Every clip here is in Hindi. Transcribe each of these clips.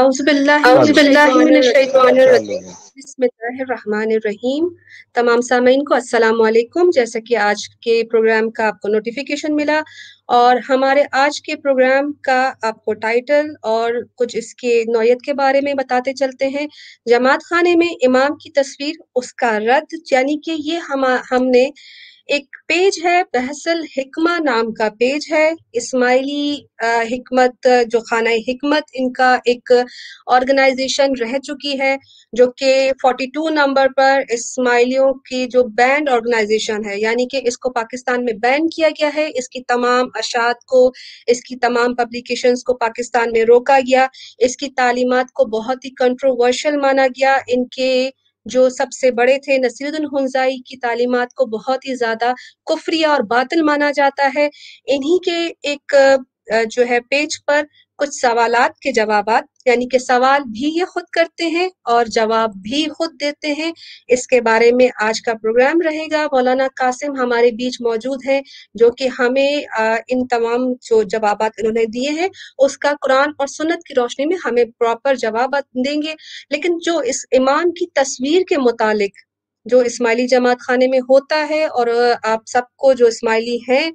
रहीम तमाम सामीन को अस्सलाम जैसा कि आज के प्रोग्राम का आपको नोटिफिकेशन मिला और हमारे आज के प्रोग्राम का आपको टाइटल और कुछ इसके नोयत के बारे में बताते चलते हैं जमात खाने में इमाम की तस्वीर उसका रद्द यानी कि ये हम हमने एक पेज है बहसल हिकमा नाम का पेज है इस्माइली हिकमत जो खाना हिकमत इनका एक ऑर्गेनाइजेशन रह चुकी है जो कि 42 नंबर पर इस्माइलियों की जो बैंड ऑर्गेनाइजेशन है यानी कि इसको पाकिस्तान में बैन किया गया है इसकी तमाम अशात को इसकी तमाम पब्लिकेशंस को पाकिस्तान में रोका गया इसकी तालीमत को बहुत ही कंट्रोवर्शल माना गया इनके जो सबसे बड़े थे नसीरुद्दीन हंजाई की तालीमत को बहुत ही ज़्यादा कुफरिया और बातिल माना जाता है इन्हीं के एक जो है पेज पर कुछ सवाल के जवाब यानी कि सवाल भी ये खुद करते हैं और जवाब भी खुद देते हैं इसके बारे में आज का प्रोग्राम रहेगा मौलाना कासिम हमारे बीच मौजूद हैं जो कि हमें इन तमाम जो जवाब इन्होंने दिए हैं उसका कुरान और सुन्नत की रोशनी में हमें प्रॉपर जवाब देंगे लेकिन जो इस इमाम की तस्वीर के मुतालिक जो इस्माइली जमात खाने में होता है और आप सबको जो इस्माइली हैं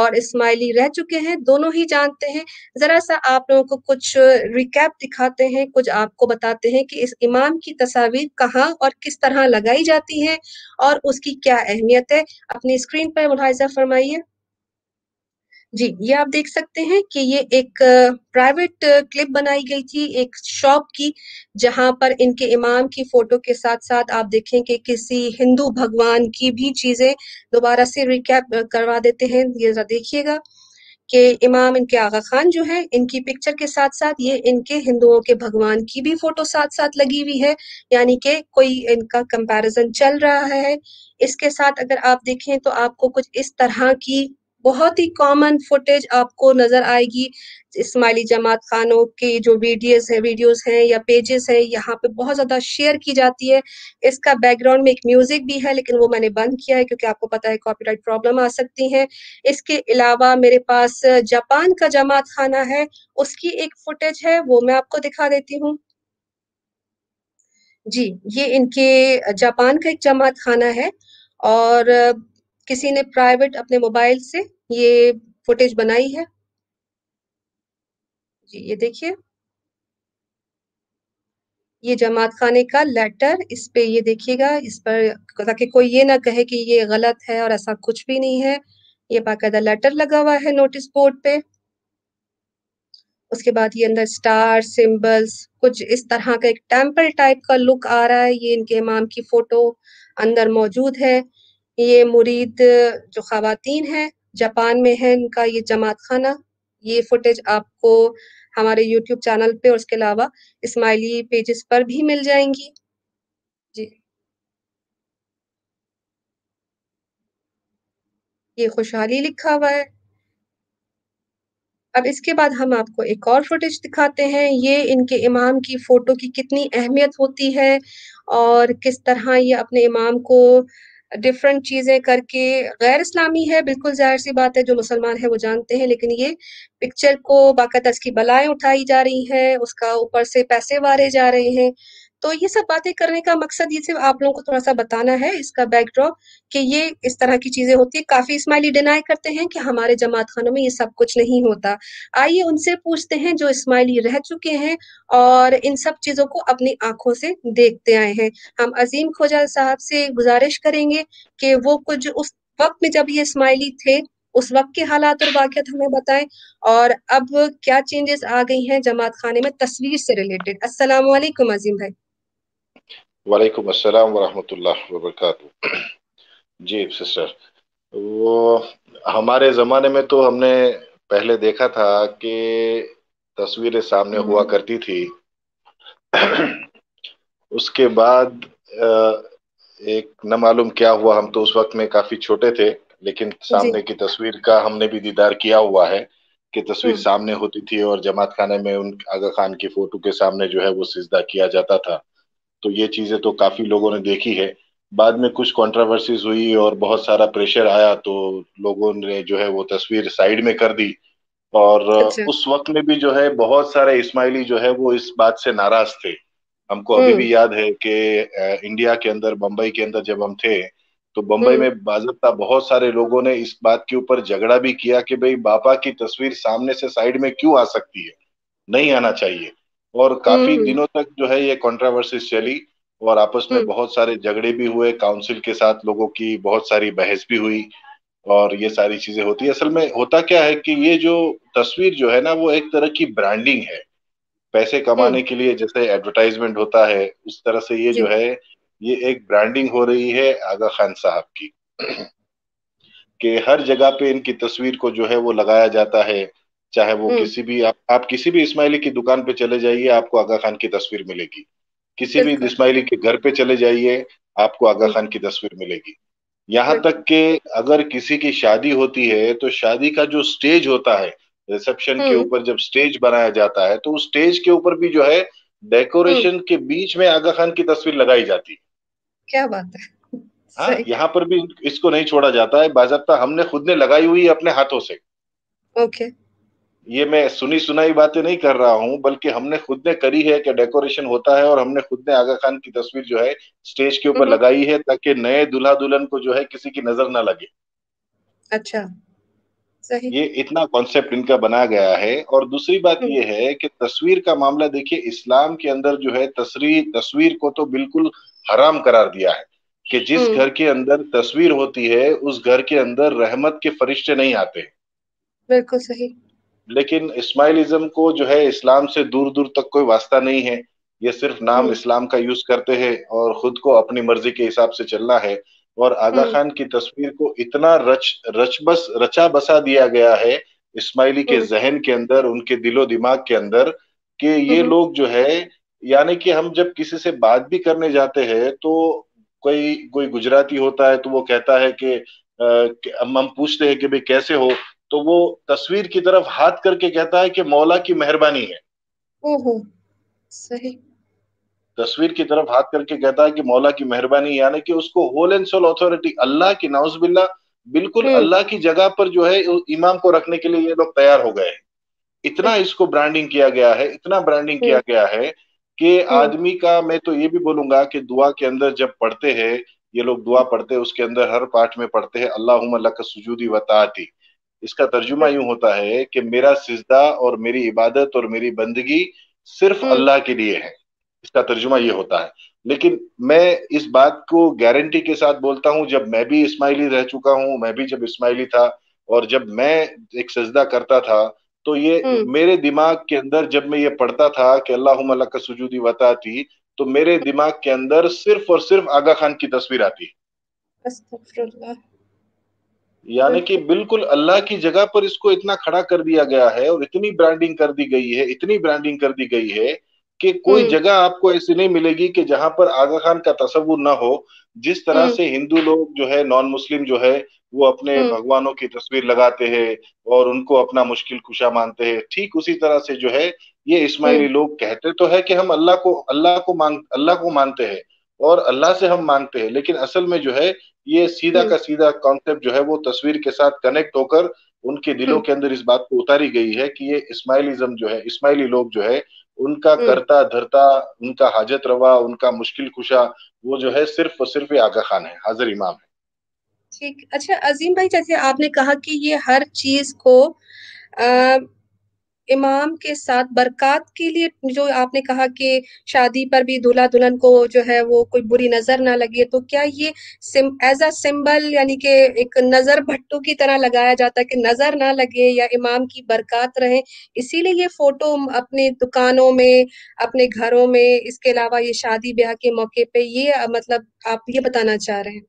और इस्माइली रह चुके हैं दोनों ही जानते हैं जरा सा आप लोगों को कुछ रिकैप दिखाते हैं कुछ आपको बताते हैं कि इस इमाम की तस्वीर कहाँ और किस तरह लगाई जाती है और उसकी क्या अहमियत है अपनी स्क्रीन पर मुलाजा फरमाइए जी ये आप देख सकते हैं कि ये एक प्राइवेट क्लिप बनाई गई थी एक शॉप की जहां पर इनके इमाम की फोटो के साथ साथ आप देखें कि किसी हिंदू भगवान की भी चीजें दोबारा से रिकैप करवा देते हैं ये जरा देखिएगा कि इमाम इनके आगा खान जो है इनकी पिक्चर के साथ साथ ये इनके हिंदुओं के भगवान की भी फोटो साथ साथ लगी हुई है यानी कि कोई इनका कंपैरिजन चल रहा है इसके साथ अगर आप देखें तो आपको कुछ इस तरह की बहुत ही कॉमन फुटेज आपको नजर आएगी इस्माइली जमात खानों की जो वीडियोस है वीडियोस हैं या पेजेस हैं यहाँ पे बहुत ज़्यादा शेयर की जाती है इसका बैकग्राउंड में एक म्यूज़िक भी है लेकिन वो मैंने बंद किया है क्योंकि आपको पता है कॉपीराइट प्रॉब्लम आ सकती है इसके अलावा मेरे पास जापान का जमात खाना है उसकी एक फुटेज है वो मैं आपको दिखा देती हूँ जी ये इनके जापान का एक जमात खाना है और किसी ने प्राइवेट अपने मोबाइल से ये फुटेज बनाई है जी ये देखिए ये जमात खाने का लेटर इस पे ये देखिएगा इस पर ताकि कोई ये ना कहे कि ये गलत है और ऐसा कुछ भी नहीं है ये बाकायदा लेटर लगा हुआ है नोटिस बोर्ड पे उसके बाद ये अंदर स्टार सिंबल्स कुछ इस तरह का एक टेम्पल टाइप का लुक आ रहा है ये इनके इमाम की फोटो अंदर मौजूद है ये मुरीद जो खातन है जापान में है इनका ये जमात खाना ये फुटेज आपको हमारे यूट्यूब चैनल पे और उसके अलावा इस्माइली पेजेस पर भी मिल जाएंगी जी ये खुशहाली लिखा हुआ है अब इसके बाद हम आपको एक और फुटेज दिखाते हैं ये इनके इमाम की फ़ोटो की कितनी अहमियत होती है और किस तरह ये अपने इमाम को डिफरेंट चीज़ें करके गैर इस्लामी है बिल्कुल जाहिर सी बात है जो मुसलमान है वो जानते हैं लेकिन ये पिक्चर को बाकायदा इसकी बलाएं उठाई जा रही हैं उसका ऊपर से पैसे वारे जा रहे हैं तो ये सब बातें करने का मकसद ये सिर्फ आप लोगों को थोड़ा सा बताना है इसका बैकड्रॉप कि ये इस तरह की चीजें होती है काफी इस्माइली डिनाई करते हैं कि हमारे जमात खानों में ये सब कुछ नहीं होता आइए उनसे पूछते हैं जो इस्माइली रह चुके हैं और इन सब चीजों को अपनी आंखों से देखते आए हैं हम अजीम खोजा साहब से गुजारिश करेंगे कि वो कुछ उस वक्त में जब ये इस्माइली थे उस वक्त के हालात और वाकत हमें बताएं और अब क्या चेंजेस आ गई हैं जमात खाने में तस्वीर से रिलेटेड अस्सलाम अजीम भाई वालेकुम अस्सलाम वरहमतुल्लाह वबरकत जी सिस्टर वो हमारे ज़माने में तो हमने पहले देखा था कि तस्वीरें सामने हुआ हम्म। करती थी उसके बाद एक न मालूम क्या हुआ हम तो उस वक्त में काफ़ी छोटे थे लेकिन सामने की तस्वीर का हमने भी दीदार किया हुआ है कि तस्वीर हम्म। सामने होती थी और जमात खाने में उन आगा खान की फोटो के सामने जो है वो सिजदा किया जाता था तो ये चीजें तो काफी लोगों ने देखी है बाद में कुछ कंट्रोवर्सीज हुई और बहुत सारा प्रेशर आया तो लोगों ने जो है वो तस्वीर साइड में कर दी और अच्छा। उस वक्त में भी जो है बहुत सारे इस्माइली जो है वो इस बात से नाराज थे हमको अभी हम्म। भी याद है कि इंडिया के अंदर बम्बई के अंदर जब हम थे तो बम्बई हम्म। में बाजबता बहुत सारे लोगों ने इस बात के ऊपर झगड़ा भी किया कि भाई बापा की तस्वीर सामने से साइड में क्यों आ सकती है नहीं आना चाहिए और काफी हम्म। दिनों तक जो है ये कॉन्ट्रावर्सी चली और आपस में हम्म। बहुत सारे झगड़े भी हुए काउंसिल के साथ लोगों की बहुत सारी बहस भी हुई और ये सारी चीजें होती है असल में होता क्या है कि ये जो तस्वीर जो है ना वो एक तरह की ब्रांडिंग है पैसे कमाने हम्म। के लिए जैसे एडवर्टाइजमेंट होता है उस तरह से ये जो है ये एक ब्रांडिंग हो रही है आगा खान साहब की के हर जगह पे इनकी तस्वीर को जो है वो लगाया जाता है चाहे वो हम्म। किसी भी आप, आप किसी भी इस्माइली की दुकान पे चले जाइए आपको आगा खान की तस्वीर मिलेगी किसी भी इस्माइली के घर पे चले जाइए आपको आगा हम्म। खान की तस्वीर मिलेगी यहाँ तक के अगर किसी की शादी होती है तो शादी का जो स्टेज होता है रिसेप्शन के हम्म। ऊपर जब स्टेज बनाया जाता है तो उस स्टेज के ऊपर भी जो है डेकोरेशन के बीच में आगा खान की तस्वीर लगाई जाती है क्या बात है हाँ यहाँ पर भी इसको नहीं छोड़ा जाता है बाजबता हमने खुद ने लगाई हुई है अपने हाथों से ओके okay. ये मैं सुनी सुनाई बातें नहीं कर रहा हूँ बल्कि हमने खुद ने करी है कि डेकोरेशन होता है और हमने खुद ने आगा खान की तस्वीर जो है स्टेज के ऊपर हम्म। लगाई है ताकि नए दुल्हा दुल्हन को जो है किसी की नजर ना लगे अच्छा सही ये इतना कॉन्सेप्ट इनका बनाया गया है और दूसरी बात हम्म। ये है कि तस्वीर का मामला देखिए इस्लाम के अंदर जो है तस्वीर तस्वीर को तो बिल्कुल हराम करार दिया है कि जिस हम्म। घर के अंदर तस्वीर होती है उस घर के अंदर रहमत के फरिश्ते नहीं आते बिल्कुल सही लेकिन इस्माइलिज्म को जो है इस्लाम से दूर दूर तक कोई वास्ता नहीं है ये सिर्फ नाम हम्म। इस्लाम का यूज करते हैं और खुद को अपनी मर्जी के हिसाब से चलना है और आगा हम्म। खान की तस्वीर को इतना रच रच बस रचा बसा दिया गया है इस्माइली के हम्म। जहन के अंदर उनके दिलो दिमाग के अंदर कि ये लोग जो है यानी कि हम जब किसी से बात भी करने जाते हैं तो कोई कोई गुजराती होता है तो वो कहता है कि, आ, हम पूछते हैं कि भाई कैसे हो तो वो तस्वीर की तरफ हाथ करके कहता है कि मौला की मेहरबानी है ओहो सही तस्वीर की तरफ हाथ करके कहता है कि मौला की मेहरबानी यानी कि उसको होल एंड सोल अथॉरिटी अल्लाह की नाउज बिल्ला बिल्कुल हम्म। अल्लाह की जगह पर जो है इमाम को रखने के लिए ये लोग तैयार हो गए इतना हम्म। इसको ब्रांडिंग किया गया है इतना ब्रांडिंग किया हम्म। गया है कि आदमी का मैं तो ये भी बोलूंगा कि दुआ के अंदर जब पढ़ते हैं ये लोग दुआ पढ़ते हैं उसके अंदर हर पाठ में पढ़ते हैं अल्लाह लक सुजूदी वताती इसका तर्जुमा यूं होता है कि मेरा सिजदा और मेरी इबादत और मेरी बंदगी सिर्फ हम्म। अल्लाह के लिए है इसका तर्जुमा ये होता है लेकिन मैं इस बात को गारंटी के साथ बोलता हूँ जब मैं भी इस्माइली रह चुका हूँ मैं भी जब इस्माइली था और जब मैं एक सजदा करता था तो ये हम्म। मेरे दिमाग के अंदर जब मैं ये पढ़ता था कि अल्लाह का सुजूदी वता थी तो मेरे दिमाग के अंदर सिर्फ और सिर्फ आगा खान की तस्वीर आती है यानी कि बिल्कुल अल्लाह की जगह पर इसको इतना खड़ा कर दिया गया है और इतनी ब्रांडिंग कर दी गई है इतनी ब्रांडिंग कर दी गई है कि कोई हम्म। जगह आपको ऐसी नहीं मिलेगी कि जहां पर आगा खान का तस्वुर ना हो जिस तरह हम्म। से हिंदू लोग जो है नॉन मुस्लिम जो है वो अपने हम्म। भगवानों की तस्वीर लगाते हैं और उनको अपना मुश्किल कुशा मानते हैं ठीक उसी तरह से जो है ये इस्माइली लोग कहते तो है कि हम अल्लाह को अल्लाह को मांग अल्लाह को मानते हैं और अल्लाह से हम मांगते हैं लेकिन असल में जो है ये सीधा हम्म। का सीधा कॉन्सेप्ट जो है वो तस्वीर के साथ कनेक्ट होकर उनके दिलों हम्म। के अंदर इस बात को उतारी गई है कि ये इस्माइलिज्म जो है इस्माइली लोग जो है उनका हम्म। करता धरता उनका हाजत रवा उनका मुश्किल कुशा वो जो है सिर्फ और सिर्फ आगा खान है हाजिर इमाम है ठीक अच्छा अजीम भाई जैसे आपने कहा कि ये हर चीज को अः इमाम के साथ बरकत के लिए जो आपने कहा कि शादी पर भी दूल्हा दुल्हन को जो है वो कोई बुरी नजर ना लगे तो क्या ये एज अ सिंबल यानी कि एक नजर भट्टू की तरह लगाया जाता है कि नजर ना लगे या इमाम की बरकत रहे इसीलिए ये फोटो अपने दुकानों में अपने घरों में इसके अलावा ये शादी ब्याह के मौके पे ये मतलब आप ये बताना चाह रहे हैं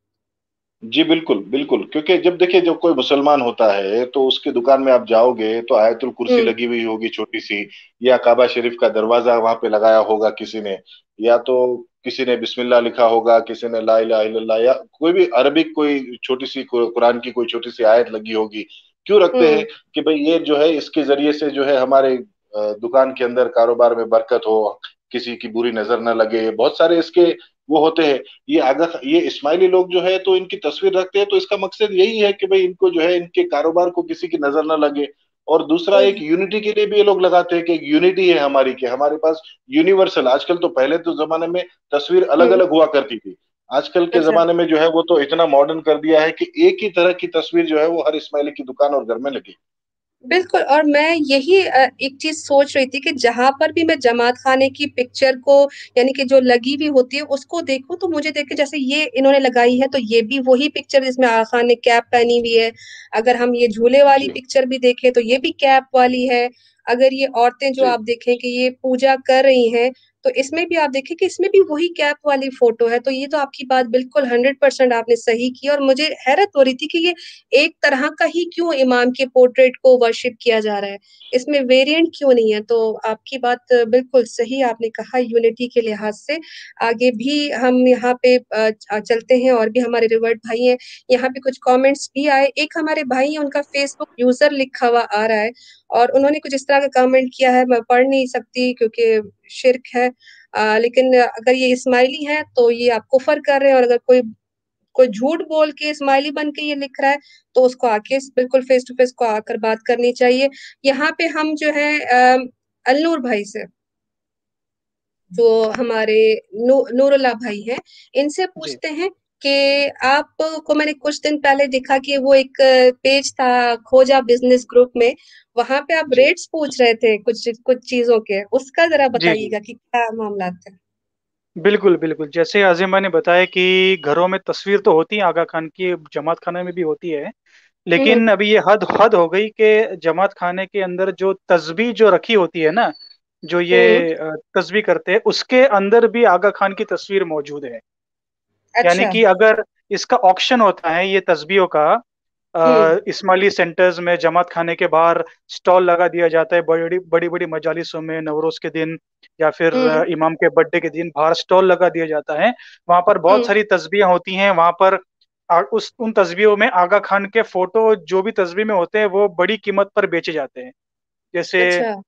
जी बिल्कुल बिल्कुल क्योंकि जब देखिए जब कोई मुसलमान होता है तो उसकी दुकान में आप जाओगे तो आयतुल कुर्सी हम्म। लगी हुई होगी छोटी सी या काबा शरीफ का दरवाजा वहां पे लगाया होगा किसी ने या तो किसी ने बिस्मिल्लाह लिखा होगा किसी ने ला इला या कोई भी अरबिक कोई छोटी सी कुरान की कोई छोटी सी आयत लगी होगी क्यों रखते हैं हम्म। कि भाई ये जो है इसके जरिए से जो है हमारे दुकान के अंदर कारोबार में बरकत हो किसी की बुरी नजर न लगे बहुत सारे इसके वो होते हैं ये आदत ये इस्माइली लोग जो है तो इनकी तस्वीर रखते हैं तो इसका मकसद यही है कि भाई इनको जो है इनके कारोबार को किसी की नजर ना लगे और दूसरा एक यूनिटी हम्म। के लिए भी ये लोग लगाते हैं कि यूनिटी है हमारी के हमारे पास यूनिवर्सल आजकल तो पहले तो जमाने में तस्वीर अलग अलग हम्म। हुआ करती थी आजकल के अच्छा। जमाने में जो है वो तो इतना मॉडर्न कर दिया है कि एक ही तरह की तस्वीर जो है वो हर इस्माइली की दुकान और घर में लगी बिल्कुल और मैं यही एक चीज सोच रही थी कि जहां पर भी मैं जमात खाने की पिक्चर को यानी कि जो लगी हुई होती है उसको देखूं तो मुझे देख के जैसे ये इन्होंने लगाई है तो ये भी वही पिक्चर जिसमें आ खान ने कैप पहनी हुई है अगर हम ये झूले वाली पिक्चर भी देखें तो ये भी कैप वाली है अगर ये औरतें जो आप देखें कि ये पूजा कर रही हैं तो इसमें भी आप देखें कि इसमें भी वही कैप वाली फोटो है तो ये तो आपकी बात बिल्कुल हंड्रेड परसेंट आपने सही की और मुझे हैरत हो रही थी कि ये एक तरह का ही क्यों इमाम के पोर्ट्रेट को वर्शिप किया जा रहा है इसमें वेरिएंट क्यों नहीं है तो आपकी बात बिल्कुल सही आपने कहा यूनिटी के लिहाज से आगे भी हम यहाँ पे चलते हैं और भी हमारे रिवर्ट भाई हैं यहाँ पे कुछ कॉमेंट्स भी आए एक हमारे भाई हैं उनका फेसबुक यूजर लिखा हुआ आ रहा है और उन्होंने कुछ इस तरह का कमेंट किया है मैं पढ़ नहीं सकती क्योंकि शिरक है आ, लेकिन अगर ये इस्माइली है तो ये आप कुफर कर रहे हैं और अगर कोई कोई झूठ बोल के इस्माइली बन के ये लिख रहा है तो उसको आके बिल्कुल फेस टू फेस को आकर बात करनी चाहिए यहाँ पे हम जो है अलनूर भाई से जो हमारे नू, नूरला भाई हैं इनसे पूछते हैं कि आपको मैंने कुछ दिन पहले देखा कि वो एक पेज था खोजा बिजनेस ग्रुप में वहां पे आप रेट्स पूछ रहे थे कुछ कुछ चीजों के उसका जरा बताइएगा कि क्या मामला था बिल्कुल बिल्कुल जैसे आजिमा ने बताया कि घरों में तस्वीर तो होती है आगा खान की जमात खाना में भी होती है लेकिन हम्म। अभी ये हद हद हो गई कि जमात खाने के अंदर जो तस्वीर जो रखी होती है ना जो ये हम्म। तस्वीर करते हैं उसके अंदर भी आगा खान की तस्वीर मौजूद है अच्छा। यानी कि अगर इसका ऑक्शन होता है ये तस्बियों का इस्माली सेंटर्स में जमात खाने के बाहर स्टॉल लगा दिया जाता है बड़ी बड़ी बड़ी मजालिसों में नवरोज के दिन या फिर हम्म, हम्म। इमाम के बर्थडे के दिन बाहर स्टॉल लगा दिया जाता है वहां पर बहुत हम्म। सारी तस्बियां होती हैं वहां पर उस उन तस्वीरों में आगा खान के फोटो जो भी तस्वीर में होते हैं वो बड़ी कीमत पर बेचे जाते हैं जैसे अच्छा।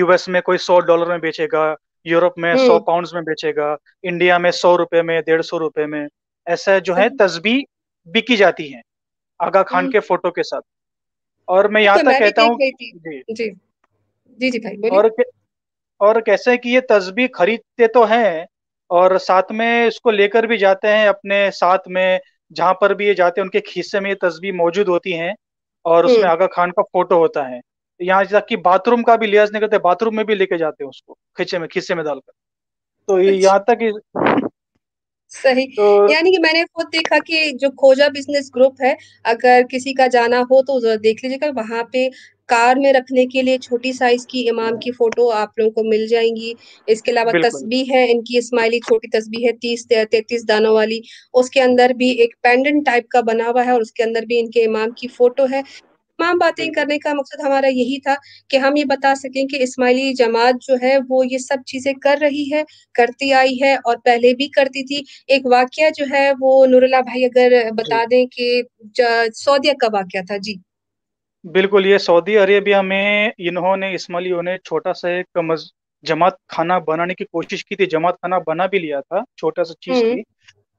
यूएस में कोई सौ डॉलर में बेचेगा यूरोप में सौ पाउंड हम्म। में बेचेगा इंडिया में सौ रुपए में डेढ़ सौ रुपए में ऐसा जो है हम्म। तस्बी बिकी जाती है आगा खान हम्म। के फोटो के साथ और मैं यहाँ तो तक कहता हूँ जी जी जी भाई और और कैसे कि ये तस्बी खरीदते तो हैं और साथ में इसको लेकर भी जाते हैं अपने साथ में जहां पर भी ये जाते हैं उनके खीसे में ये तस्बी मौजूद होती हैं और उसमें आगा खान का फोटो होता है यहाँ तक कि बाथरूम का भी लिहाज नहीं करते बाथरूम में भी लेके जाते हैं उसको खींचे में खिस्से में डालकर तो अच्छा। यहाँ तक सही तो, यानी कि मैंने खुद देखा कि जो खोजा बिजनेस ग्रुप है अगर किसी का जाना हो तो जरा देख लीजिएगा वहाँ पे कार में रखने के लिए छोटी साइज की इमाम की फोटो आप लोगों को मिल जाएंगी इसके अलावा तस्बी है इनकी स्माइली छोटी तस्बी है तीस तैतीस दानों वाली उसके अंदर भी एक पेंडेंट टाइप का बना हुआ है और उसके अंदर भी इनके इमाम की फोटो है तमाम बातें करने का मकसद हमारा यही था कि हम ये बता सकें कि इस्माइली जमात जो है वो ये सब चीज़ें कर रही है करती आई है और पहले भी करती थी एक वाक्य जो है वो नूरला भाई अगर बता दें कि सऊदिया का वाक्य था जी बिल्कुल ये सऊदी अरेबिया में इन्होंने इस्माइलियों ने छोटा सा एक जमात खाना बनाने की कोशिश की थी जमात खाना बना भी लिया था छोटा सा चीज हम्म। थी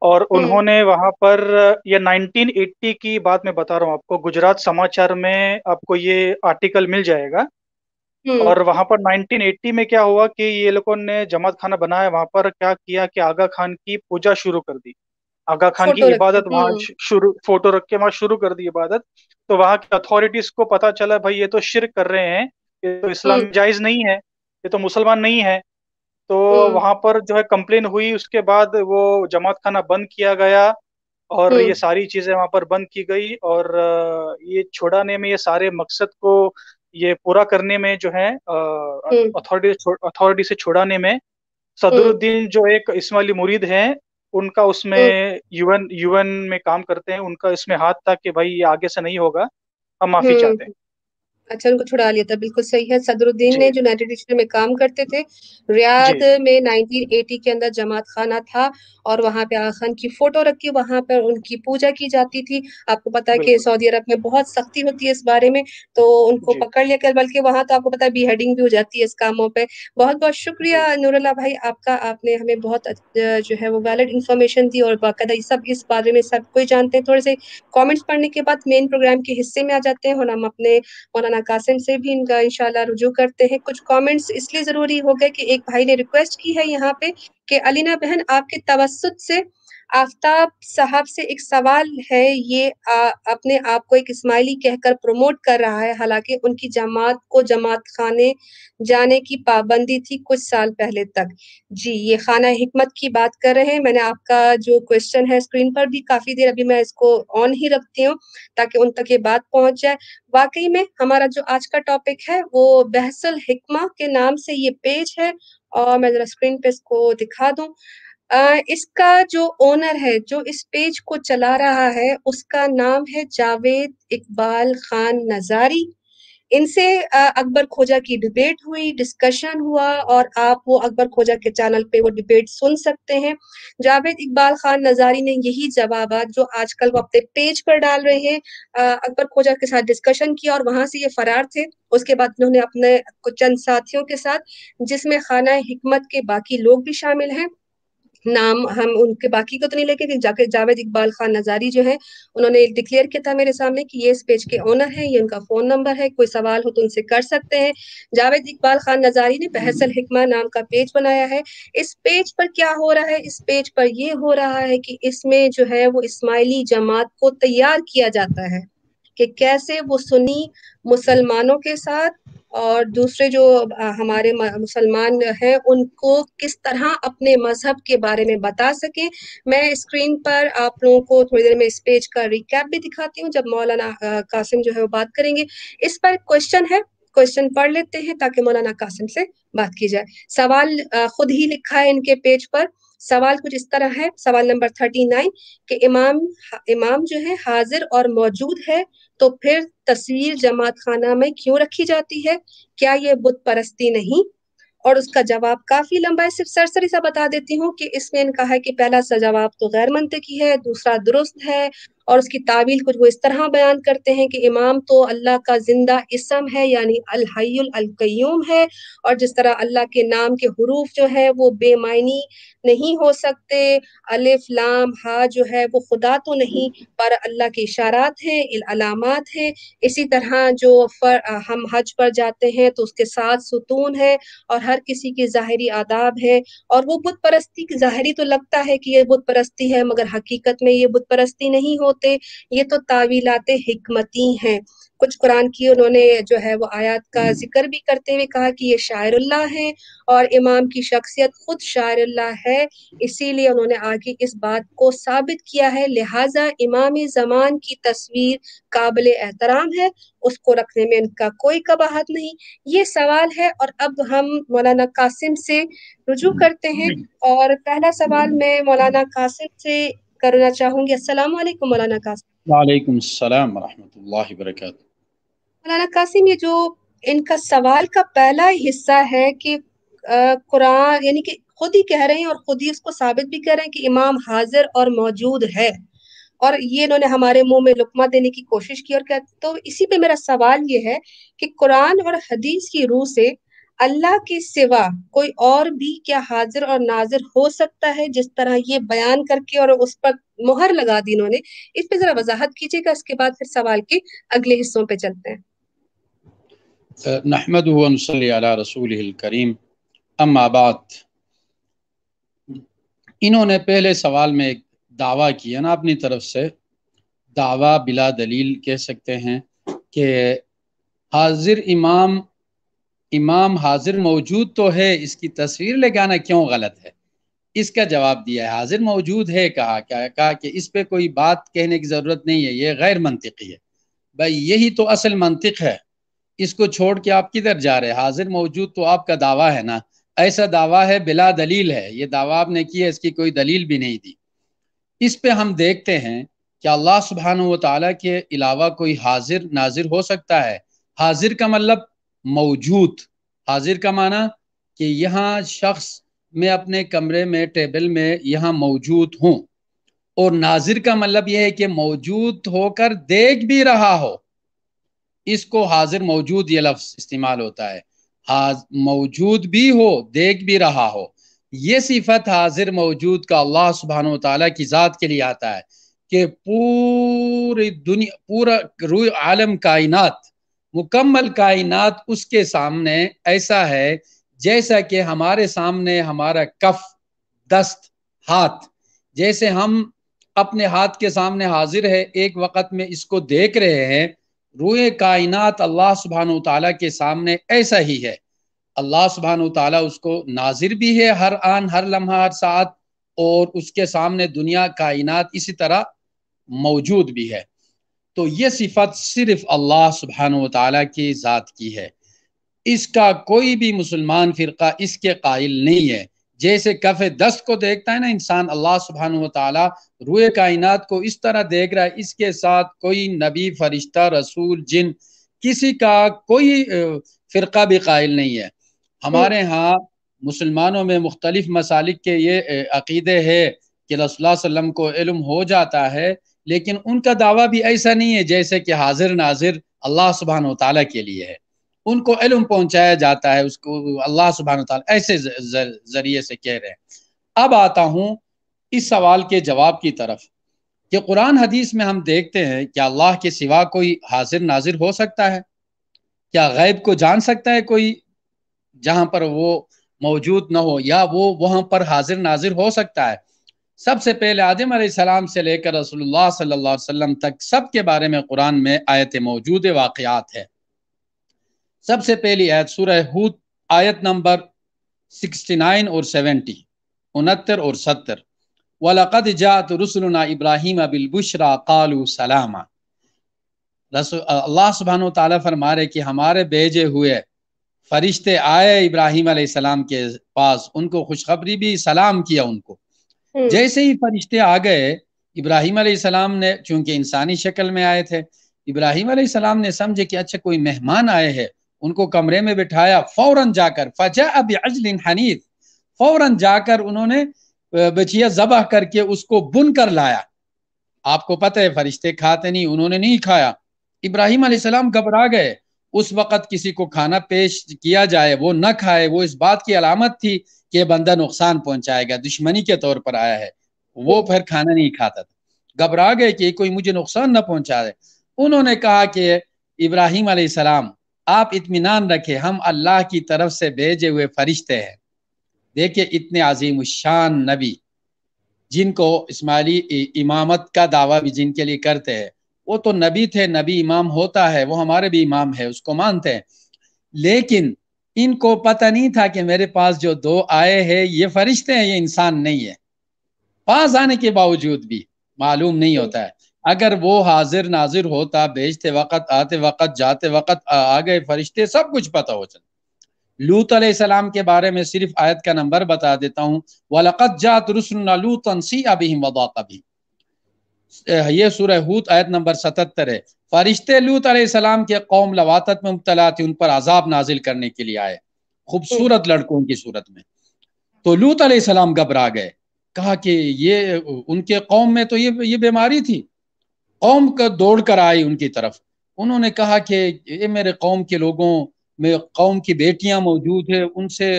और हम्म। उन्होंने वहां पर ये 1980 की बात मैं बता रहा हूँ आपको गुजरात समाचार में आपको ये आर्टिकल मिल जाएगा हम्म। और वहां पर 1980 में क्या हुआ कि ये लोगों ने जमात खाना बनाया वहां पर क्या किया कि आगा खान की पूजा शुरू कर दी आगा खान की इबादत वहां हम्म। शुरू फोटो रख के वहां शुरू कर दी इबादत तो वहां की अथॉरिटीज को पता चला भाई ये तो शिर कर रहे हैं ये तो इस्लाम जायज नहीं है ये तो मुसलमान नहीं है तो हम्म। वहां पर जो है कंप्लेन हुई उसके बाद वो जमात खाना बंद किया गया और ये हम्म। सारी चीजें वहां पर बंद की गई और ये छुड़ाने में ये सारे मकसद को ये पूरा करने में जो है अथॉरिटी अथॉरिटी से छुड़ाने में हम्म। सदरुद्दीन जो एक इस्माली मुरीद हैं उनका उसमें यूएन यूएन में काम करते हैं उनका इसमें हाथ था कि भाई ये आगे से नहीं होगा हम माफी चाहते हैं अच्छा उनको छुड़ा लिया था बिल्कुल सही है सदरुद्दीन ने यूनाइटेड नेशन में काम करते थे रियाद में 1980 के अंदर जमात खाना था और वहाँ पे आ खान की फोटो रख के वहाँ पर उनकी पूजा की जाती थी आपको पता है कि सऊदी अरब में बहुत सख्ती होती है इस बारे में तो उनको पकड़ लिया कर बल्कि वहाँ तो आपको पता है बीहेडिंग भी हो जाती है इस कामों पर बहुत बहुत शुक्रिया नूरला भाई आपका आपने हमें बहुत जो है वो वैलिड इन्फॉर्मेशन दी और बाकायदा सब इस बारे में सब कोई जानते हैं थोड़े से कॉमेंट्स पढ़ने के बाद मेन प्रोग्राम के हिस्से में आ जाते हैं और हम अपने मौलाना मौलाना कासिम से भी इनका इंशाल्लाह रुजू करते हैं कुछ कमेंट्स इसलिए ज़रूरी हो गए कि एक भाई ने रिक्वेस्ट की है यहाँ पे कि अलीना बहन आपके तवसत से आफ्ताब साहब से एक सवाल है ये आ, अपने आप को एक इस्माइली कहकर प्रमोट कर रहा है हालांकि उनकी जमात को जमात खाने जाने की पाबंदी थी कुछ साल पहले तक जी ये खाना हिकमत की बात कर रहे हैं मैंने आपका जो क्वेश्चन है स्क्रीन पर भी काफी देर अभी मैं इसको ऑन ही रखती हूँ ताकि उन तक ये बात पहुंच जाए वाकई में हमारा जो आज का टॉपिक है वो बहसल हिकमा के नाम से ये पेज है और मैं जरा स्क्रीन पे इसको दिखा दूं इसका जो ओनर है जो इस पेज को चला रहा है उसका नाम है जावेद इकबाल खान नजारी इनसे अकबर खोजा की डिबेट हुई डिस्कशन हुआ और आप वो अकबर खोजा के चैनल पे वो डिबेट सुन सकते हैं जावेद इकबाल खान नजारी ने यही जवाब जो आजकल वो अपने पेज पर डाल रहे हैं अकबर खोजा के साथ डिस्कशन किया और वहां से ये फरार थे उसके बाद उन्होंने अपने चंद साथियों के साथ जिसमें खाना हिकमत के बाकी लोग भी शामिल हैं नाम हम उनके बाकी को तो नहीं लेके जाके जावेद इकबाल खान नजारी जो है उन्होंने डिक्लेयर किया था मेरे सामने कि ये इस पेज के ओनर हैं ये उनका फोन नंबर है कोई सवाल हो तो उनसे कर सकते हैं जावेद इकबाल खान नजारी ने बहसल हिकमा नाम का पेज बनाया है इस पेज पर क्या हो रहा है इस पेज पर ये हो रहा है कि इसमें जो है वो इस्माइली जमात को तैयार किया जाता है कि कैसे वो सुनी मुसलमानों के साथ और दूसरे जो हमारे मुसलमान हैं उनको किस तरह अपने मजहब के बारे में बता सकें मैं स्क्रीन पर आप लोगों को थोड़ी देर में इस पेज का रिकैप भी दिखाती हूँ जब मौलाना कासिम जो है वो बात करेंगे इस पर क्वेश्चन है क्वेश्चन पढ़ लेते हैं ताकि मौलाना कासिम से बात की जाए सवाल खुद ही लिखा है इनके पेज पर सवाल कुछ इस तरह है सवाल नंबर थर्टी नाइन के इमाम इमाम जो है हाजिर और मौजूद है तो फिर तस्वीर जमात खाना में क्यों रखी जाती है क्या ये बुत परस्ती नहीं और उसका जवाब काफी लंबा है सिर्फ सरसरी सा बता देती हूँ कि इसमें इनका है कि पहला सा जवाब तो गैर मंतकी है दूसरा दुरुस्त है और उसकी तावील कुछ वो इस तरह बयान करते हैं कि इमाम तो अल्लाह का जिंदा इसम है यानी अलकयूम है और जिस तरह अल्लाह के नाम के हरूफ जो है वो बेमायनी नहीं हो सकते अलिफ लाम हा जो है वो खुदा तो नहीं पर अल्लाह के इशारात हैं अलामत हैं इसी तरह जो फर, हम हज पर जाते हैं तो उसके साथ सुतून है और हर किसी के ज़ाहरी आदाब है और वो बुत परस्ती की ज़ाहरी तो लगता है कि ये बुत परस्ती है मगर हकीकत में ये बुत परस्ती नहीं होती होते ये तो तावीलात हिकमती हैं कुछ कुरान की उन्होंने जो है वो आयत का हम्म। जिक्र भी करते हुए कहा कि ये शायरुल्ला है और इमाम की शख्सियत खुद शायरुल्ला है इसीलिए उन्होंने आगे इस बात को साबित किया है लिहाजा इमाम जमान की तस्वीर काबिल एहतराम है उसको रखने में इनका कोई कबाहत नहीं ये सवाल है और अब हम मौलाना कासिम से रुजू हम्म। करते हैं और पहला सवाल मैं मौलाना कासिम से करना चाहूंगी असलम मौलाना कासिम मौलाना कासिम ये जो इनका सवाल का पहला हिस्सा है कि कुरान यानी कि खुद ही कह रहे हैं और खुद ही उसको साबित भी कर रहे हैं कि इमाम हाजिर और मौजूद है और ये इन्होंने हमारे मुंह में लुकमा देने की कोशिश की और क्या तो इसी पे मेरा सवाल ये है कि कुरान और हदीस की रूह से अल्लाह के सिवा कोई और भी क्या हाजिर और नाजिर हो सकता है जिस तरह ये बयान करके और उस पर मुहर लगा दी इन्होंने इस पे जरा वजाहत कीजिएगा इसके बाद फिर सवाल के अगले हिस्सों पे चलते हैं नहमद रसूल करीम अम्माबाद इन्होंने पहले सवाल में एक दावा किया ना अपनी तरफ से दावा बिला दलील कह सकते हैं कि हाजिर इमाम इमाम हाजिर मौजूद तो है इसकी तस्वीर ले आना क्यों गलत है इसका जवाब दिया है हाजिर मौजूद है कहा क्या कहा कि इस पर कोई बात कहने की ज़रूरत नहीं है ये गैर मनतिकी है भाई यही तो असल मनतिक है इसको छोड़ के आप किधर जा रहे हैं हाजिर मौजूद तो आपका दावा है ना ऐसा दावा है बिला दलील है ये दावा आपने किया इसकी कोई दलील भी नहीं दी इस पे हम देखते हैं कि अल्लाह सुबहान व के अलावा कोई हाजिर नाजिर हो सकता है हाजिर का मतलब मौजूद हाजिर का माना कि यहाँ शख्स मैं अपने कमरे में टेबल में यहाँ मौजूद हूँ और नाजिर का मतलब यह है कि मौजूद होकर देख भी रहा हो इसको हाजिर मौजूद ये लफ्ज इस्तेमाल होता है हाज मौजूद भी हो देख भी रहा हो ये सिफत हाजिर मौजूद का अल्लाह सुबहान तला की ज़ात के लिए आता है कि पूरी दुनिया पूरा रू आलम कायनात मुकम्मल कायनात उसके सामने ऐसा है जैसा कि हमारे सामने हमारा कफ दस्त हाथ जैसे हम अपने हाथ के सामने हाजिर है एक वक्त में इसको देख रहे हैं रूए कायनात अल्लाह सुबहान तला के सामने ऐसा ही है अल्लाह सुबहान तला उसको नाजिर भी है हर आन हर लम्हा हर साथ और उसके सामने दुनिया कायनात इसी तरह मौजूद भी है तो ये सिफत सिर्फ अल्लाह सुबहान तला की ज़ात की है इसका कोई भी मुसलमान फ़िरका इसके कायल नहीं है जैसे कफ दस्त को देखता है ना इंसान अल्लाह सुबहान तला रूए कायनात को इस तरह देख रहा है इसके साथ कोई नबी फरिश्ता रसूल जिन किसी का कोई फ़िरका भी कायल नहीं है हमारे हम्म। यहाँ मुसलमानों में मुख्तलिफ मसालिक के ये अकीदे है कि रसोल्ला को इलम हो जाता है लेकिन उनका दावा भी ऐसा नहीं है जैसे कि हाजिर नाजिर अल्लाह सुबहान तला के लिए है उनको इलम पहुंचाया जाता है उसको अल्लाह सुबहान ऐसे जरिए से कह रहे हैं अब आता हूँ इस सवाल के जवाब की तरफ कि कुरान हदीस में हम देखते हैं कि अल्लाह के सिवा कोई हाजिर नाजिर हो सकता है क्या गैब को जान सकता है कोई जहां पर वो मौजूद ना हो या वो वहां पर हाजिर नाजिर हो सकता है सबसे पहले आदम सलाम से लेकर रसोल्ला सल्लाम तक सब के बारे में कुरान में आयत मौजूद वाक़ात है सबसे पहली आयत सुर आयत नंबर 69 और 70 उनहत्तर और 70 वलकद जात रसुलना इब्राहिम बिलबुशरा कालू सलामा अल्लाह सुबहान ताली फरमा रहे कि हमारे भेजे हुए फरिश्ते आए इब्राहिम सलाम के पास उनको खुशखबरी भी सलाम किया उनको हम्म। जैसे ही फरिश्ते आ गए इब्राहिम सलाम ने चूंकि इंसानी शक्ल में आए थे इब्राहिम सलाम ने समझे कि अच्छा कोई मेहमान आए हैं उनको कमरे में बिठाया फौरन जाकर फजा अब अजलिन हनीफ फौरन जाकर उन्होंने बचिया जबह करके उसको बुन कर लाया आपको पता है फरिश्ते खाते नहीं उन्होंने नहीं खाया इब्राहिम सलाम घबरा गए उस वक़्त किसी को खाना पेश किया जाए वो न खाए वो इस बात की अलामत थी कि बंदा नुकसान पहुंचाएगा दुश्मनी के तौर पर आया है वो फिर खाना नहीं खाता था घबरा गए कि कोई मुझे नुकसान न पहुंचा दे उन्होंने कहा कि इब्राहिम सलाम आप इतमान रखें हम अल्लाह की तरफ से भेजे हुए फरिश्ते हैं देखिए इतने अजीम शान नबी जिनको इस्माइली इमामत का दावा भी जिनके लिए करते हैं वो तो नबी थे नबी इमाम होता है वो हमारे भी इमाम है उसको मानते हैं लेकिन इनको पता नहीं था कि मेरे पास जो दो आए हैं ये फरिश्ते हैं ये इंसान नहीं है पास आने के बावजूद भी मालूम नहीं होता है अगर वो हाजिर नाजिर होता भेजते वक़्त आते वक़्त जाते वक़्त आ गए फरिश्ते सब कुछ पता हो चलता लूत सलाम के बारे में सिर्फ आयत का नंबर बता देता हूँ वलकत जात रसुल्लूतन सी अभी वदाता भी ये सूर हूत आयत नंबर सतहत्तर है फरिश्ते लूत आसमाम के कौम लवातत में मुबतला थी उन पर आजाब नाजिल करने के लिए आए खूबसूरत लड़कों की सूरत में तो लूत आसमाम घबरा गए कहा कि ये उनके कौम में तो ये ये बीमारी थी कौम का दौड़ कर आई उनकी तरफ उन्होंने कहा कि ये मेरे कौम के लोगों में कौम की बेटियां मौजूद है उनसे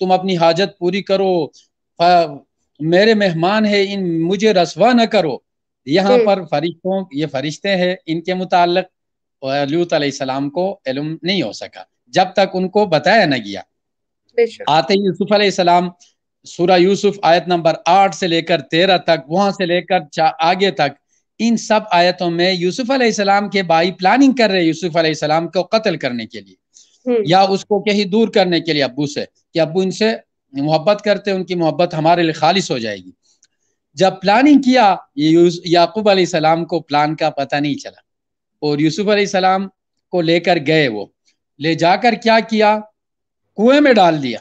तुम अपनी हाजत पूरी करो मेरे मेहमान है इन मुझे रसवा न करो यहाँ पर फरिश्तों ये फरिश्ते हैं इनके मुतालिक लूत सलाम को इलम नहीं हो सका जब तक उनको बताया न गया आते यूसुफ सलाम सूरा यूसुफ आयत नंबर आठ से लेकर तेरह तक वहां से लेकर आगे तक इन सब आयतों में यूसुफ सलाम के भाई प्लानिंग कर रहे यूसुफ सलाम को कत्ल करने के लिए हम्म। या उसको कहीं दूर करने के लिए अबू से कि अबू इनसे मोहब्बत करते उनकी मोहब्बत हमारे लिए खालिश हो जाएगी जब प्लानिंग किया याकूब सलाम को प्लान का पता नहीं चला और यूसुफ सलाम को लेकर गए वो ले जाकर क्या किया कुएं में डाल दिया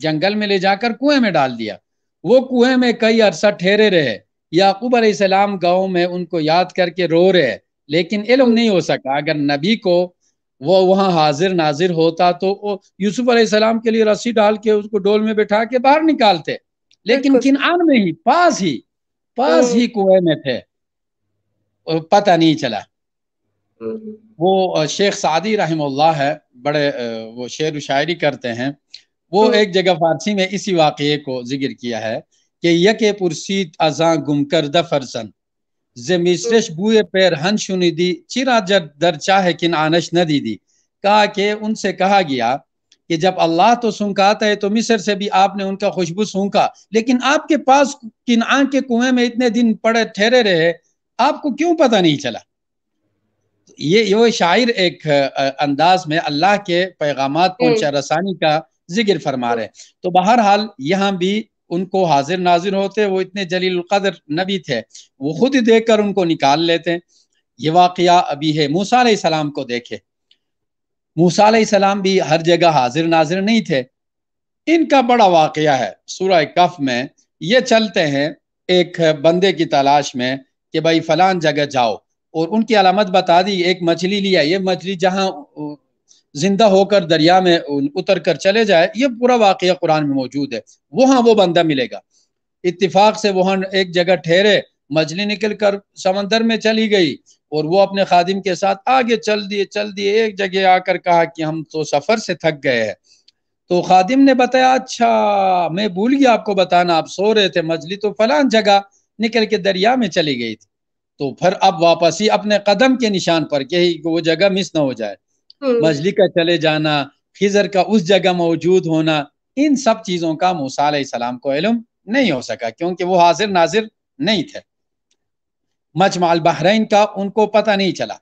जंगल में ले जाकर कुएं में डाल दिया वो कुएं में कई अरसा ठहरे रहे याकूब सलाम गाँव में उनको याद करके रो रहे लेकिन इलम नहीं हो सका अगर नबी को वो वहां हाजिर नाजिर होता तो यूसुफ सलाम के लिए रस्सी डाल के उसको डोल में बैठा के बाहर निकालते लेकिन किनान में ही पास ही पास हाँ। ही कुएं में थे पता नहीं चला हम्म। वो शेख सादी रहमल्ला है बड़े वो शेर शायरी करते हैं वो हाँ। एक जगह फारसी में इसी वाक़े को जिक्र किया है कि यके पुरसीत अजा गुम कर फरसन जे मिश्रश हम्म। बुए पैर हन सुनी दी चिरा जर दर चाहे किन आनश न दीदी कहा के उनसे कहा गया कि जब अल्लाह तो सूंघाता है तो मिस्र से भी आपने उनका खुशबू सूखा लेकिन आपके पास किनान के कुएं में इतने दिन पड़े ठहरे रहे आपको क्यों पता नहीं चला ये यो शायर एक अंदाज में अल्लाह के पैगाम पहुंचा हम्म। रसानी का जिक्र फरमा रहे तो बहरहाल यहाँ भी उनको हाजिर नाजिर होते वो इतने जलील कदर नबी थे वो खुद देख कर उनको निकाल लेते ये वाक़ अभी है मूसा सलाम को देखे मूसा सलाम भी हर जगह हाजिर नाजिर नहीं थे इनका बड़ा वाक़ है सूर कफ में ये चलते हैं एक बंदे की तलाश में कि भाई फलान जगह जाओ और उनकी अलामत बता दी एक मछली लिया ये मछली जहाँ जिंदा होकर दरिया में उतर कर चले जाए ये पूरा वाकया कुरान में मौजूद है वहाँ वो बंदा मिलेगा इत्तिफाक से वहाँ एक जगह ठहरे मछली निकल कर समंदर में चली गई और वो अपने खादिम के साथ आगे चल दिए चल दिए एक जगह आकर कहा कि हम तो सफ़र से थक गए हैं तो खादिम ने बताया अच्छा मैं भूल गया आपको बताना आप सो रहे थे मजली तो फलान जगह निकल के दरिया में चली गई थी तो फिर अब वापसी अपने कदम के निशान पर यही वो जगह मिस ना हो जाए हम्म। मछली का चले जाना खिजर का उस जगह मौजूद होना इन सब चीज़ों का मूसा सलाम को इलम नहीं हो सका क्योंकि वो हाजिर नाजिर नहीं थे मजमाल बहरीन का उनको पता नहीं चला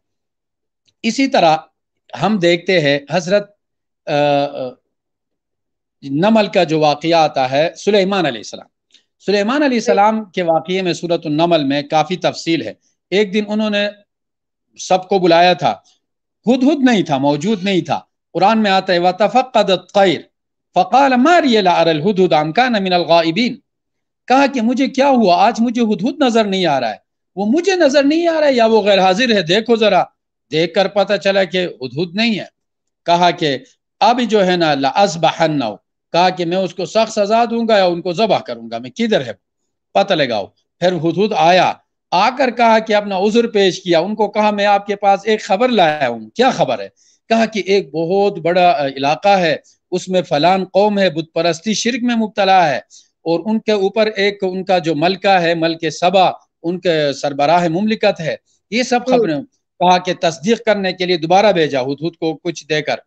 इसी तरह हम देखते हैं हजरत नमल का जो वाक़ आता है सुलेमान सलाम सुलेमान सलाम के वाक़े में सूरत नमल में काफ़ी तफसील है एक दिन उन्होंने सबको बुलाया था हद हद नहीं था मौजूद नहीं था कुरान में आता है वतफ़त खैर फ़काल मारियल अमकान मिनल गाइबीन कहा कि मुझे क्या हुआ आज मुझे हद नज़र नहीं आ रहा है वो मुझे नजर नहीं आ रहा या वो गैर हाजिर है देखो जरा देख कर पता चला कि उदहुद नहीं है कहा कि अभी जो है ना लाज बहन्ना कहा कि मैं उसको सख्त सजा दूंगा या उनको जबह करूंगा मैं किधर है पता लगाओ फिर हदूद आया आकर कहा कि अपना उजुर पेश किया उनको कहा मैं आपके पास एक खबर लाया हूँ क्या खबर है कहा कि एक बहुत बड़ा इलाका है उसमें फलान कौम है बुत परस्ती शिरक में मुबतला है और उनके ऊपर एक उनका जो मलका है के सबा उनके सरबराह मुमलिकत है ये सब खबरें कहा कि तस्दीक करने के लिए दोबारा भेजा हुदहुद को कुछ देकर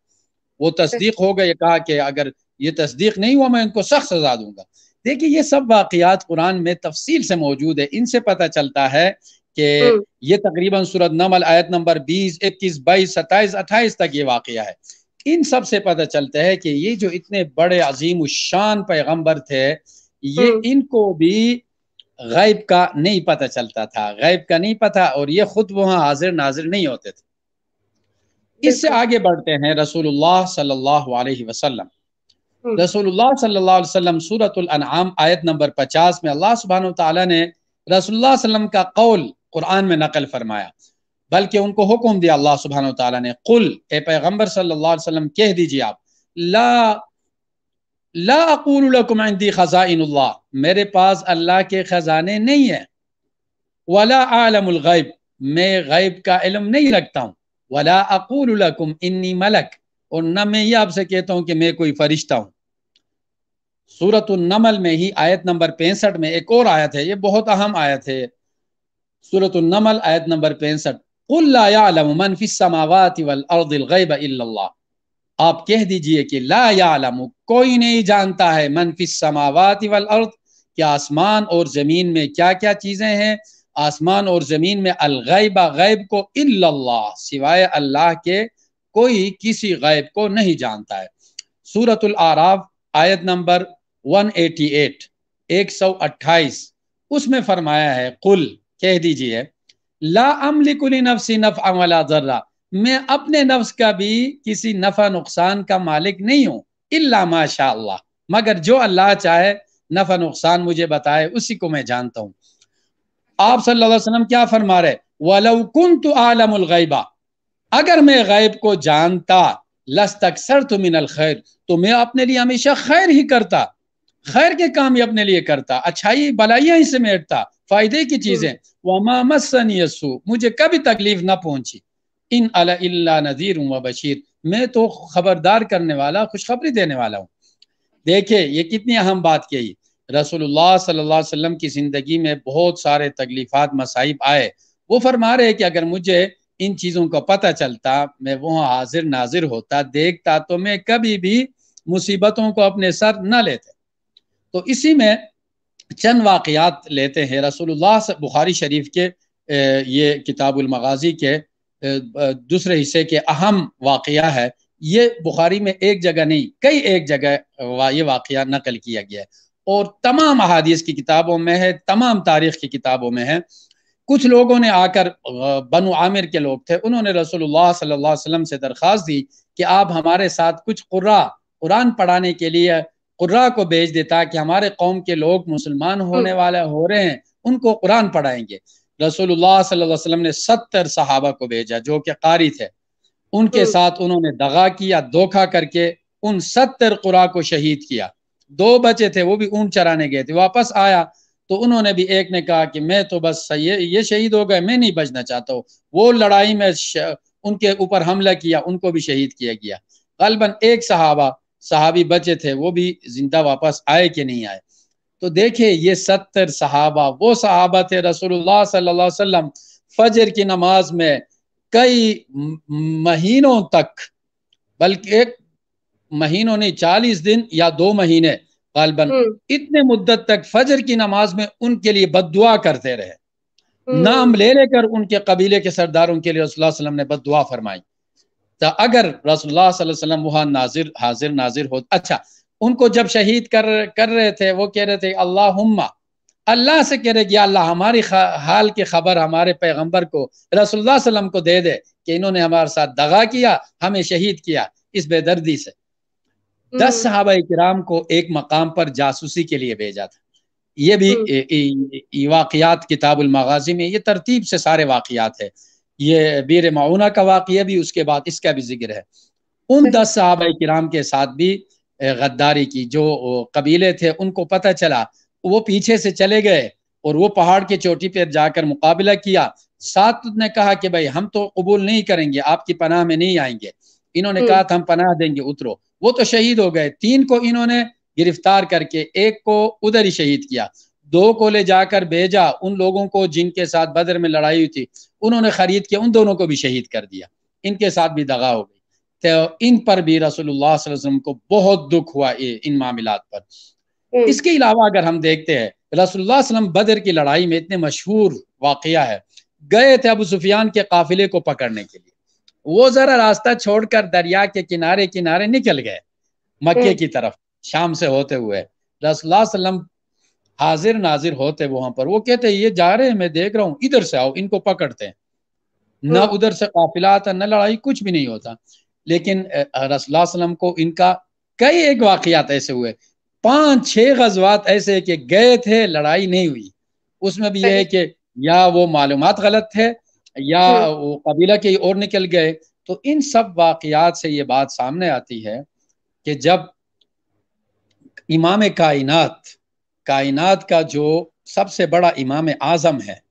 वो तस्दीक हो गई कहा कि अगर ये तस्दीक नहीं हुआ मैं इनको सख्त सजा दूंगा देखिए ये सब वाकियात कुरान में तफसील से मौजूद है इनसे पता चलता है कि ये तकरीबन सूरत नमल आयत नंबर 20, इक्कीस बाईस सत्ताईस अट्ठाईस तक ये वाक्य है इन सब से पता चलता है कि ये जो इतने बड़े अजीम शान पैगम्बर थे ये हम्म। इनको भी गैब का नहीं पता चलता था गैब का नहीं पता और ये खुद वहां हाजिर नाजिर नहीं होते थे इससे आगे बढ़ते हैं रसूलुल्लाह सल्लल्लाहु अलैहि वसल्लम हम्म। रसूलुल्लाह सल्लल्लाहु अलैहि वसल्लम सूरतुल अनआम आयत नंबर 50 में अल्लाह सुबहान तआला ने रसूलुल्लाह वसल्लम का कौल कुरान में नकल फरमाया बल्कि उनको हुक्म दिया अल्लाह सुबहान तआला ने कुल ए पैगम्बर सल्लल्लाहु अलैहि वसल्लम कह दीजिए आप ला लाकुम आंदी ख़ज़ाइनल्ला मेरे पास अल्लाह के ख़ज़ाने नहीं है वला आलमगैब मैं गैब का इलम नहीं रखता हूँ वला अकूलकुम इन्नी मलक और न मैं ये आपसे कहता हूँ कि मैं कोई फ़रिश्ता हूँ सूरत नमल में ही आयत नंबर पैंसठ में एक और आयत है ये बहुत अहम आयत है सूरत नमल आयत नंबर पैंसठ मन फ़िसमावात वल अर्दिल गैब आप कह दीजिए कि ला कोई नहीं जानता है मनफि समावत वल अर्द कि आसमान और ज़मीन में क्या क्या चीज़ें हैं आसमान और ज़मीन में अलगैबा गैब को इल्लाह सिवाय अल्लाह के कोई किसी गैब को नहीं जानता है सूरत आराफ आयत नंबर 188 128 उसमें फरमाया है कुल कह दीजिए ला अमली कुली नफसी नफ अमला जर्रा मैं अपने नफ्स का भी किसी नफा नुकसान का मालिक नहीं हूँ इल्ला माशा मगर जो अल्लाह चाहे नफा नुकसान मुझे बताए उसी को मैं जानता हूँ आप सल्लल्लाहु अलैहि वसल्लम क्या फरमा रहे वलकुन तो आलमगैबा अगर मैं गैब को जानता लस तक सर मिनल खैर तो मैं अपने लिए हमेशा खैर ही करता खैर के काम ही अपने लिए करता अच्छाई भलाइया ही समेटता फायदे की चीजें हम्म। वमा मसनी मुझे कभी तकलीफ ना पहुंची इन अला नज़ीर व बशीर मैं तो खबरदार करने वाला खुशखबरी देने वाला हूँ देखे ये कितनी अहम बात कही रसोल्ला सल्ला की ज़िंदगी में बहुत सारे तकलीफ़ात मसाइब आए वो फरमा रहे कि अगर मुझे इन चीज़ों का पता चलता मैं वहाँ हाजिर नाजिर होता देखता तो मैं कभी भी मुसीबतों को अपने सर न लेते तो इसी में चंद वाकियात लेते हैं रसोल्ला बुखारी शरीफ के ये किताबुलमगाजी के दूसरे हिस्से के अहम वाकया है ये बुखारी में एक जगह नहीं कई एक जगह ये वाकया नकल किया गया है और तमाम अहादीस की किताबों में है तमाम तारीख की किताबों में है कुछ लोगों ने आकर बनु आमिर के लोग थे उन्होंने रसूलुल्लाह सल्लल्लाहु अलैहि वसल्लम से दरख्वास्त दी कि आप हमारे साथ कुछ कुर्रा कुरान पढ़ाने के लिए कुर्रा को भेज देता कि हमारे कौम के लोग मुसलमान होने हम्म। वाले हो रहे हैं उनको कुरान पढ़ाएंगे रसूलुल्लाह सल्लल्लाहु अलैहि वसल्लम ने सत्तर सहाबा को भेजा जो कि कारी थे उनके हम्म। साथ उन्होंने दगा किया धोखा करके उन सत्तर कुरा को शहीद किया दो बचे थे वो भी ऊंट चराने गए थे वापस आया तो उन्होंने भी एक ने कहा कि मैं तो बस ये ये शहीद हो गए मैं नहीं बचना चाहता हूँ वो लड़ाई में उनके ऊपर हमला किया उनको भी शहीद किया गया गलबन एक सहाबा सहाबी बचे थे वो भी जिंदा वापस आए कि नहीं आए तो देखे ये सत्तर सहाबा वो सहाबा थे रसोल्ला सल्लाम फजर की नमाज में कई महीनों तक बल्कि एक महीनों ने चालीस दिन या दो महीने गालबन हम्म। इतने मुद्दत तक फजर की नमाज में उनके लिए बदुआ करते रहे हम्म। नाम ले लेकर उनके कबीले के सरदारों के लिए रसोल्ला वसलम ने बदुआ फरमाई तो अगर रसोल्ला वहां नाजिर हाजिर नाजिर हो अच्छा उनको जब शहीद कर कर रहे थे वो कह रहे थे अल्लाह अल्लाह से कह रहे कि अल्लाह हमारी हाल की खबर हमारे पैगंबर को रसुल्ला सलम को दे दे कि इन्होंने हमारे साथ दगा किया हमें शहीद किया इस बेदर्दी से दस हम्म। सहाबा कराम को एक मकाम पर जासूसी के लिए भेजा था ये भी हम्म। वाकियात किताबुल मगाजी में ये तरतीब से सारे वाकियात है ये बीर माउना का वाक़ भी उसके बाद इसका भी जिक्र है उन हम्म। दस सहाबा कराम के साथ भी गद्दारी की जो कबीले थे उनको पता चला वो पीछे से चले गए और वो पहाड़ की चोटी पर जाकर मुकाबला किया सात ने कहा कि भाई हम तो कबूल नहीं करेंगे आपकी पनाह में नहीं आएंगे इन्होंने कहा था हम पनाह देंगे उतरो वो तो शहीद हो गए तीन को इन्होंने गिरफ्तार करके एक को उधर ही शहीद किया दो को ले जाकर भेजा उन लोगों को जिनके साथ बदर में लड़ाई हुई थी उन्होंने खरीद के उन दोनों को भी शहीद कर दिया इनके साथ भी दगा हो गई तो इन पर भी रसोल्ला को बहुत दुख हुआ ये इन मामला पर हम्म। इसके अलावा अगर हम देखते हैं रसोल्ला बदर की लड़ाई में इतने मशहूर वाकया है गए थे अबू सुफियान के काफिले को पकड़ने के लिए वो ज़रा रास्ता छोड़कर दरिया के किनारे किनारे निकल गए मक्के हम्म। की तरफ शाम से होते हुए रसोल्लाम हाजिर नाजिर होते वहां पर वो कहते हैं ये जा रहे हैं मैं देख रहा हूँ इधर से आओ इनको पकड़ते हैं न हम्म। उधर से काफिला आता न लड़ाई कुछ भी नहीं होता लेकिन रसलम को इनका कई एक वाकियात ऐसे हुए पांच छह गजवात ऐसे कि गए थे लड़ाई नहीं हुई उसमें भी यह है कि या वो मालूम गलत थे या वो कबीला के और निकल गए तो इन सब वाकियात से ये बात सामने आती है कि जब इमाम कायनात कायनात का जो सबसे बड़ा इमाम आजम है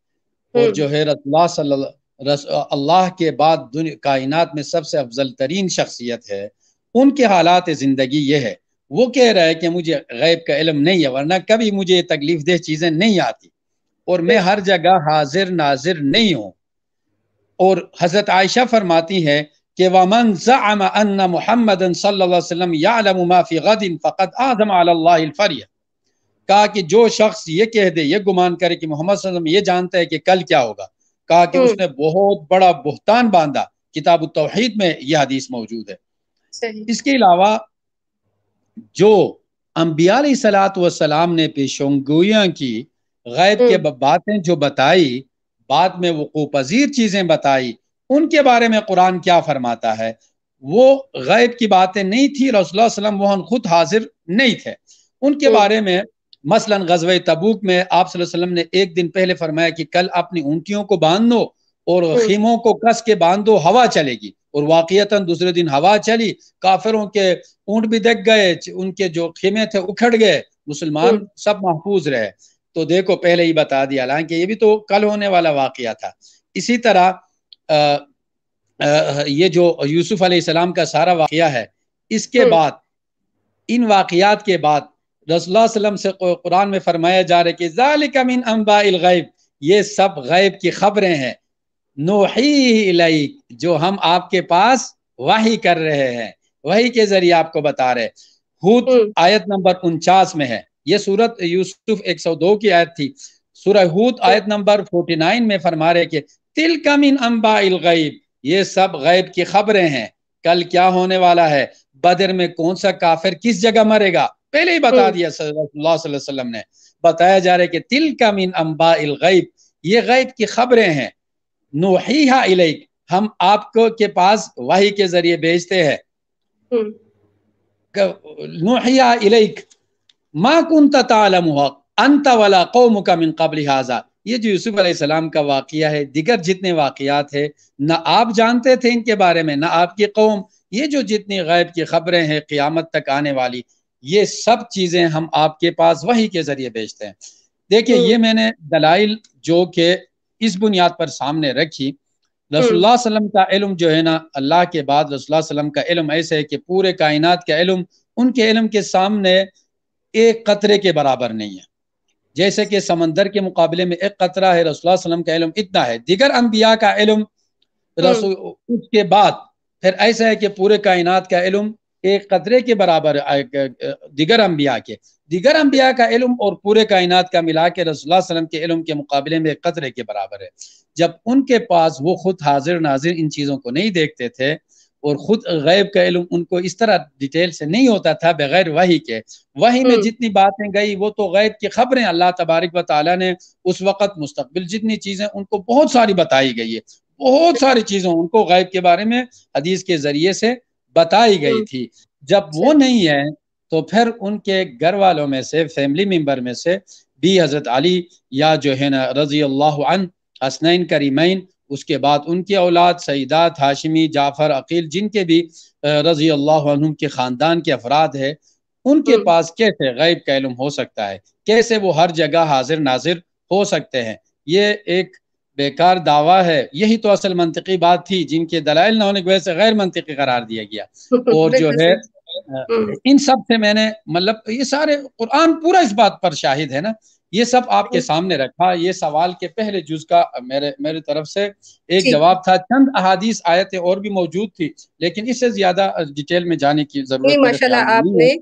और हम्म। जो है रसुल्ला अल्लाह के बाद कायनात में सबसे अफजल तरीन शख्सियत है उनके हालात ज़िंदगी ये है वो कह रहा है कि मुझे गैब का इलम नहीं है वरना कभी मुझे ये तकलीफ दह चीज़ें नहीं आती और मैं हर जगह हाजिर नाजिर नहीं हूँ और हज़रत आयशा फरमाती है कि वमन ज़म अन मोहम्मद कहा कि जो शख्स ये कह दे ये गुमान करे कि मोहम्मद ये जानता है कि कल क्या होगा कहा कि हम्म। उसने बहुत बड़ा बहतान बांधा किताब तोहहीद में यह हदीस मौजूद है इसके अलावा जो अम्बियाली सलात वसलाम ने पेशोंगोया की गैब के हम्म। बातें जो बताई बाद में वकू पजीर चीज़ें बताई उनके बारे में कुरान क्या फरमाता है वो गैब की बातें नहीं थी रसोल्ला वसलम वहन खुद हाजिर नहीं थे उनके हम्म। बारे में मसलन गजब तबूक में आप सल्लम ने एक दिन पहले फरमाया कि कल अपनी ऊंटियों को बांध दो और हम्म। खीमों को कस के बांध दो हवा चलेगी और वाक़ता दूसरे दिन हवा चली काफिरों के ऊंट भी दख गए उनके जो खेमे थे उखड़ गए मुसलमान हम्म। सब महफूज रहे तो देखो पहले ही बता दिया हालांकि ये भी तो कल होने वाला वाक़ था इसी तरह आ, आ, ये जो यूसुफ अलैहिस्सलाम का सारा वाक़ है इसके हम्म। बाद इन वाकियात के बाद रसोल्ला से कुरान में फरमाया जा रहा है कि ज़ालिकमिन गैब ये सब गैब की खबरें हैं नोही जो हम आपके पास वही कर रहे हैं वही के जरिए आपको बता रहे हूत हम्म। आयत नंबर उनचास में है ये सूरत यूसुफ 102 की आयत थी सूरह हूत हम्म। आयत नंबर 49 में फरमा रहे कि तिल कमिन अम्बा गैब ये सब गैब की खबरें हैं कल क्या होने वाला है बदर में कौन सा काफिर किस जगह मरेगा पहले ही बता हम्म। दिया वसल्लम ने बताया जा रहा है कि तिल का मिन अम्बा गैब ये गैब की खबरें हैं नोहीहा हम आपको के पास वही के जरिए भेजते हैं माँ अंत वाला कौम का मिन कबल हाजा ये जो यूसुफ का वाक़ है दिगर जितने वाकियात है ना आप जानते थे इनके बारे में ना आपकी कौम ये जो जितनी गैब की खबरें हैं क़्यामत तक आने वाली ये सब चीज़ें हम आपके पास वही के ज़रिए भेजते हैं देखिए तो ये मैंने दलाइल जो कि इस बुनियाद पर सामने रखी हम्म। रसोल्ला सलम का इलम जो है ना अल्लाह के बाद रसोल्ला सलम का इलम ऐसे है कि पूरे कायनात का इलम उनके इलम के सामने एक कतरे के बराबर नहीं है जैसे कि समंदर के मुकाबले में एक कतरा है रसोल्ला सलम का इलम इतना है दिगर अम्बिया का इलम हम्म। उसके बाद फिर ऐसा है कि पूरे कायनात का इलम एक कतरे के बराबर दिगर अम्बिया के दिगर अम्बिया का इलम और पूरे कायनात का मिला के रसोल्ला के इलम के मुकाबले में एक कतरे के बराबर है जब उनके पास वो खुद हाजिर नाजिर इन चीज़ों को नहीं देखते थे और ख़ुद गैब का इलम उनको इस तरह डिटेल से नहीं होता था बगैर वही के वही में हम्म। जितनी बातें गई वो तो गैब की खबरें अल्लाह तबारक व ताली ने उस वक़्त मुस्तबिल जितनी चीज़ें उनको बहुत सारी बताई गई है बहुत सारी चीज़ों उनको गैब के बारे में हदीस के ज़रिए से बताई गई हम्म। थी जब वो अच्छा। नहीं है तो फिर उनके घर वालों में से फैमिली मेंबर में से भी हज़रत अली या जो है ना रजी अल्लाह हसनैन करीमैन उसके बाद उनके औलाद सईदात हाशमी जाफ़र अकील जिनके भी रजी अल्लाह के ख़ानदान के अफराद है उनके हम्म। पास कैसे गैब का इलम हो सकता है कैसे वो हर जगह हाजिर नाजिर हो सकते हैं ये एक बेकार दावा है यही तो असल मंतकी बात थी जिनके दलाइल ना होने की वजह से गैर मंतकी करार दिया गया और जो है हम्म। इन सब से मैंने मतलब ये सारे कुरान पूरा इस बात पर शाहिद है ना ये सब आपके हम्म। सामने रखा ये सवाल के पहले जुज का मेरे मेरी तरफ से एक जवाब था चंद अहादीस आयतें और भी मौजूद थी लेकिन इससे ज्यादा डिटेल में जाने की जरूरत नहीं माशाल्लाह आपने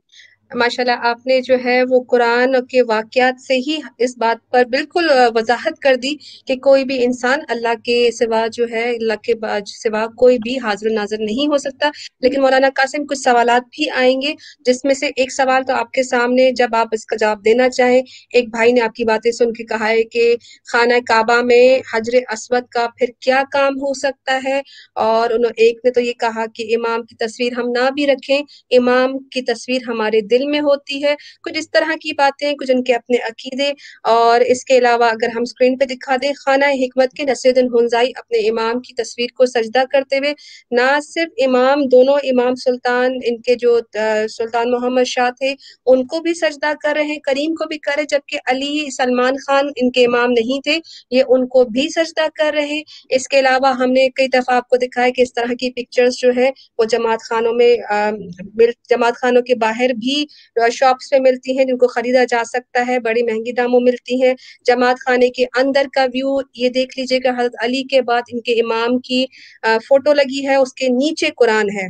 माशाल्लाह आपने जो है वो कुरान के वाक्यात से ही इस बात पर बिल्कुल वजाहत कर दी कि कोई भी इंसान अल्लाह के सिवा जो है अल्लाह के सिवा कोई भी हाजिर नाजर नहीं हो सकता लेकिन मौलाना कासिम कुछ सवाल भी आएंगे जिसमें से एक सवाल तो आपके सामने जब आप इसका जवाब देना चाहें एक भाई ने आपकी बातें सुन के कहा है कि खाना काबा में हजर असवद का फिर क्या काम हो सकता है और उन्होंने एक ने तो ये कहा कि इमाम की तस्वीर हम ना भी रखें इमाम की तस्वीर हमारे दिल दिल में होती है कुछ इस तरह की बातें कुछ उनके अपने अकीदे और इसके अलावा अगर हम स्क्रीन पे दिखा दें खाना हमत के नसरुद्दीन हंजाई अपने इमाम की तस्वीर को सजदा करते हुए ना सिर्फ इमाम दोनों इमाम सुल्तान इनके जो सुल्तान मोहम्मद शाह थे उनको भी सजदा कर रहे हैं करीम को भी कर रहे जबकि अली सलमान खान इनके इमाम नहीं थे ये उनको भी सजदा कर रहे हैं इसके अलावा हमने कई दफ़ा आपको दिखाया कि इस तरह की पिक्चर्स जो है वो जमात खानों में जमात खानों के बाहर भी शॉप्स में मिलती हैं जिनको खरीदा जा सकता है बड़ी महंगी दामों मिलती हैं जमात खाने के अंदर का व्यू ये देख लीजिएगा हजरत अली के बाद इनके इमाम की फोटो लगी है उसके नीचे कुरान है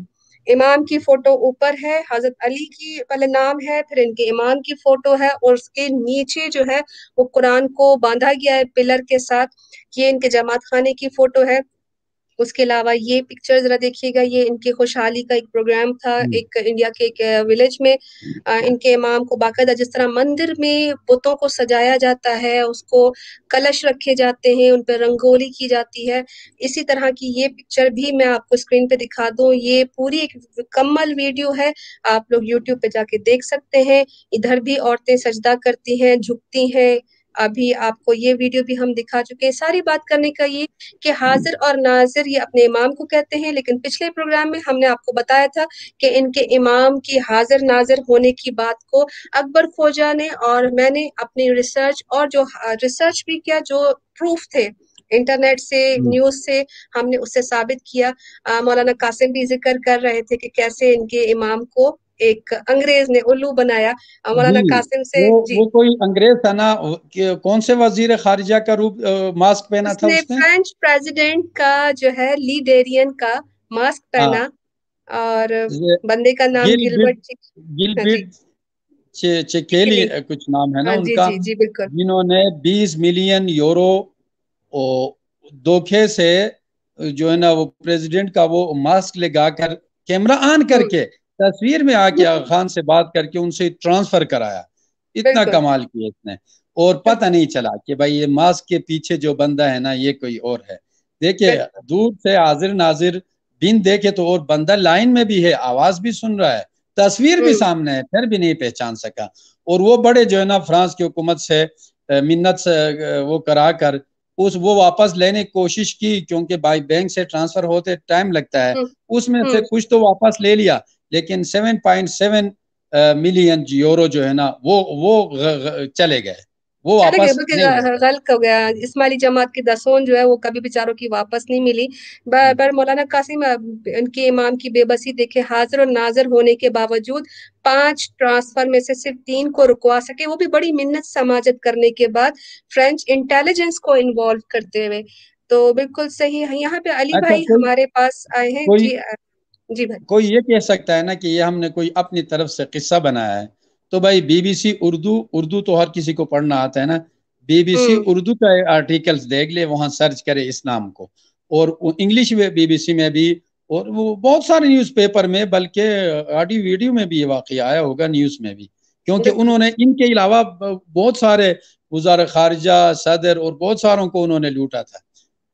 इमाम की फोटो ऊपर है हजरत अली की पहले नाम है फिर इनके इमाम की फोटो है और उसके नीचे जो है वो कुरान को बांधा गया है पिलर के साथ ये इनके जमात खाने की फोटो है उसके अलावा ये पिक्चर जरा देखिएगा ये इनके खुशहाली का एक प्रोग्राम था हम्म। एक इंडिया के एक विलेज में इनके इमाम को बाकायदा जिस तरह मंदिर में बुतों को सजाया जाता है उसको कलश रखे जाते हैं उन पर रंगोली की जाती है इसी तरह की ये पिक्चर भी मैं आपको स्क्रीन पे दिखा दूं ये पूरी एक मुकम्मल वीडियो है आप लोग यूट्यूब पे जाके देख सकते हैं इधर भी औरतें सजदा करती हैं झुकती हैं अभी आपको ये वीडियो भी हम दिखा चुके हैं सारी बात करने का ये कि हाजिर और नाजिर ये अपने इमाम को कहते हैं लेकिन पिछले प्रोग्राम में हमने आपको बताया था कि इनके इमाम की हाजिर नाजिर होने की बात को अकबर खोजा ने और मैंने अपनी रिसर्च और जो रिसर्च भी किया जो प्रूफ थे इंटरनेट से हम्म। न्यूज से हमने उससे साबित किया मौलाना कासिम भी जिक्र कर रहे थे कि कैसे इनके इमाम को एक अंग्रेज ने उल्लू बनाया मौलाना कासिम से वो, जी, वो कोई अंग्रेज था ना कौन से वजीर खारिजा का रूप आ, मास्क पहना था उसने फ्रेंच प्रेसिडेंट का जो है ली डेरियन का मास्क हाँ। पहना और बंदे का नाम गिलबर्ट गिलबर्ट हाँ, चे, चेकेली कुछ नाम है ना हाँ, जी, उनका जिन्होंने 20 मिलियन यूरो धोखे से जो है ना वो प्रेसिडेंट का वो मास्क लगाकर कैमरा ऑन हम्म। करके तस्वीर में आके आगा खान से बात करके उनसे ट्रांसफर कराया इतना कमाल किया इसने और पता नहीं चला कि भाई ये मास्क के पीछे जो बंदा है ना ये कोई और है देखिए दूर से हाजिर नाजिर बिन देखे तो और बंदा लाइन में भी है आवाज भी सुन रहा है तस्वीर भी सामने है फिर भी नहीं पहचान सका और वो बड़े जो है ना फ्रांस की हुकूमत से मिन्नत से वो करा कर उस वो वापस लेने की कोशिश की क्योंकि भाई बैंक से ट्रांसफर होते टाइम लगता है हम्म। उसमें से हम्म। कुछ तो वापस ले लिया लेकिन 7.7 मिलियन यूरो जो है ना वो वो ग, ग, चले गए वो वापस गलत हो गया इस्माइली जमात की दसों जो है वो कभी बेचारों की वापस नहीं मिली हम्म। पर मौलाना कासिम इनके इमाम की बेबसी देखे हाजिर और नाजर होने के बावजूद पांच ट्रांसफर में से सिर्फ तीन को रुकवा सके वो भी बड़ी मिन्नत समाजत करने के बाद फ्रेंच इंटेलिजेंस को इन्वॉल्व करते हुए तो बिल्कुल सही है यहाँ पे अली अच्छा, भाई हमारे पास आए हैं जी जी कोई ये कह सकता है ना कि ये हमने कोई अपनी तरफ से किस्सा बनाया है तो भाई बीबीसी उर्दू उर्दू तो हर किसी को पढ़ना आता है ना बीबीसी हम्म। उर्दू का आर्टिकल्स देख ले वहां सर्च करे इस नाम को और इंग्लिश बीबीसी में भी और वो बहुत सारे न्यूज़पेपर में बल्कि ऑडियो वीडियो में भी ये वाक़ आया होगा न्यूज़ में भी क्योंकि उन्होंने इनके अलावा बहुत सारे गुजार खारजा सदर और बहुत सारों को उन्होंने लूटा था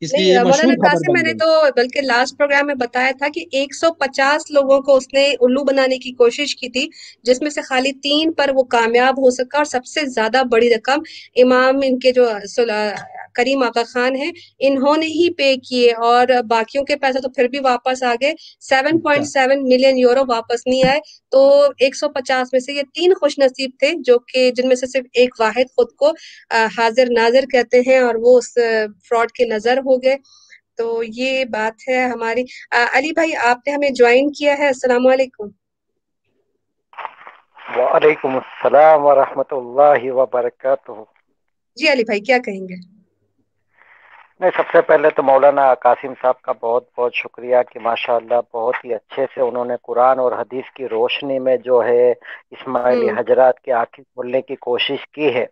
इसलिए मौलाना मैंने तो बल्कि लास्ट प्रोग्राम में बताया था कि 150 लोगों को उसने उल्लू बनाने की कोशिश की थी जिसमें से खाली तीन पर वो कामयाब हो सका और सबसे ज्यादा बड़ी रकम इमाम इनके जो करीम आका खान है इन्होंने ही पे किए और बाकियों के पैसे तो फिर भी वापस आ गए 7.7 अच्छा। मिलियन यूरो वापस नहीं आए तो 150 में से ये तीन खुश नसीब थे जो कि जिनमें से सिर्फ एक वाहिद खुद को हाजिर नाजिर कहते हैं और वो उस फ्रॉड के नजर हो गए तो ये बात है हमारी आ, अली भाई आपने हमें ज्वाइन किया है अस्सलाम वालेकुम वालेकुम अस्सलाम जी अली भाई क्या कहेंगे नहीं सबसे पहले तो मौलाना कासिम साहब का बहुत बहुत शुक्रिया कि माशाल्लाह बहुत ही अच्छे से उन्होंने कुरान और हदीस की रोशनी में जो है इस्माइली हम्म। हजरात के आखिर खोलने की कोशिश की है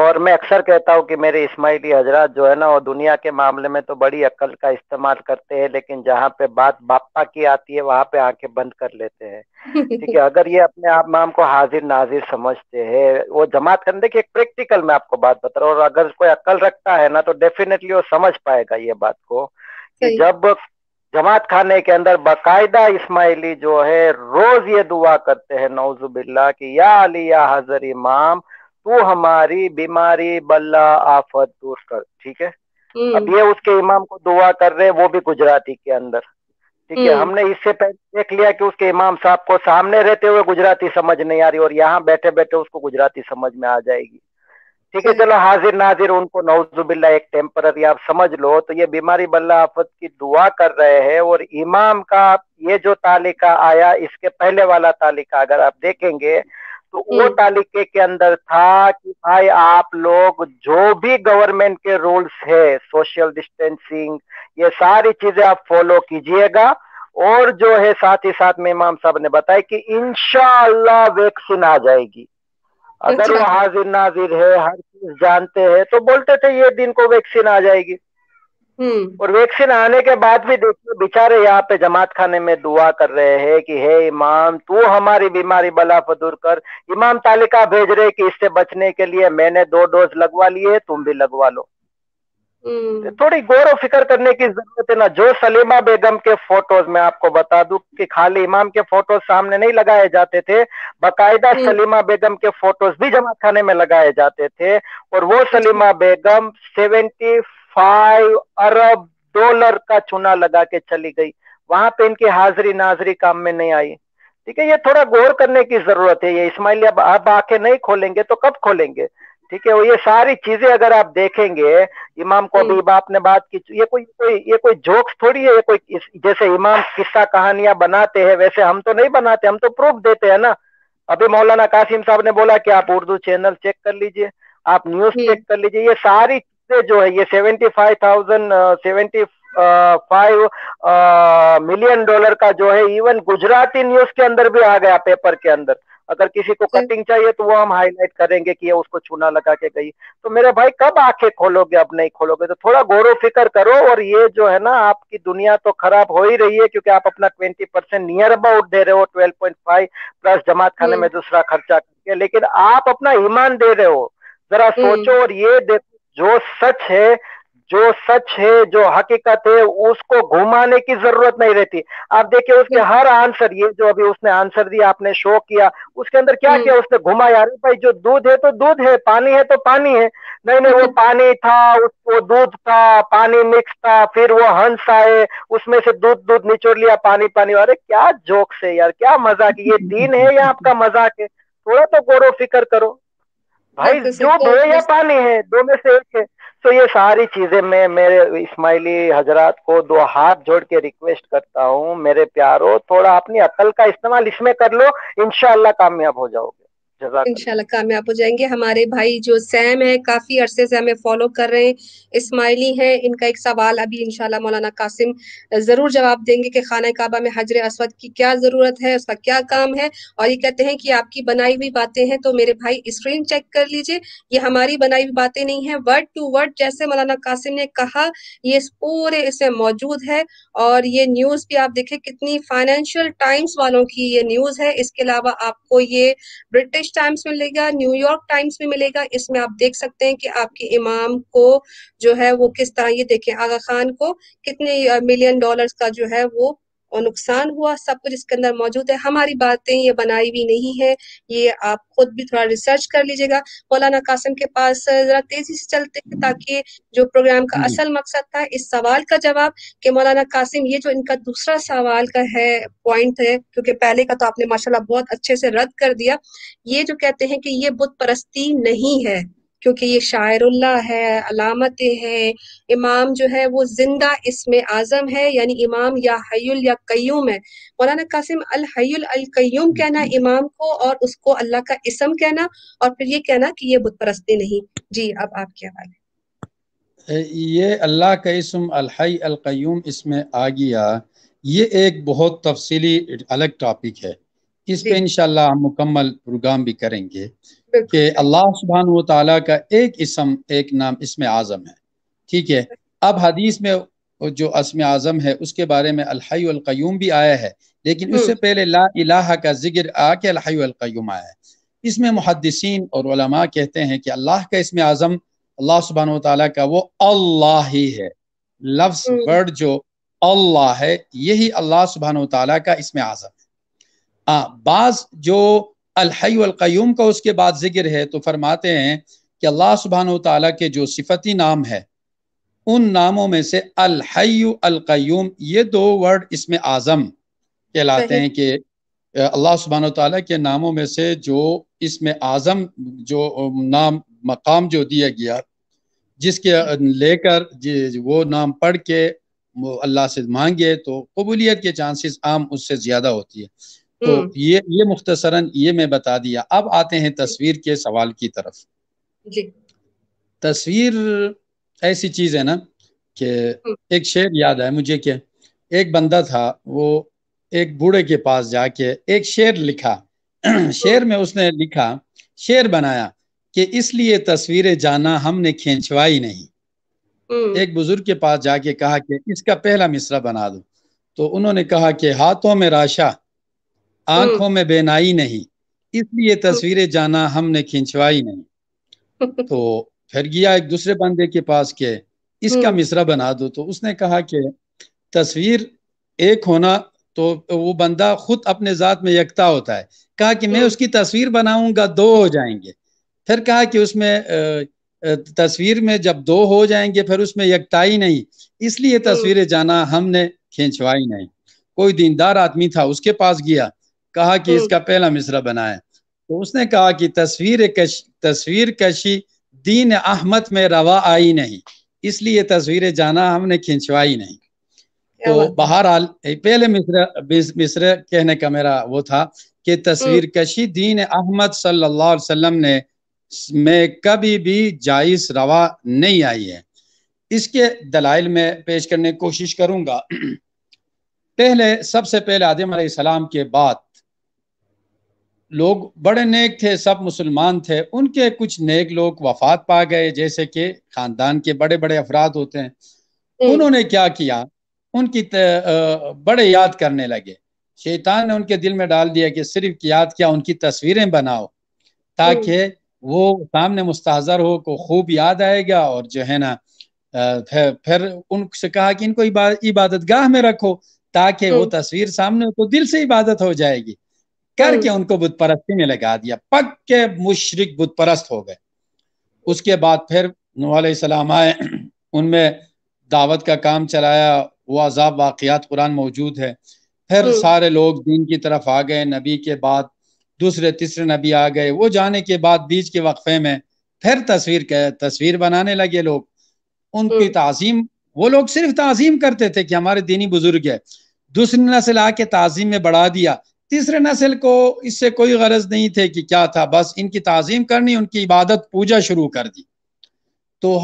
और मैं अक्सर कहता हूँ कि मेरे इस्माइली हजरत जो है ना वो दुनिया के मामले में तो बड़ी अक्ल का इस्तेमाल करते हैं लेकिन जहाँ पे बात बापा की आती है वहाँ पे आंखें बंद कर लेते हैं ठीक है अगर ये अपने आप माम को हाजिर नाजिर समझते हैं वो जमात करने की एक प्रैक्टिकल मैं आपको बात बता रहा हूँ और अगर कोई अक्ल रखता है ना तो डेफिनेटली वो समझ पाएगा ये बात को कि जब जमात खाने के अंदर बाकायदा इस्माइली जो है रोज ये दुआ करते हैं नौजुबिल्ला की या अली या हजर इमाम तू हमारी बीमारी बल्ला आफत दूर कर ठीक है हम्म। अब ये उसके इमाम को दुआ कर रहे वो भी गुजराती के अंदर ठीक है हम्म। हमने इससे पहले देख लिया कि उसके इमाम साहब को सामने रहते हुए गुजराती समझ नहीं आ रही और यहाँ बैठे बैठे उसको गुजराती समझ में आ जाएगी ठीक है हम्म। चलो हाजिर नाजिर उनको नौजुबिल्ला एक टेम्पररी आप समझ लो तो ये बीमारी बल्ला आफत की दुआ कर रहे हैं और इमाम का ये जो तालिका आया इसके पहले वाला तालिका अगर आप देखेंगे तो वो तालिके के अंदर था कि भाई आप लोग जो भी गवर्नमेंट के रूल्स है सोशल डिस्टेंसिंग ये सारी चीजें आप फॉलो कीजिएगा और जो है साथ ही साथ में इमाम साहब ने बताया कि इनशाला वैक्सीन आ जाएगी अगर वो हाजिर नाजिर है हर चीज जानते हैं तो बोलते थे ये दिन को वैक्सीन आ जाएगी हम्म। और वैक्सीन आने के बाद भी देखिए बेचारे यहाँ पे जमात खाने में दुआ कर रहे हैं कि हे इमाम तू हमारी बीमारी बला फदूर कर इमाम तालिका भेज रहे कि इससे बचने के लिए मैंने दो डोज लगवा लिए तुम भी लगवा लो हम्म। तो थोड़ी गौर फिक्र करने की जरूरत है ना जो सलीमा बेगम के फोटोज मैं आपको बता दूं कि खाली इमाम के फोटोज सामने नहीं लगाए जाते थे बकायदा हम्म। सलीमा बेगम के फोटोज भी जमा खाने में लगाए जाते थे और वो सलीमा अच्छा। बेगम सेवेंटी फाइव अरब डॉलर का चुना लगा के चली गई वहां पे इनकी हाजरी नाजरी काम में नहीं आई ठीक है ये थोड़ा गौर करने की जरूरत है ये इस्माइल अब अब आके नहीं खोलेंगे तो कब खोलेंगे ठीक है वो ये सारी चीजें अगर आप देखेंगे इमाम को भी हम्म। ने बात की ये कोई कोई ये कोई जोक्स थोड़ी है ये कोई जैसे इमाम किस्सा कहानियां बनाते हैं वैसे हम तो नहीं बनाते हम तो प्रूफ देते हैं ना अभी मौलाना कासिम साहब ने बोला कि आप उर्दू चैनल चेक कर लीजिए आप न्यूज चेक कर लीजिए ये सारी से जो है ये seventy five thousand seventy five million dollar का जो है इवन गुजराती न्यूज के अंदर भी आ गया पेपर के अंदर अगर किसी को कटिंग चाहिए तो वो हम हाईलाइट करेंगे कि ये उसको छूना लगा के गई तो मेरे भाई कब आंखें खोलोगे अब नहीं खोलोगे तो थोड़ा गौरव फिक्र करो और ये जो है ना आपकी दुनिया तो खराब हो ही रही है क्योंकि आप अपना ट्वेंटी परसेंट नियर अबाउट दे रहे हो ट्वेल्व पॉइंट फाइव प्लस जमात खाने में दूसरा खर्चा करके लेकिन आप अपना ईमान दे रहे हो जरा सोचो और ये देखो जो सच है जो सच है जो हकीकत है उसको घुमाने की जरूरत नहीं रहती आप देखिए उसके हम्म। हर आंसर ये जो अभी उसने आंसर दिया आपने शो किया उसके अंदर क्या किया हम्म। उसने घुमाया अरे भाई जो दूध है तो दूध है पानी है तो पानी है नहीं नहीं वो हम्म। पानी था वो दूध था पानी मिक्स था फिर वो हंस आए उसमें से दूध दूध निचोड़ लिया पानी पानी अरे क्या जोक्स है यार क्या मजाक ये दिन है या आपका मजाक है थोड़ा तो गौरव फिक्र करो भाई जो दो या पानी है दो में से एक है तो ये सारी चीजें मैं मेरे इस्माइली हजरात को दो हाथ जोड़ के रिक्वेस्ट करता हूँ मेरे प्यारो थोड़ा अपनी अकल का इस्तेमाल इसमें कर लो इनशाला कामयाब हो जाओगे इंशाल्लाह कामयाब हो जाएंगे हमारे भाई जो सैम है काफी अरसे से हमें फॉलो कर रहे हैं इस्माइली हैं इनका एक सवाल अभी इनशाला मौलाना कासिम जरूर जवाब देंगे कि खाना काबा में हजर असवद की क्या जरूरत है उसका क्या काम है और ये कहते हैं कि आपकी बनाई हुई बातें हैं तो मेरे भाई स्क्रीन चेक कर लीजिए ये हमारी बनाई हुई बातें नहीं है वर्ड टू वर्ड जैसे मौलाना कासिम ने कहा ये पूरे इसमें मौजूद है और ये न्यूज भी आप देखें कितनी फाइनेंशियल टाइम्स वालों की ये न्यूज है इसके अलावा आपको ये ब्रिटिश ब्रिटिश टाइम्स में मिलेगा न्यूयॉर्क टाइम्स में मिलेगा इसमें आप देख सकते हैं कि आपके इमाम को जो है वो किस तरह ये देखें आगा खान को कितने मिलियन डॉलर्स का जो है वो और नुकसान हुआ सब कुछ इसके अंदर मौजूद है हमारी बातें ये बनाई हुई नहीं है ये आप खुद भी थोड़ा रिसर्च कर लीजिएगा मौलाना कासम के पास जरा तेजी से चलते हैं ताकि जो प्रोग्राम का असल मकसद था इस सवाल का जवाब कि मौलाना कासिम ये जो इनका दूसरा सवाल का है पॉइंट है क्योंकि पहले का तो आपने माशाल्लाह बहुत अच्छे से रद्द कर दिया ये जो कहते हैं कि ये बुत परस्ती नहीं है क्योंकि ये शायरुल्ला है अलामतें हैं इमाम जो है वो जिंदा इसमें आजम है यानी इमाम या हयुल या कयूम है मौलाना कासिम अल हयुल अल कयूम कहना इमाम को और उसको अल्लाह का इसम कहना और फिर ये कहना कि ये बुत नहीं जी अब आपके हवाले ये अल्लाह का इसम अल अलकयूम इसमें आ गया ये एक बहुत तफसीली अलग टॉपिक है इस पे इन हम मुकम्मल प्रोग्राम भी करेंगे कि अल्लाह सुबहान ताला का एक इसम एक नाम इसमें आज़म है ठीक है अब हदीस में जो असम आज़म है उसके बारे में अलहयूम भी आया है लेकिन हम्म। उससे पहले ला इलाहा का जिक्र आके अलहयूम आया है इसमें मुहदसिन और उलमा कहते हैं कि अल्लाह का इसम आज़म अल्लाह सुबहान ताली का वो अल्लाह ही है लफ्स हम्म। वर्ड जो अल्लाह है यही अल्लाह सुबहान ताली का इसम आज़म बाज जो अलहैलकयूम का उसके बाद जिक्र है तो फरमाते हैं कि अल्लाह सुबहान तला के जो सिफती नाम है उन नामों में से अलहैलकयूम ये दो वर्ड इसमें आज़म कहलाते हैं कि अल्लाह सुबहान तला के नामों में से जो इसमें आज़म जो नाम मकाम जो दिया गया जिसके लेकर वो नाम पढ़ के अल्लाह से मांगे तो कबूलियत के चांसेस आम उससे ज़्यादा होती है तो हम्म। ये ये मुख्तसरन ये मैं बता दिया अब आते हैं तस्वीर के सवाल की तरफ जी तस्वीर ऐसी चीज है ना कि हम्म। एक शेर याद है मुझे कि एक बंदा था वो एक बूढ़े के पास जाके एक शेर लिखा शेर में उसने लिखा शेर बनाया कि इसलिए तस्वीरें जाना हमने खेचवाई नहीं हम्म। एक बुजुर्ग के पास जाके कहा कि इसका पहला मिसरा बना दो तो उन्होंने कहा कि हाथों में राशा आंखों में बेनाई नहीं इसलिए तो- तस्वीरें जाना हमने खिंचवाई नहीं तो फिर गया एक दूसरे बंदे के पास के इसका हम्म। मिसरा बना दो तो उसने कहा कि तस्वीर एक होना तो वो बंदा खुद अपने ज़ात में यकता होता है कहा कि मैं हम्म। उसकी तस्वीर बनाऊंगा दो हो जाएंगे फिर कहा कि उसमें तस्वीर में जब दो हो जाएंगे फिर उसमें यकताई नहीं इसलिए हम्म। तस्वीरें जाना हमने खिंचवाई नहीं कोई दीनदार आदमी था उसके पास गया कहा कि तो- इसका पहला मिसरा बनाए तो उसने कहा कि तस्वीर कश तस्वीर कशी दीन अहमद में रवा आई नहीं इसलिए तस्वीरें जाना हमने खिंचवाई नहीं तो बहरहाल पहले मिस्र मिस्र कहने का मेरा वो था कि तस्वीर तो- कशी दीन अहमद सल्लल्लाहु अलैहि वसल्लम ने में कभी भी जायज रवा नहीं आई है इसके दलाइल में पेश करने की कोशिश करूंगा पहले सबसे पहले आदम सलाम के बाद लोग बड़े नेक थे सब मुसलमान थे उनके कुछ नेक लोग वफात पा गए जैसे कि खानदान के बड़े बड़े अफराद होते हैं हम्म। उन्होंने क्या किया उनकी बड़े याद करने लगे शैतान ने उनके दिल में डाल दिया कि सिर्फ याद क्या उनकी तस्वीरें बनाओ ताकि हम्म। वो सामने मुस्ताजर हो को खूब याद आएगा और जो है ना फिर, फिर उनसे कहा कि इनको इबादत गाह में रखो ताकि वो हम्म। तस्वीर सामने तो दिल से इबादत हो जाएगी करके हाँ। उनको बुत परस्ती में लगा दिया पक्के मुशरक बुत परस्त हो गए उसके बाद फिर नूसम आए उनमें दावत का काम चलाया वो अजाब वाक़ात कुरान मौजूद है फिर हाँ। सारे लोग दीन की तरफ आ गए नबी के बाद दूसरे तीसरे नबी आ गए वो जाने के बाद बीच के वक्फे में फिर तस्वीर के तस्वीर बनाने लगे लोग उनकी हाँ। तज़ीम वो लोग सिर्फ तज़ीम करते थे कि हमारे दीनी बुजुर्ग है दूसरी नस्ल आके तज़ीम में बढ़ा दिया तीसरे नस्ल को इससे कोई गरज नहीं थे कि क्या था बस इनकी तज़ीम करनी उनकी इबादत पूजा शुरू कर दी तो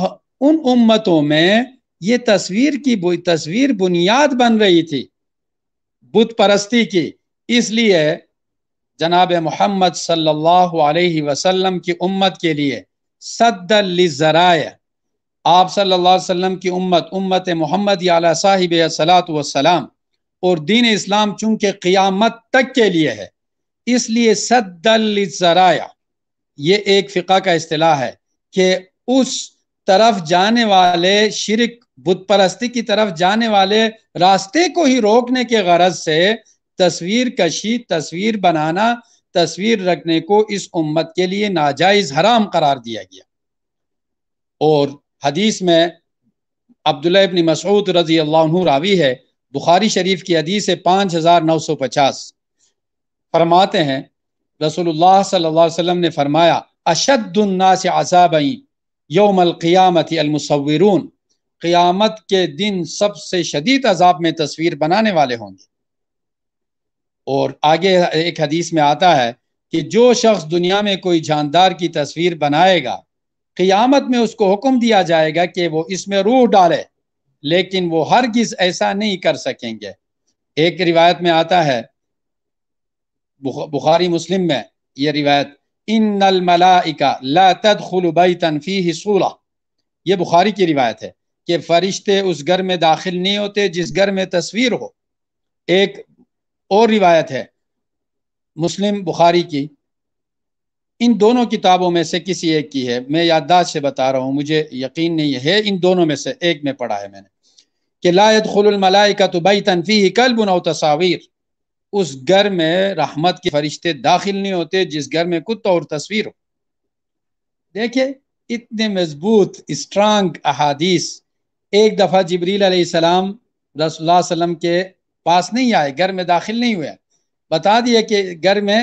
उन उम्मतों में ये तस्वीर की तस्वीर बुनियाद बन रही थी बुत परस्ती की इसलिए जनाब मोहम्मद सल्लल्लाहु वसल्लम की उम्मत के लिए सदराय आप सल्लल्लाहु अलैहि वसल्लम की उम्मत उम्मत मोहम्मद साहिब सलात वसलाम और दीन इस्लाम चूंकि क़ियामत तक के लिए है इसलिए सदराया ये एक फ़िका का असलाह है कि उस तरफ जाने वाले शिरक बुतपरस्ती की तरफ जाने वाले रास्ते को ही रोकने के गरज से तस्वीर कशी तस्वीर बनाना तस्वीर रखने को इस उम्मत के लिए नाजायज हराम करार दिया गया और हदीस में अब्दुल्ला इबन मसूद रजी अल्लाह रावी है बुखारी शरीफ की हदीस है पाँच हज़ार नौ सौ पचास फरमाते हैं रसोल्ला सल्लाम ने फरमाया अशदुल्ना से असाबई योमलक़ियामत क़ियामत के दिन सबसे शदीद अजाब में तस्वीर बनाने वाले होंगे और आगे एक हदीस में आता है कि जो शख्स दुनिया में कोई जानदार की तस्वीर बनाएगा क़ियामत में उसको हुक्म दिया जाएगा कि वो इसमें रूह डाले लेकिन वो हर किस ऐसा नहीं कर सकेंगे एक रिवायत में आता है बुखारी मुस्लिम में ये रिवायत इन नल मलाइका ला तनफी हिसूला ये बुखारी की रिवायत है कि फरिश्ते उस घर में दाखिल नहीं होते जिस घर में तस्वीर हो एक और रिवायत है मुस्लिम बुखारी की इन दोनों किताबों में से किसी एक की है मैं याददाश्त से बता रहा हूँ मुझे यकीन नहीं है इन दोनों में से एक में पढ़ा है मैंने कि लायद लायत का तो बई तनफी कल बुनाओ तस्वीर उस घर में रहमत के फरिश्ते दाखिल नहीं होते जिस घर में कुत्ता और तस्वीर हो देखिये इतने मजबूत स्ट्रांग अहादीस एक दफ़ा जबरील सलाम के पास नहीं आए घर में दाखिल नहीं हुए बता दिया कि घर में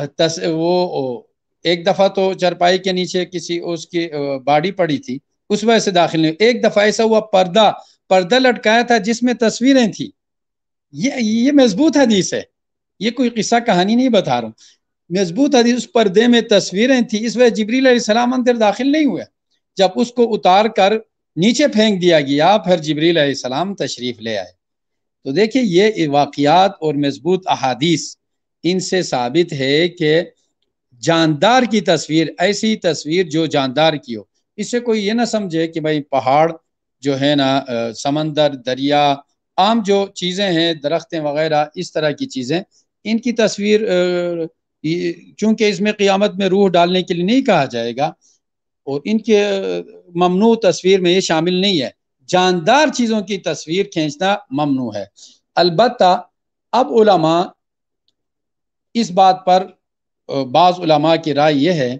तस वो एक दफ़ा तो चरपाई के नीचे किसी उसकी बाड़ी पड़ी थी उस वजह से दाखिल नहीं एक दफ़ा ऐसा हुआ पर्दा पर्दा लटकाया था जिसमें तस्वीरें थी ये ये मजबूत हदीस है ये कोई किस्सा कहानी नहीं बता रहा हूँ मजबूत हदीस उस पर्दे में तस्वीरें थी इस वजह जबरीसम अंदर दाखिल नहीं हुआ जब उसको उतार कर नीचे फेंक दिया गया फिर जबरीसम तशरीफ़ ले आए तो देखिए ये वाकियात और मजबूत अहादीस इनसे साबित है कि जानदार की तस्वीर ऐसी तस्वीर जो जानदार की हो इससे कोई ये ना समझे कि भाई पहाड़ जो है ना समंदर दरिया आम जो चीज़ें हैं दरख्तें वगैरह इस तरह की चीज़ें इनकी तस्वीर चूंकि इसमें क़ियामत में रूह डालने के लिए नहीं कहा जाएगा और इनके ममनू तस्वीर में ये शामिल नहीं है जानदार चीज़ों की तस्वीर खींचना ममनू है अलबत् अब उलमा इस बात पर बाज़ की राय यह है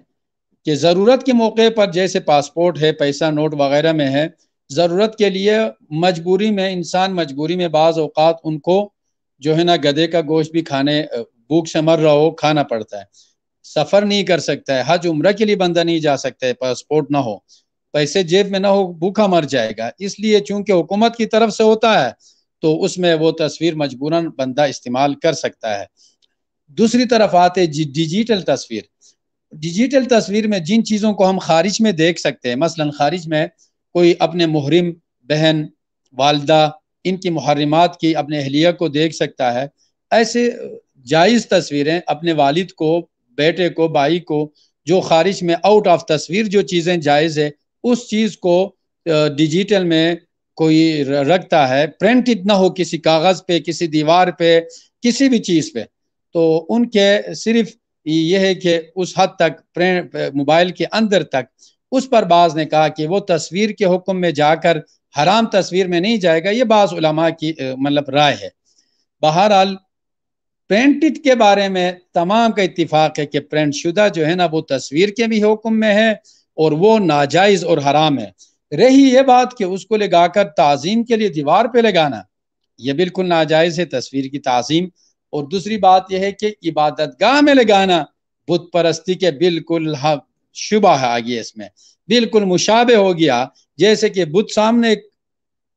कि ज़रूरत के मौके पर जैसे पासपोर्ट है पैसा नोट वगैरह में है ज़रूरत के लिए मजबूरी में इंसान मजबूरी में बाज़ अवत उनको जो है ना गधे का गोश्त भी खाने भूख से मर रहा हो खाना पड़ता है सफ़र नहीं कर सकता है हज उम्र के लिए बंदा नहीं जा सकता है पासपोर्ट ना हो पैसे जेब में ना हो भूखा मर जाएगा इसलिए चूंकि हुकूमत की तरफ से होता है तो उसमें वो तस्वीर मजबूरन बंदा इस्तेमाल कर सकता है दूसरी तरफ आते डिजिटल तस्वीर डिजिटल तस्वीर में जिन चीज़ों को हम खारिज में देख सकते हैं मसलन खारिज में कोई अपने मुहरिम बहन वालदा इनकी मुहर्रमात की अपने अहलिया को देख सकता है ऐसे जायज़ तस्वीरें अपने वालिद को बेटे को भाई को जो खारिज में आउट ऑफ तस्वीर जो चीज़ें जायज़ है उस चीज़ को डिजिटल में कोई रखता है प्रिंटेड ना हो किसी कागज़ पे किसी दीवार पे किसी भी चीज़ पे तो उनके सिर्फ यह है कि उस हद तक मोबाइल के अंदर तक उस पर बाज़ ने कहा कि वो तस्वीर के हुक्म में जाकर हराम तस्वीर में नहीं जाएगा ये बाज़ उलमा की मतलब राय है बहरहाल प्रिंटेड के बारे में तमाम का इतफाक़ है कि प्रिंट शुदा जो है ना वो तस्वीर के भी हुक्म में है और वो नाजायज़ और हराम है रही ये बात कि उसको लगाकर तज़ीम के लिए दीवार पे लगाना ये बिल्कुल नाजायज़ है तस्वीर की तज़ीम और दूसरी बात यह है कि इबादत गाह में लगाना बुत परस्ती के बिल्कुल हक शुबा आ गई इसमें बिल्कुल मुशाबे हो गया जैसे कि बुत सामने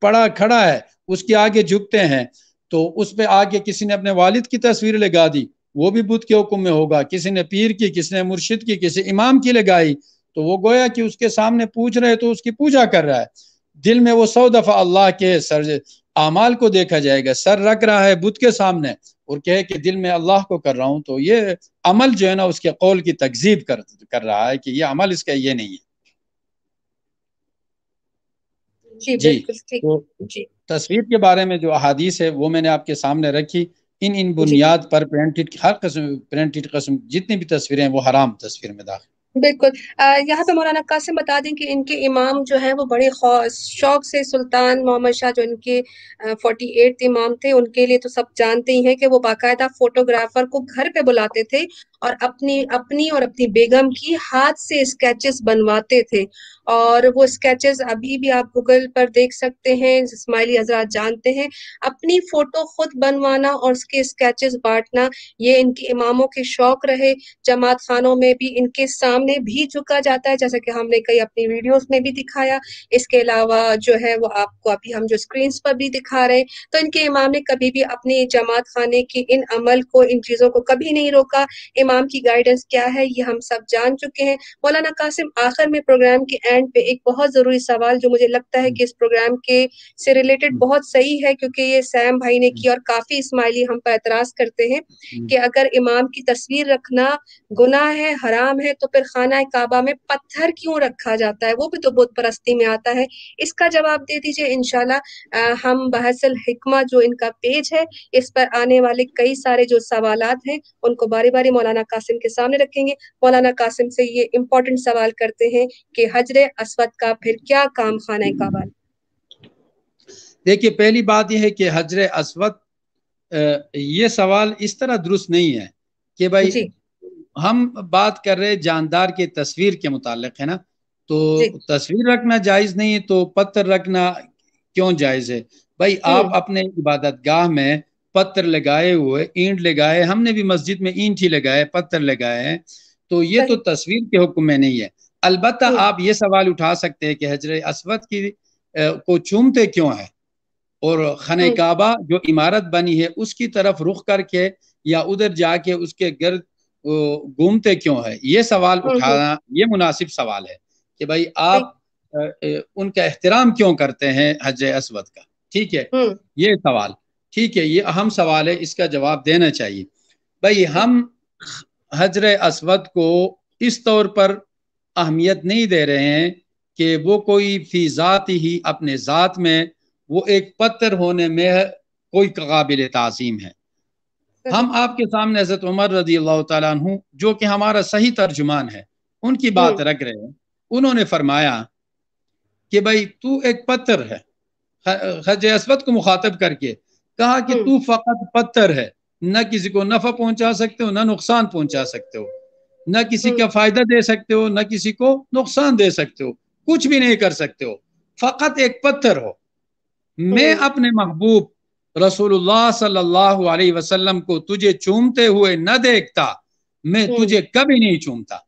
पड़ा खड़ा है उसके आगे झुकते हैं तो उस पर आगे किसी ने अपने वालिद की तस्वीर लगा दी वो भी बुद्ध के हुक्म में होगा किसी ने पीर की किसी ने मुर्शिद की किसी इमाम की लगाई तो वो गोया कि उसके सामने पूछ रहे तो उसकी पूजा कर रहा है दिल में वो सौ दफ़ा अल्लाह के सर अमाल को देखा जाएगा सर रख रहा है बुद्ध के सामने और कहे कि दिल में अल्लाह को कर रहा हूँ तो ये अमल जो है ना उसके कौल की तकजीब कर कर रहा है कि ये अमल इसका ये नहीं है जी, जी तो तस्वीर के बारे में जो अहादीस है वो मैंने आपके सामने रखी इन इन बुनियाद पर प्रिंटेड हर कस्म प्रिंटेड कस्म जितनी भी तस्वीरें हैं वो हराम तस्वीर में दाखिल बिल्कुल यहाँ पे मौलाना कासिम बता दें कि इनके इमाम जो है वो बड़े शौक से सुल्तान मोहम्मद शाह जो इनके फोर्टी एट इमाम थे उनके लिए तो सब जानते ही हैं कि वो बाकायदा फोटोग्राफर को घर पे बुलाते थे और अपनी अपनी और अपनी बेगम की हाथ से स्केचेस बनवाते थे और वो स्केचेस अभी भी आप गूगल पर देख सकते हैं इस्माइली हजरात जानते हैं अपनी फ़ोटो खुद बनवाना और उसके स्केचेस बांटना ये इनके इमामों के शौक रहे जमात खानों में भी इनके सामने भी झुका जाता है जैसा कि हमने कई अपनी वीडियोस में भी दिखाया इसके अलावा जो है वो आपको अभी हम जो स्क्रीन पर भी दिखा रहे हैं तो इनके इमाम ने कभी भी अपनी जमात खाने की इन अमल को इन चीज़ों को कभी नहीं रोका इमाम की गाइडेंस क्या है ये हम सब जान चुके हैं मौलाना कासिम आखिर में प्रोग्राम के एंड पे एक बहुत जरूरी सवाल जो मुझे लगता है कि इस प्रोग्राम के से रिलेटेड हम्म। बहुत सही है क्योंकि ये सैम भाई ने की और हम्म। काफी इस्माइली हम पर एतराज करते हैं हम्म। कि अगर इमाम की तस्वीर रखना गुनाह है हराम है तो फिर खाना काबा में पत्थर क्यों रखा जाता है वो भी तो बुद्ध परस्ती में आता है इसका जवाब दे दीजिए इनशाला हम बहसल हिकमा जो इनका पेज है इस पर आने वाले कई सारे जो सवाल हैं उनको बारी बारी मौलाना कासिम के सामने रखेंगे मौलाना कासिम से ये इम्पोर्टेंट सवाल करते हैं कि हजरे असवद का फिर क्या काम खाना काबा देखिए पहली बात यह है कि हजर असवद ये सवाल इस तरह दुरुस्त नहीं है कि भाई हम बात कर रहे जानदार के तस्वीर के मुतालिक है ना तो तस्वीर रखना जायज नहीं है तो पत्थर रखना क्यों जायज है भाई आप अपने इबादत गाह में पत्थर लगाए हुए ईंट लगाए हमने भी मस्जिद में ईंट ही लगाए पत्थर लगाए हैं तो ये तो तस्वीर के हुक्म में नहीं है अलबत् तो- आप ये सवाल उठा सकते हैं कि हजर असवद की को चूमते क्यों है और खन तो- काबा जो इमारत बनी है उसकी तरफ रुख करके या उधर जाके उसके गर्द घूमते क्यों है ये सवाल हम्म, हम्म। उठाना ये मुनासिब सवाल है कि भाई आप उनका एहतराम क्यों करते हैं हज असवद का ठीक है हम्म। ये सवाल ठीक है ये अहम सवाल है इसका जवाब देना चाहिए भाई हम हजर असवद को इस तौर पर अहमियत नहीं दे रहे हैं कि वो कोई फीजात ही अपने ज़ात में वो एक पत्थर होने में कोई काबिल तज़ीम है हम आपके सामने हजरत उमर रजी अल्लाह तु जो कि हमारा सही तर्जुमान है उनकी बात रख रहे हैं उन्होंने फरमाया कि भाई तू एक पत्थर है हज असवद को मुखातब करके कहा कि तू फकत पत्थर है न किसी को नफा पहुंचा सकते हो ना नुकसान पहुंचा सकते हो ना किसी का फायदा दे सकते हो ना किसी को नुकसान दे सकते हो कुछ भी नहीं कर सकते हो फकत एक पत्थर हो मैं अपने महबूब रसूलुल्लाह सल्लल्लाहु अलैहि वसल्लम को तुझे चूमते हुए न देखता मैं तुझे कभी नहीं चूमता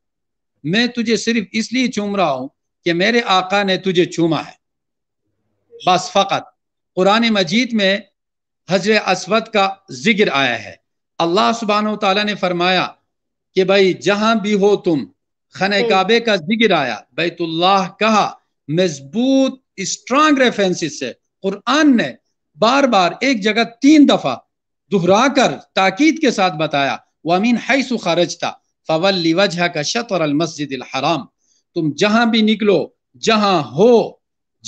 मैं तुझे सिर्फ इसलिए चूम रहा हूं कि मेरे आका ने तुझे चूमा है बस फकत कुरान मजीद में हजर असवद का जिक्र आया है अल्लाह सुबहान तला ने फरमाया कि भाई जहां भी हो तुम खन हम्म। काबे का जिक्र आया बैतुल्लाह कहा मजबूत स्ट्रांग रेफरेंसेस से कुरान ने बार बार एक जगह तीन दफा दोहरा कर ताकीद के साथ बताया वो अमीन है सुखारज था फवल वजह का शत और मस्जिद हराम तुम जहां भी निकलो जहां हो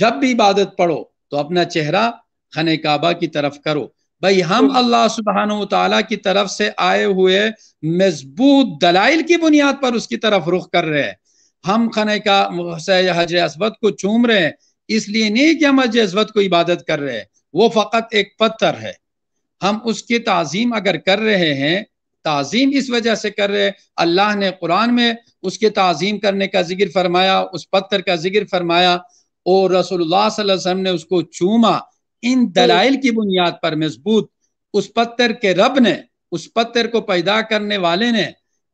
जब भी इबादत पढ़ो तो अपना चेहरा खन काबा की तरफ करो भाई हम तो- अल्लाह सुबहान तला की तरफ से आए हुए मजबूत दलाइल की बुनियाद पर उसकी तरफ रुख कर रहे हैं हम खने का हज असवद को चूम रहे हैं इसलिए नहीं कि हम हज असवद को इबादत कर रहे हैं वो फ़कत एक पत्थर है हम उसकी तज़ीम अगर कर रहे हैं तज़ीम इस वजह से कर रहे हैं अल्लाह ने कुरान में उसके तज़ीम करने का जिक्र फरमाया उस पत्थर का जिक्र फरमाया और रसोल्ला ने उसको चूमा इन तो दलाइल की बुनियाद पर मजबूत उस पत्थर के रब ने उस पत्थर को पैदा करने वाले ने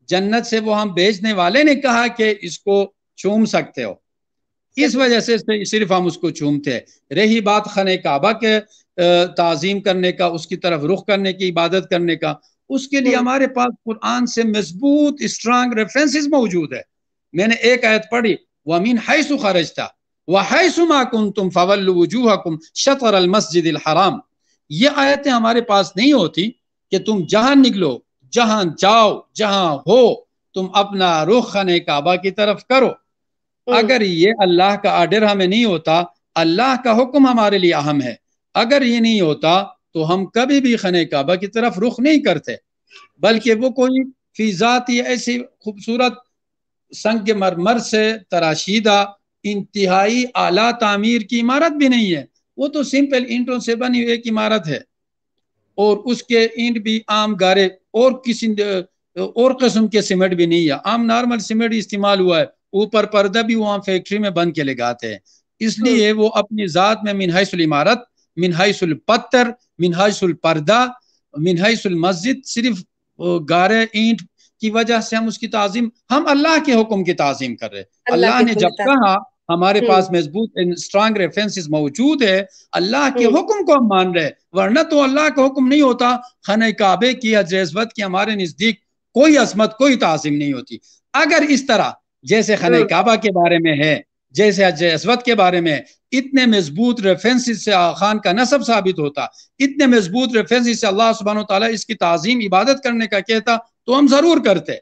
जन्नत से वो हम बेचने वाले ने कहा कि इसको चूम सकते हो इस वजह से सिर्फ हम उसको चूमते रही बात खन काबा के ताजीम करने का उसकी तरफ रुख करने की इबादत करने का उसके लिए हाँ। हमारे पास कुरान से मजबूत स्ट्रांग रेफरेंसेस मौजूद है मैंने एक आयत पढ़ी वो अमीन है सुखारज था वह तुम ये आयतें हमारे पास नहीं होती कि तुम जहां निकलो जहां जाओ जहां हो तुम अपना रुख खान काबा की तरफ करो हम्म। अगर ये अल्लाह का आर्डर हमें नहीं होता अल्लाह का हुक्म हमारे लिए अहम है अगर ये नहीं होता तो हम कभी भी खने काबा की तरफ रुख नहीं करते बल्कि वो कोई फिजात ऐसी खूबसूरत संग मरमर से तराशीदा इंतहाई आला तमीर की इमारत भी नहीं है वो तो सिंपल इंटों से बनी हुई एक इमारत है और उसके ईंट भी आम गारे और किसी और कस्म के सीमेंट भी नहीं है आम नॉर्मल सीमेंट इस्तेमाल हुआ है ऊपर पर्दा भी वहाँ फैक्ट्री में बन के लगाते हैं इसलिए हाँ। वो अपनी ज़ात में मिनहसल इमारत मिनहसल पत्थर मिनहसल पर्दा मिनहसल मस्जिद सिर्फ गारे ईंट की वजह से हम उसकी तजीम हम अल्लाह के हुक्म की तजीम कर रहे हैं अल्लाह ने जब कहा हमारे हम्म। पास मजबूत एंड स्ट्रांग रेफरेंसेस मौजूद है अल्लाह के हम्म। हुक्म को हम मान रहे वरना तो अल्लाह का हुक्म नहीं होता खन काबे की अजरसबत की हमारे नज़दीक कोई असमत कोई तासीम नहीं होती अगर इस तरह जैसे खन हम्म। काबा के बारे में है जैसे अजयसवत के बारे में इतने मजबूत रेफरेंसेस से आ खान का नसब साबित होता इतने मजबूत रेफरेंसेस से अल्लाह सुबहान तला इसकी तज़ीम इबादत करने का कहता तो हम ज़रूर करते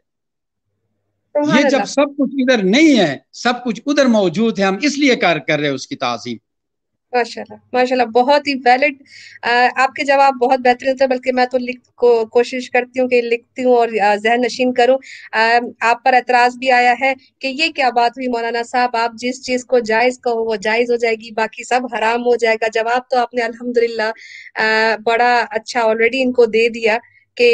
ये जब सब कुछ इधर नहीं है सब कुछ उधर मौजूद है हम इसलिए कार्य कर रहे हैं उसकी ताजीम माशाल्लाह माशाल्लाह बहुत ही वैलिड आपके जवाब बहुत बेहतरीन थे बल्कि मैं तो लिख को कोशिश करती हूँ कि लिखती हूँ और जहन नशीन करूँ आप पर एतराज़ भी आया है कि ये क्या बात हुई मौलाना साहब आप जिस चीज़ को जायज़ कहो वो जायज़ हो जाएगी बाकी सब हराम हो जाएगा जवाब तो आपने अलहमदुल्ला बड़ा अच्छा ऑलरेडी इनको दे दिया के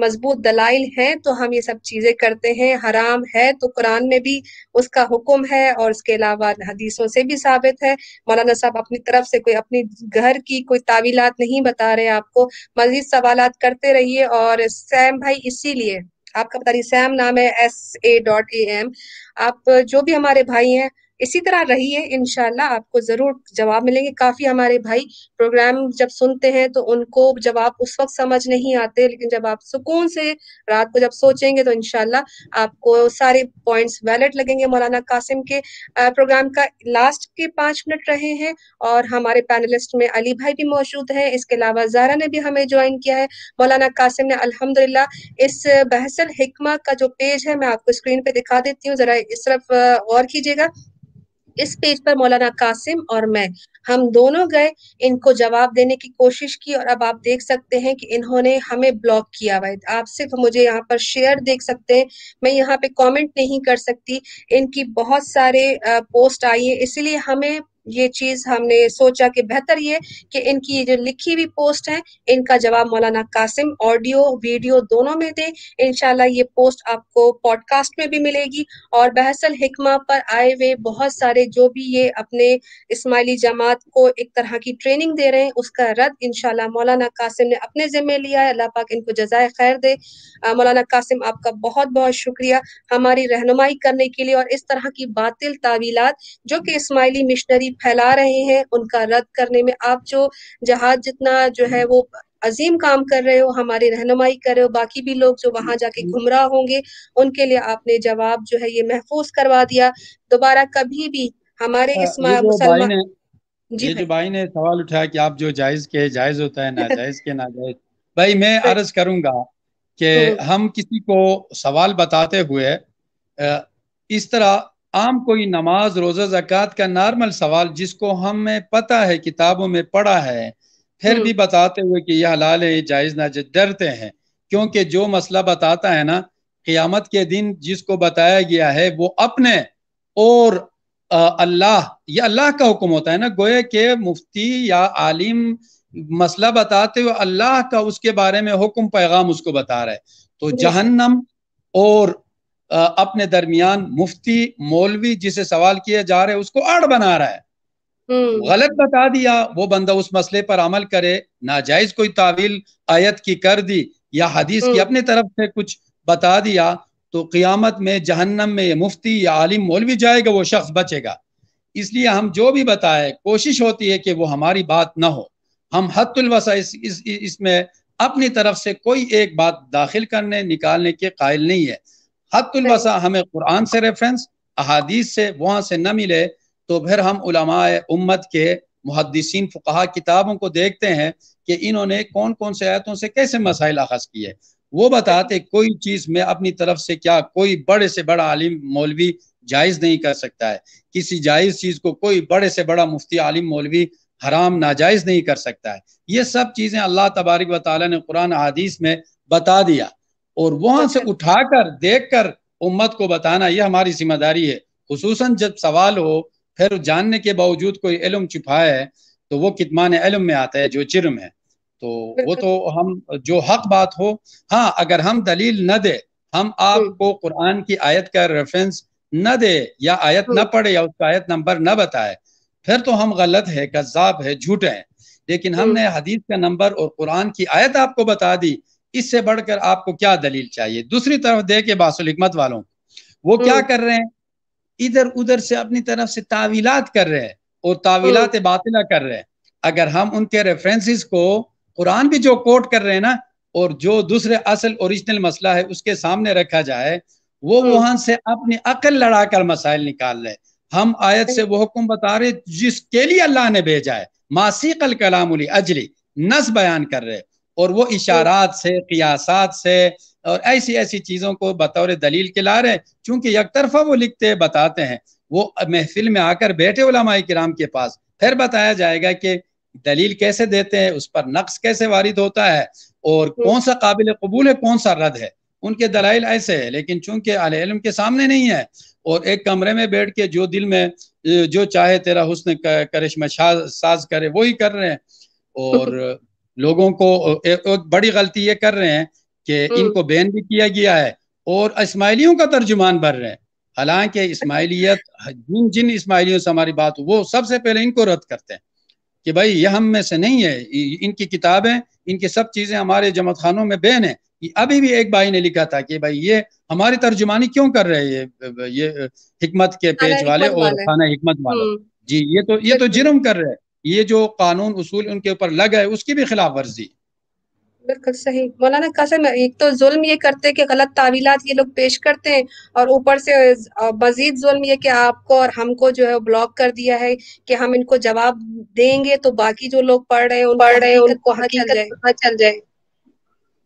मजबूत दलाइल हैं तो हम ये सब चीज़ें करते हैं हराम है तो कुरान में भी उसका हुक्म है और उसके अलावा हदीसों से भी साबित है मौलाना साहब अपनी तरफ से कोई अपनी घर की कोई तावीलात नहीं बता रहे आपको मजीद सवाल करते रहिए और सैम भाई इसीलिए आपका पता नहीं सैम नाम है S A dot A M आप जो भी हमारे भाई हैं इसी तरह रही है इनशाला आपको जरूर जवाब मिलेंगे काफी हमारे भाई प्रोग्राम जब सुनते हैं तो उनको जवाब उस वक्त समझ नहीं आते लेकिन जब आप सुकून से रात को जब सोचेंगे तो इनशाला आपको सारे पॉइंट्स वैलिड लगेंगे मौलाना कासिम के प्रोग्राम का लास्ट के पांच मिनट रहे हैं और हमारे पैनलिस्ट में अली भाई भी मौजूद है इसके अलावा जारा ने भी हमें ज्वाइन किया है मौलाना कासिम ने अलहमदुल्ला इस बहसल हिकमा का जो पेज है मैं आपको स्क्रीन पे दिखा देती हूँ जरा इस तरफ गौर कीजिएगा इस पेज पर मौलाना कासिम और मैं हम दोनों गए इनको जवाब देने की कोशिश की और अब आप देख सकते हैं कि इन्होंने हमें ब्लॉक किया हुआ है आप सिर्फ मुझे यहाँ पर शेयर देख सकते हैं मैं यहाँ पे कमेंट नहीं कर सकती इनकी बहुत सारे पोस्ट आई है इसलिए हमें ये चीज हमने सोचा कि बेहतर ये कि इनकी ये जो लिखी हुई पोस्ट है इनका जवाब मौलाना कासिम ऑडियो वीडियो दोनों में दे इनशाला ये पोस्ट आपको पॉडकास्ट में भी मिलेगी और बहसल हिकमा पर आए हुए बहुत सारे जो भी ये अपने इस्माइली जमात को एक तरह की ट्रेनिंग दे रहे हैं उसका रद्द इनशाला मौलाना कासिम ने अपने जिम्मे लिया है अल्लाह पाक इनको जजाय खैर दे मौलाना कासिम आपका बहुत बहुत शुक्रिया हमारी रहनुमाई करने के लिए और इस तरह की बातिल तावीलात जो कि इस्माइली मिशनरी फैला रहे हैं उनका रद्द करने में आप जो जहाज जितना जो है वो अजीम काम कर रहे हो हमारी रहनुमाई कर रहे हो बाकी भी लोग जो वहां जाके घुमरा हम्म। होंगे उनके लिए आपने जवाब जो है ये महफूज करवा दिया दोबारा कभी भी हमारे हाँ, इस मुसलमान जी जो भाई ने सवाल उठाया कि आप जो जायज के जायज होता है नाजायज के नाजायज भाई मैं अर्ज करूंगा कि हम्म। हम किसी को सवाल बताते हुए इस तरह आम कोई नमाज रोज़ा जक़ात का नॉर्मल सवाल जिसको हमें पता है किताबों में पढ़ा है फिर हम्म। भी बताते हुए कि यह हलाल है जायज़ ना डरते हैं क्योंकि जो मसला बताता है ना क़ियामत के दिन जिसको बताया गया है वो अपने और अल्लाह या अल्लाह का हुक्म होता है ना गोए के मुफ्ती या आलिम मसला बताते हुए अल्लाह का उसके बारे में हुक्म पैगाम उसको बता रहा है तो जहन्नम और अपने दरमियान मुफ्ती मौलवी जिसे सवाल किए जा रहे उसको आड़ बना रहा है हम्म। गलत बता दिया वो बंदा उस मसले पर अमल करे नाजायज कोई तावील आयत की कर दी या हदीस की हम्म। अपनी तरफ से कुछ बता दिया तो क़ियामत में जहन्नम में ये मुफ्ती या आलिम मौलवी जाएगा वो शख्स बचेगा इसलिए हम जो भी बताए कोशिश होती है कि वो हमारी बात ना हो हम हतुलवसा इस, इस, इसमें अपनी तरफ से कोई एक बात दाखिल करने निकालने के कायल नहीं है हतुल वसा हमें कुरान से रेफरेंस अहादीस से वहां से न मिले तो फिर हम उलमाए उम्मत के मुहदसिन फ़ुका किताबों को देखते हैं कि इन्होंने कौन कौन से आयतों से कैसे मसाइल अखज किए वो बताते कोई चीज़ में अपनी तरफ से क्या कोई बड़े से बड़ा आलिम मौलवी जायज़ नहीं कर सकता है किसी जायज़ चीज़ को कोई बड़े से बड़ा मुफ्ती आलिम मौलवी हराम नाजायज़ नहीं कर सकता है ये सब चीज़ें अल्लाह तबारक व ताली ने कुरान हदीस में बता दिया और वहां से तो उठाकर देखकर उम्मत को बताना यह हमारी जिम्मेदारी है खूस जब सवाल हो फिर जानने के बावजूद कोई इलम छुपा है तो वो कितमान इलम में आता है जो जुर्म है तो वो तो हम जो हक बात हो हाँ अगर हम दलील न दे हम हम्म। आपको कुरान की आयत का रेफरेंस न दे या आयत न हम्म। पढ़े या उसका आयत नंबर न बताए फिर तो हम गलत है कज्जाब है झूठे हैं लेकिन हम्म। हमने हदीस का नंबर और कुरान की आयत आपको बता दी इससे बढ़कर आपको क्या दलील चाहिए दूसरी तरफ देखे के बासुलिकमत वालों वो क्या हम्म। कर रहे हैं इधर उधर से अपनी तरफ से तावीलात कर रहे हैं और तावीलात हम्म। बातिला कर रहे हैं अगर हम उनके रेफरेंसेस को कुरान भी जो कोट कर रहे हैं ना और जो दूसरे असल ओरिजिनल मसला है उसके सामने रखा जाए वो हम्म। वहां से अपनी अकल लड़ाकर मसाइल निकाल रहे हम आयत से वो हुक्म बता रहे जिसके लिए अल्लाह ने भेजा है मासीकल कलामुली अजली नस बयान कर रहे और वो तो इशारात से कियासात से और ऐसी ऐसी चीज़ों को बतौर दलील के ला रहे चूंकि एक तरफा वो लिखते बताते हैं वो महफिल में आकर बैठे उलमाई कराम के पास फिर बताया जाएगा कि दलील कैसे देते हैं उस पर नक्स कैसे वारिद होता है और तो कौन सा काबिल कबूल है कौन सा रद्द है उनके दलाइल ऐसे है लेकिन चूंकि अलम के सामने नहीं है और एक कमरे में बैठ के जो दिल में जो चाहे तेरा हुस्न करिश्मा साज करे वही कर रहे हैं तो और लोगों को ए, बड़ी गलती ये कर रहे हैं कि हम्म। इनको बैन भी किया गया है और इसमाइलियों का तर्जुमान भर रहे हैं हालांकि इसमाइलियत जिन जिन इसमाइलियों से हमारी बात वो सबसे पहले इनको रद्द करते हैं कि भाई ये हम में से नहीं है इनकी किताबें इनकी सब चीज़ें हमारे जमत खानों में बैन है अभी भी एक भाई ने लिखा था कि भाई ये हमारी तर्जुमानी क्यों कर रहे हैं ये ये हिकमत के पेज वाले और खाना हिकमत वाले हम्म। जी ये तो ये तो जुर्म कर रहे हैं ये जो कानून उसूल उनके ऊपर लग है उसकी भी खिलाफ वर्जी बिल्कुल सही मौलाना कसम एक तो जुल्म ये करते कि गलत तावीलात ये लोग पेश करते हैं और ऊपर से मजीद जुल्म ये कि आपको और हमको जो है ब्लॉक कर दिया है कि हम इनको जवाब देंगे तो बाकी जो लोग पढ़ रहे हैं पढ़ रहे हैं उनको हाँ चल जाए हाँ चल जाए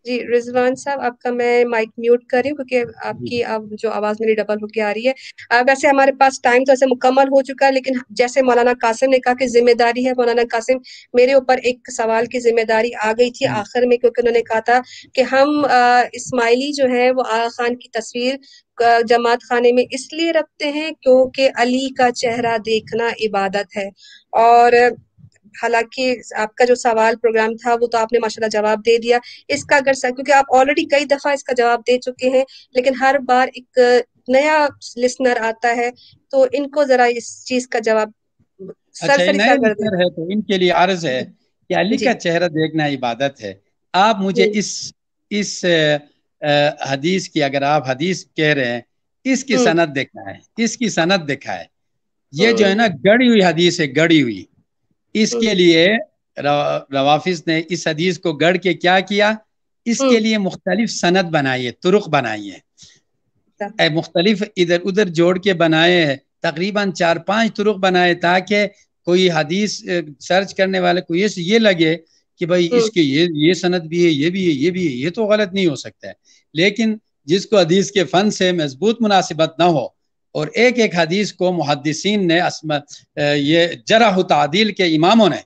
जी रिजवान साहब आपका मैं माइक म्यूट कर रही हूँ क्योंकि आपकी अब जो आवाज़ मेरी डबल होके आ रही है वैसे हमारे पास टाइम तो ऐसे मुकम्मल हो चुका है लेकिन जैसे मौलाना कासिम ने कहा कि जिम्मेदारी है मौलाना कासिम मेरे ऊपर एक सवाल की जिम्मेदारी आ गई थी आखिर में क्योंकि उन्होंने कहा था कि हम इस्माइली जो है वो आगा खान की तस्वीर जमात खाने में इसलिए रखते हैं क्योंकि अली का चेहरा देखना इबादत है और हालांकि आपका जो सवाल प्रोग्राम था वो तो आपने माशाल्लाह जवाब दे दिया इसका अगर सर क्योंकि आप ऑलरेडी कई दफा इसका जवाब दे चुके हैं लेकिन हर बार एक नया लिसनर आता है तो इनको जरा इस चीज का जवाब अच्छा, सर है तो इनके लिए अर्ज है कि अली का चेहरा देखना इबादत है आप मुझे इस इस हदीस की अगर आप हदीस कह रहे हैं इसकी सनत देखना है इसकी सनत दिखाए ये जो है ना गड़ी हुई हदीस है गड़ी हुई इसके हम्म। लिए रवाफिज ने इस हदीस को गढ़ के क्या किया इसके हम्म। लिए मुख्तलिफ सनत बनाई है तुरुक बनाई है मुख्तलिफ इधर उधर जोड़ के बनाए हैं तकरीबन चार पांच तुरुख बनाए ताकि कोई हदीस सर्च करने वाले को ये ये लगे कि भाई हम्म। इसके ये ये सनत भी है ये भी है ये भी है ये तो गलत नहीं हो सकता है लेकिन जिसको हदीस के फन से मजबूत मुनासिबत ना हो और एक एक हदीस को मुहदसिन ने ये जरह तदील के इमामों ने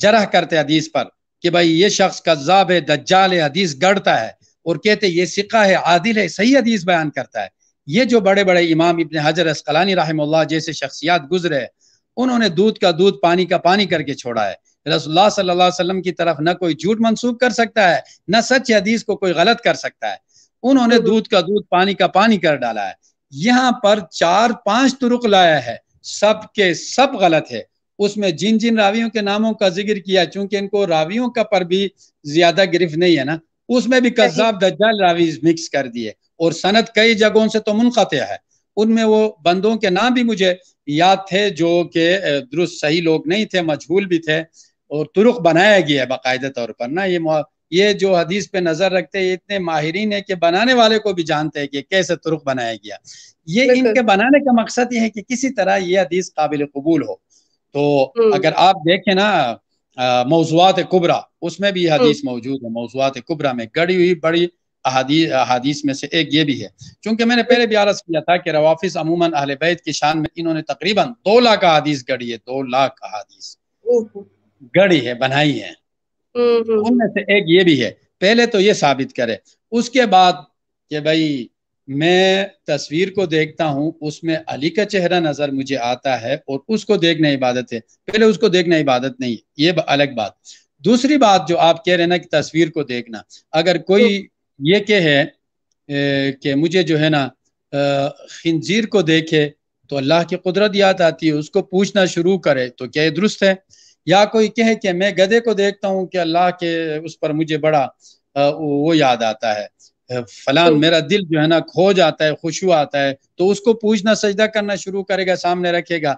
जरह करते हदीस पर कि भाई ये शख्स कज्जाब है दज्जाल हदीस गढ़ता है और कहते ये सिक्का है आदिल है सही हदीस बयान करता है ये जो बड़े बड़े इमाम इबन हजर असकलानी रहमल्ला जैसे शख्सियात गुजरे उन्होंने दूध का दूध पानी का पानी करके छोड़ा है रसुल्ला सल्लल्लाहु की तरफ न कोई झूठ मनसूब कर सकता है न सच हदीस को कोई गलत कर सकता है उन्होंने दूध का दूध पानी का पानी कर डाला है यहाँ पर चार पांच तुरुक लाया है सब के सब गलत है उसमें जिन जिन रावियों के नामों का जिक्र किया चूंकि इनको रावियों का पर भी ज्यादा गिरफ नहीं है ना उसमें भी कज्जाब दज्जाल रावी मिक्स कर दिए और सनत कई जगहों से तो मुनक़त है उनमें वो बंदों के नाम भी मुझे याद थे जो कि दुरुस्त सही लोग नहीं थे मजहूल भी थे और तुरुक बनाया गया है बाकायदे तौर पर ना ये ये जो हदीस पे नजर रखते हैं इतने माहरीन है कि बनाने वाले को भी जानते हैं कि कैसे तुर्क बनाया गया ये इनके बनाने का मकसद ये है कि किसी तरह ये हदीस काबिल कबूल हो तो हम्म। अगर आप देखें ना मौजूद कुबरा उसमें भी हम्म। हदीस मौजूद है मौजूद कुबरा में गड़ी हुई बड़ी हदीस में से एक ये भी है क्योंकि मैंने पहले भी आरस किया था कि रवाफिस अमूमन अहल बैत की शान में इन्होंने तकरीबन दो लाख अदीस गढ़ी है दो लाख अदीस गढ़ी है बनाई है हम्म। उनमें से एक ये भी है पहले तो ये साबित करे उसके बाद कि भाई मैं तस्वीर को देखता हूँ उसमें अली का चेहरा नजर मुझे आता है और उसको देखना इबादत है पहले उसको देखना इबादत नहीं है ये अलग बात दूसरी बात जो आप कह रहे हैं ना कि तस्वीर को देखना अगर कोई हम्म। ये कहे कि मुझे जो है ना खंजीर को देखे तो अल्लाह की कुदरत याद आती है उसको पूछना शुरू करे तो क्या ये दुरुस्त है या कोई कहे कि मैं गधे को देखता हूँ कि अल्लाह के उस पर मुझे बड़ा वो याद आता है फलान तो मेरा दिल जो है ना खो जाता है खुशबू आता है तो उसको पूछना सजदा करना शुरू करेगा सामने रखेगा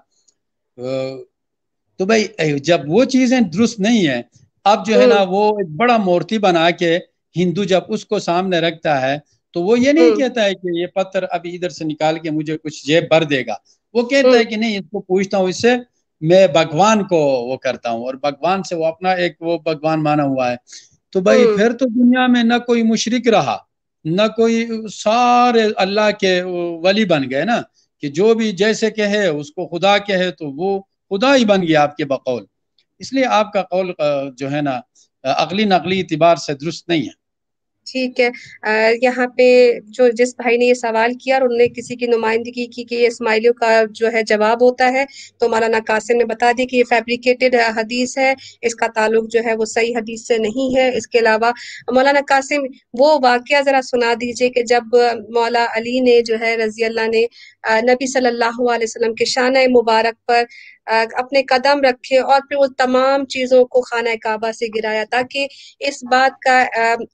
तो भाई जब वो चीजें दुरुस्त नहीं है अब जो है तो ना वो एक बड़ा मूर्ति बना के हिंदू जब उसको सामने रखता है तो वो ये नहीं तो कहता है कि ये पत्थर अभी इधर से निकाल के मुझे कुछ जेब भर देगा वो कहता है कि नहीं इसको पूछता हूँ इससे मैं भगवान को वो करता हूँ और भगवान से वो अपना एक वो भगवान माना हुआ है तो भाई हम्म। फिर तो दुनिया में ना कोई मुशरक रहा ना कोई सारे अल्लाह के वली बन गए ना कि जो भी जैसे कहे उसको खुदा कहे तो वो खुदा ही बन गया आपके बकौल इसलिए आपका कौल जो है ना अगली नकली इतबार से दुरुस्त नहीं है ठीक है यहाँ पे जो जिस भाई ने ये सवाल किया और उन्होंने किसी की नुमाइंदगी की कि ये इसमाइलियों का जो है जवाब होता है तो मौलाना कासिम ने बता दी कि ये फैब्रिकेटेड हदीस है इसका ताल्लुक जो है वो सही हदीस से नहीं है इसके अलावा मौलाना कासिम वो वाक्य ज़रा सुना दीजिए कि जब मौला अली ने जो है रजी अल्लाह ने नबी सल्लल्लाहु अलैहि वसल्लम के शान मुबारक पर अपने कदम रखे और फिर वो तमाम चीज़ों को खाना काबा से गिराया ताकि इस बात का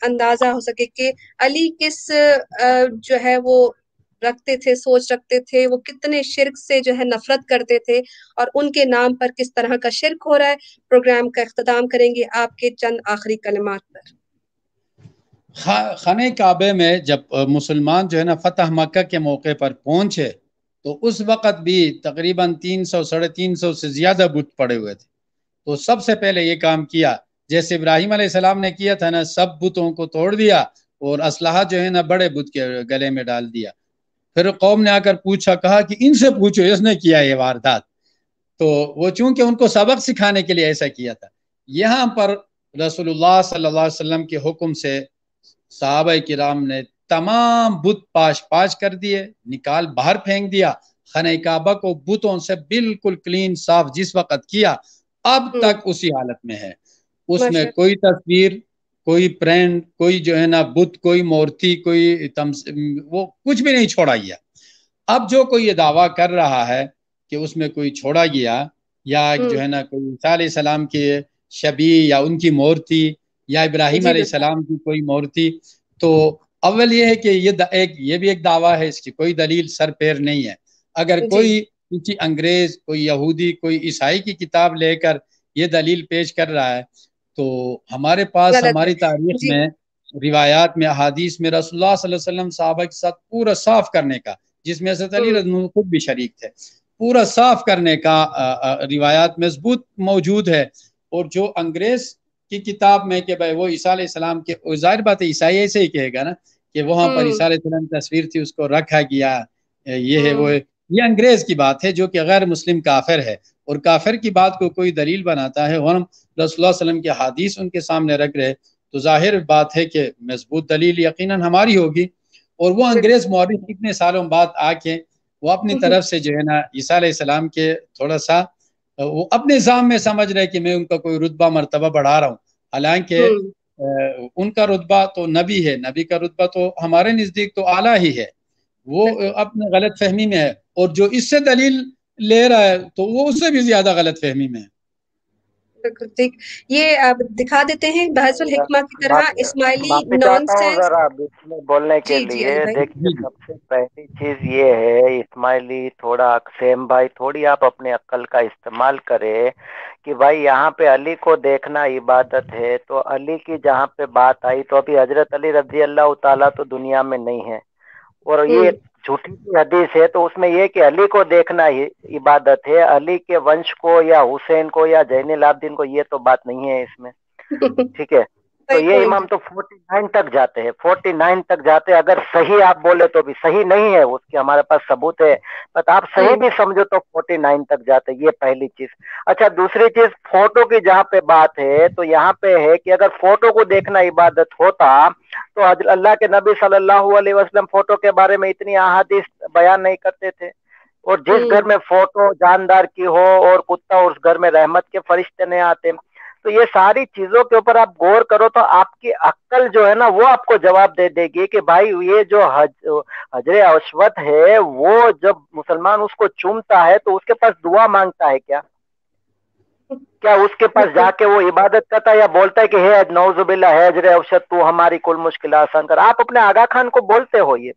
अंदाज़ा हो सके कि अली किस जो है वो रखते थे सोच रखते थे वो कितने शिरक से जो है नफरत करते थे और उनके नाम पर किस तरह का शिरक हो रहा है प्रोग्राम का अख्ताम करेंगे आपके चंद आखिरी कलमात पर खा, खाने काबे में जब मुसलमान जो है ना फतह मक्का के मौके पर पहुंचे तो उस वक़्त भी तकरीबन तीन सौ साढ़े तीन सौ से ज़्यादा बुत पड़े हुए थे तो सबसे पहले ये काम किया जैसे इब्राहिम सलाम ने किया था ना सब बुतों को तोड़ दिया और असलाह जो है ना बड़े बुत के गले में डाल दिया फिर कौम ने आकर पूछा कहा कि इनसे पूछो इसने किया ये वारदात तो वो चूंकि उनको सबक सिखाने के लिए ऐसा किया था यहाँ पर रसोल्ला सल्ला वसम के हुक्म से साहब कराम ने तमाम बुत पाश पाश कर दिए निकाल बाहर फेंक दिया खन काबा को बुतों से बिल्कुल क्लीन साफ जिस वक्त किया अब हम्म। तक उसी हालत में है उसमें कोई तस्वीर कोई प्रेंड कोई जो है ना बुत कोई मूर्ति कोई तम्स वो कुछ भी नहीं छोड़ा गया अब जो कोई ये दावा कर रहा है कि उसमें कोई छोड़ा गया या हम्म। जो है ना कोई सलाम के शबी या उनकी मूर्ति या इब्राहिम सलाम की कोई मूर्ति तो अव्वल ये है कि ये एक ये भी एक दावा है इसकी कोई दलील सर पैर नहीं है अगर कोई किसी अंग्रेज कोई यहूदी कोई ईसाई की किताब लेकर ये दलील पेश कर रहा है तो हमारे पास हमारी तारीख में रिवायात में अहादीस में रसोल्ला साहब के साथ पूरा साफ करने का जिसमें असद अली खुद भी शरीक थे पूरा साफ करने का रिवायात मजबूत मौजूद है और जो अंग्रेज की किताब में कि भाई वो ईसा के जाहिर बात है ईसाई ऐसे ही कहेगा ना कि वहाँ पर हम्म। ईसा तस्वीर थी उसको रखा गया ये है वो हम्म। ये अंग्रेज की बात है जो कि गैर मुस्लिम काफिर है और काफिर की बात को कोई दलील बनाता है और हम रसोल्लम के हादीस उनके सामने रख रहे तो जाहिर बात है कि मजबूत दलील यकीन हमारी होगी और वो अंग्रेज मौरिक कितने सालों बाद आके वो अपनी हम्म। तरफ से जो है ना ईसा सलाम के थोड़ा सा वो अपने जाम में समझ रहे कि मैं उनका कोई रुतबा मरतबा बढ़ा रहा हूँ हालांकि हम्म। उनका रुतबा तो नबी है नबी का रुतबा तो हमारे नज़दीक तो आला ही है वो अपने गलत फहमी में है और जो इससे दलील ले रहा है तो वो उससे भी ज्यादा गलत फहमी में है प्रकृतिक ये आप दिखा देते हैं बहसुल हिकमा की तरह इस्माइली नॉनसेंस बोलने के लिए देखिए सबसे पहली चीज ये है इस्माइली थोड़ा अक्सेम भाई थोड़ी आप अपने अक्ल का इस्तेमाल करें कि भाई यहाँ पे अली को देखना इबादत है तो अली की जहाँ पे बात आई तो अभी हजरत अली रजी अल्लाह तो दुनिया में नहीं है और ये हम्म। झूठी की हदीस है तो उसमें यह कि अली को देखना ही इबादत है अली के वंश को या हुसैन को या जैन लाब्दीन को ये तो बात नहीं है इसमें ठीक है तो ये इमाम तो 49 तक जाते हैं 49 तक जाते हैं अगर सही आप बोले तो भी सही नहीं है उसके हमारे पास सबूत है बट आप सही हम्म। भी समझो तो 49 तक जाते ये पहली चीज अच्छा दूसरी चीज फोटो की जहाँ पे बात है तो यहाँ पे है कि अगर फोटो को देखना इबादत होता तो अल्लाह के नबी सल्लल्लाहु अलैहि वसल्लम फोटो के बारे में इतनी अहादीस बयान नहीं करते थे और जिस हम्म। घर में फोटो जानदार की हो और कुत्ता उस घर में रहमत के फरिश्ते नहीं आते तो ये सारी चीजों के ऊपर आप गौर करो तो आपकी अक्कल जो है ना वो आपको जवाब दे देगी कि भाई ये जो हज हजरे अश्वत है वो जब मुसलमान उसको चूमता है तो उसके पास दुआ मांगता है क्या क्या उसके पास जाके वो इबादत करता है या बोलता है कि हे नौजुबिल्ला है हजरे अवशत तू हमारी कुल मुश्किल आसान कर आप अपने आगा खान को बोलते हो ये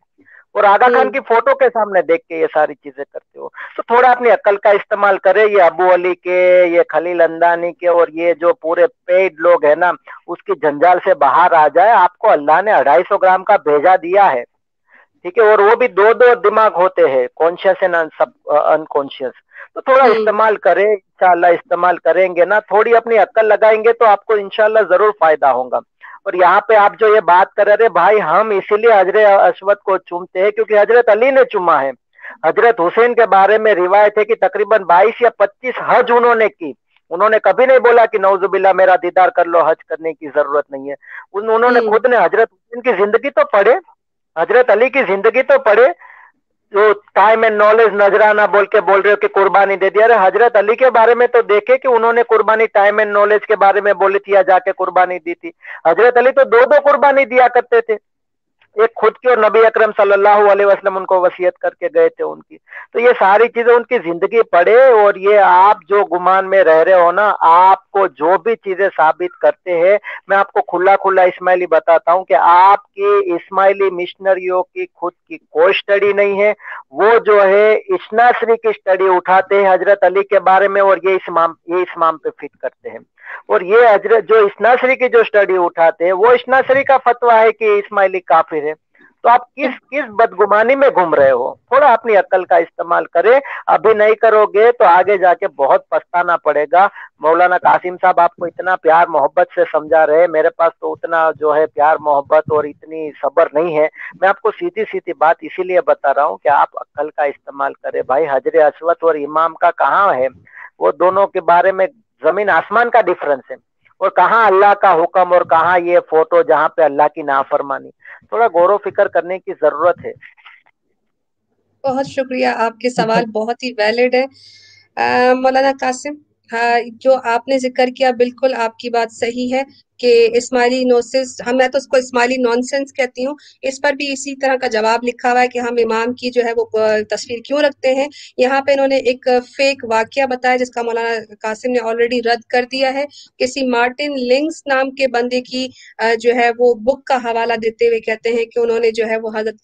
और आगा खान हम्म। की फोटो के सामने देख के ये सारी चीजें करते हो तो थोड़ा अपनी अकल का इस्तेमाल करे ये अबू अली के ये खलील अंदानी के और ये जो पूरे पेड लोग है ना उसकी जंजाल से बाहर आ जाए आपको अल्लाह ने अढ़ाई सौ ग्राम का भेजा दिया है ठीक है और वो भी दो दो दिमाग होते हैं कॉन्शियस एंड सब अनकॉन्शियस तो थोड़ा हम्म। इस्तेमाल करें इंशाला इस्तेमाल करेंगे ना थोड़ी अपनी अक्ल लगाएंगे तो आपको इंशाला जरूर फायदा होगा और यहाँ पे आप जो ये बात कर रहे भाई हम इसीलिए हजरत अश्वत को चूमते हैं क्योंकि हजरत अली ने चुमा है हजरत हुसैन के बारे में रिवायत है कि तकरीबन 22 या 25 हज उन्होंने की उन्होंने कभी नहीं बोला कि नौजुबिल्ला मेरा दीदार कर लो हज करने की जरूरत नहीं है उन उन्होंने हम्म। खुद ने हजरत हुसैन की जिंदगी तो पढ़े हजरत अली की जिंदगी तो पढ़े जो टाइम एंड नॉलेज नजराना बोल के बोल रहे हो कि कुर्बानी दे दिया अरे हजरत अली के बारे में तो देखे कि उन्होंने कुर्बानी टाइम एंड नॉलेज के बारे में बोली थी या जाके कुर्बानी दी थी हजरत अली तो दो दो कुर्बानी दिया करते थे एक खुद की और नबी अकरम सल्लल्लाहु अलैहि वसल्लम उनको वसीयत करके गए थे उनकी तो ये सारी चीजें उनकी जिंदगी पड़े और ये आप जो गुमान में रह रहे हो ना आपको जो भी चीजें साबित करते हैं मैं आपको खुला खुला इस्माइली बताता हूँ कि आपकी इस्माइली मिशनरियों की खुद की कोई स्टडी नहीं है वो जो है इश्नाश्री की स्टडी उठाते हैं हजरत अली के बारे में और ये इस्माम ये इस्माम पे फिट करते हैं और ये हजरत जो इस्नासरी की जो स्टडी उठाते हैं वो इसनाशरी का फतवा है कि इस्माइली काफिर है तो आप किस किस बदगुमानी में घूम रहे हो थोड़ा अपनी अकल का इस्तेमाल करें अभी नहीं करोगे तो आगे जाके बहुत पछताना पड़ेगा मौलाना कासिम साहब आपको इतना प्यार मोहब्बत से समझा रहे मेरे पास तो उतना जो है प्यार मोहब्बत और इतनी सब्र नहीं है मैं आपको सीधी सीधी बात इसीलिए बता रहा हूँ कि आप अक्ल का इस्तेमाल करें भाई हजर असवत और इमाम का कहाँ है वो दोनों के बारे में जमीन आसमान का डिफरेंस है और कहा अल्लाह का हुक्म और कहा ये फोटो जहाँ पे अल्लाह की नाफरमानी थोड़ा गौरव फिक्र करने की जरूरत है बहुत शुक्रिया आपके सवाल बहुत ही वैलिड है मौलाना कासिम हाँ जो आपने जिक्र किया बिल्कुल आपकी बात सही है कि इस्माइली नोसिस हम मैं तो उसको इस्माइली नॉनसेंस कहती हूँ इस पर भी इसी तरह का जवाब लिखा हुआ है कि हम इमाम की जो है वो तस्वीर क्यों रखते हैं यहाँ पे इन्होंने एक फेक वाक्य बताया जिसका मौलाना कासिम ने ऑलरेडी रद्द कर दिया है किसी मार्टिन लिंग्स नाम के बंदे की जो है वो बुक का हवाला देते हुए कहते हैं कि उन्होंने जो है वो हजरत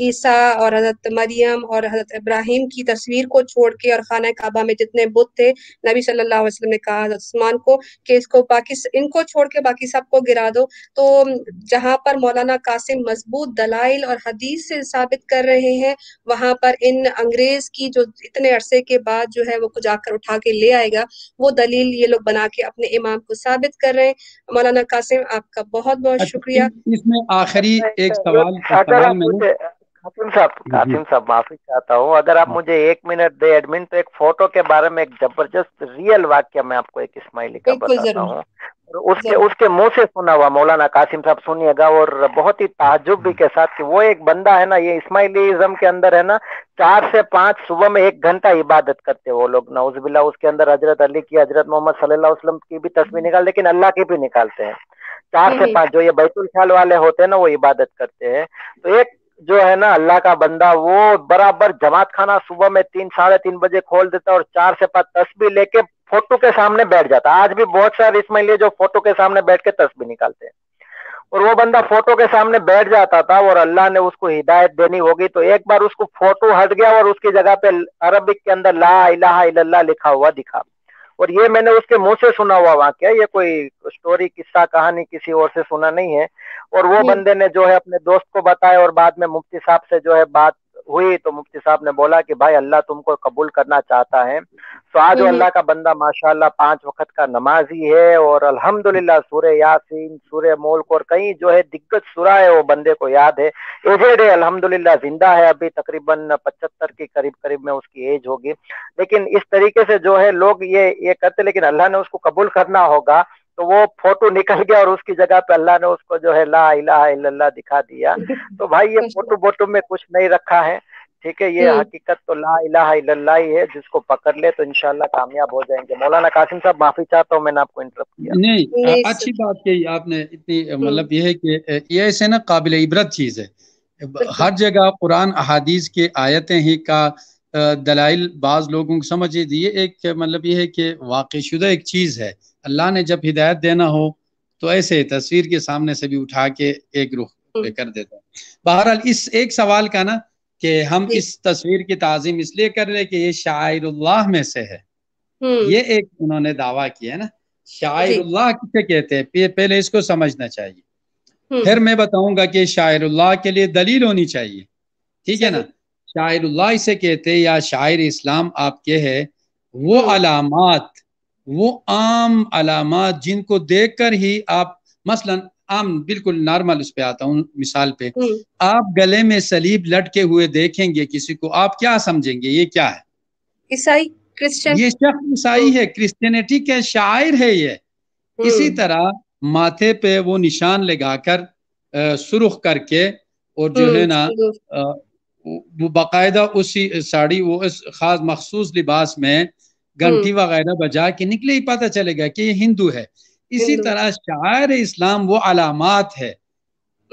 ईसा और हजरत मरियम और हजरत इब्राहिम की तस्वीर को छोड़ के और खाना काबा में जितने बुद्ध थे नबी सल्लल्लाहु अलैहि वसल्लम ने कहा उस्मान को कि इसको पाकिस्तान इनको छोड़ के बाकी सबको गिरा दो तो जहां पर मौलाना कासिम मजबूत दलाइल और हदीस से साबित कर रहे हैं वहां पर इन अंग्रेज की जो इतने अरसे के बाद जो है वो कुछ आकर उठा के ले आएगा वो दलील ये लोग बना के अपने इमाम को साबित कर रहे हैं मौलाना कासिम आपका बहुत बहुत अच्छा, शुक्रिया इसमें आखिरी अच्छा, एक सवाल कासिम साहब कासिम साहब माफी चाहता हूँ अगर आप हाँ। मुझे एक मिनट दे एडमिन तो एक फोटो के बारे में एक जबरदस्त रियल वाक्य मैं आपको एक स्माइली का बताता हूँ उसके उसके मुंह से सुना हुआ मौलाना कासिम साहब सुनिएगा और बहुत ही ताजुब भी hmm. के साथ कि वो एक बंदा है ना ये इस्माइलीज्म के अंदर है ना चार से पांच सुबह में एक घंटा इबादत करते वो लोग बिल्ला उसके अंदर हजरत अली की हजरत मोहम्मद सल्लल्लाहु अलैहि वसल्लम की भी तस्वीर निकाल लेकिन अल्लाह की भी निकालते हैं चार से hmm. पांच जो ये बैतुल ख्याल वाले होते हैं ना वो इबादत करते हैं तो एक जो है ना अल्लाह का बंदा वो बराबर जमात खाना सुबह में तीन साढ़े तीन बजे खोल देता है और चार से पांच तस्वीर लेके फोटो के सामने बैठ जाता आज भी बहुत सारे इसमें लिए जो फोटो के सामने बैठ के तस्वीर निकालते हैं और वो बंदा फोटो के सामने बैठ जाता था और अल्लाह ने उसको हिदायत देनी होगी तो एक बार उसको फोटो हट गया और उसकी जगह पे अरबिक के अंदर ला इलाहा इल्लल्लाह लिखा हुआ दिखा और ये मैंने उसके मुंह से सुना हुआ वाक्य ये कोई स्टोरी किस्सा कहानी किसी और से सुना नहीं है और वो बंदे ने जो है अपने दोस्त को बताया और बाद में मुफ्ती साहब से जो है बात हुई तो मुफ्ती साहब ने बोला कि भाई अल्लाह तुमको कबूल करना चाहता है तो आज अल्लाह का बंदा माशाल्लाह पांच वक्त का नमाजी है और अल्हम्दुलिल्लाह सूर्य यासीन सूर्य मोल्क और कई जो है दिग्गज सुरा है वो बंदे को याद है एजेड है अल्हम्दुलिल्लाह जिंदा है अभी तकरीबन पचहत्तर के करीब करीब में उसकी एज होगी लेकिन इस तरीके से जो है लोग ये ये करते लेकिन अल्लाह ने उसको कबूल करना होगा तो वो फोटो निकल गया और उसकी जगह पे अल्लाह ने उसको जो है ला इला दिखा दिया तो भाई ये अच्छा। फोटो वोटो में कुछ नहीं रखा है ठीक है ये हम्म। हकीकत तो ला इला इल्लल्लाह ही है जिसको पकड़ ले तो इनशाला कामयाब हो जाएंगे मौलाना कासिम साहब माफी चाहता हूँ मैंने आपको इंटरप्ट किया नहीं अच्छी बात कही आपने इतनी हम्म। मतलब ये है कि ये ऐसे ना काबिल इबरत चीज है हर जगह कुरान अहादीस के आयतें ही का दलाइल बाज लोगों को समझ ये एक मतलब ये है कि वाक़ शुदा एक चीज़ है अल्लाह ने जब हिदायत देना हो तो ऐसे तस्वीर के सामने से भी उठा के एक रुख पे हम्म। कर देते हैं बहरहाल इस एक सवाल का ना कि हम इस तस्वीर की ताजीम इसलिए कर रहे कि ये शायर में से है हम्म। ये एक उन्होंने दावा किया है ना शायर किसे कहते हैं पहले इसको समझना चाहिए हम्म। फिर मैं बताऊंगा कि शायरुल्लाह के लिए दलील होनी चाहिए ठीक है ना शायर इसे कहते या शायर इस्लाम आपके है वो अलामत वो आम अलामत जिनको देख कर ही आप मसलन आम बिल्कुल नॉर्मल उस पर आता हूँ मिसाल पे हम्म। आप गले में सलीब लटके हुए देखेंगे किसी को आप क्या समझेंगे ये क्या है ईसाई क्रिश्चियन ये शख्स ईसाई हम्म। है क्रिश्चियनिटी के शायर है ये हम्म। इसी तरह माथे पे वो निशान लगाकर सुरख करके और जो है ना वो बाकायदा उसी साड़ी वो इस खास मखसूस लिबास में घंटी हम्म। वगैरह बजा के निकले ही पता चलेगा कि ये हिंदू है इसी तरह शायर इस्लाम वो अलामत है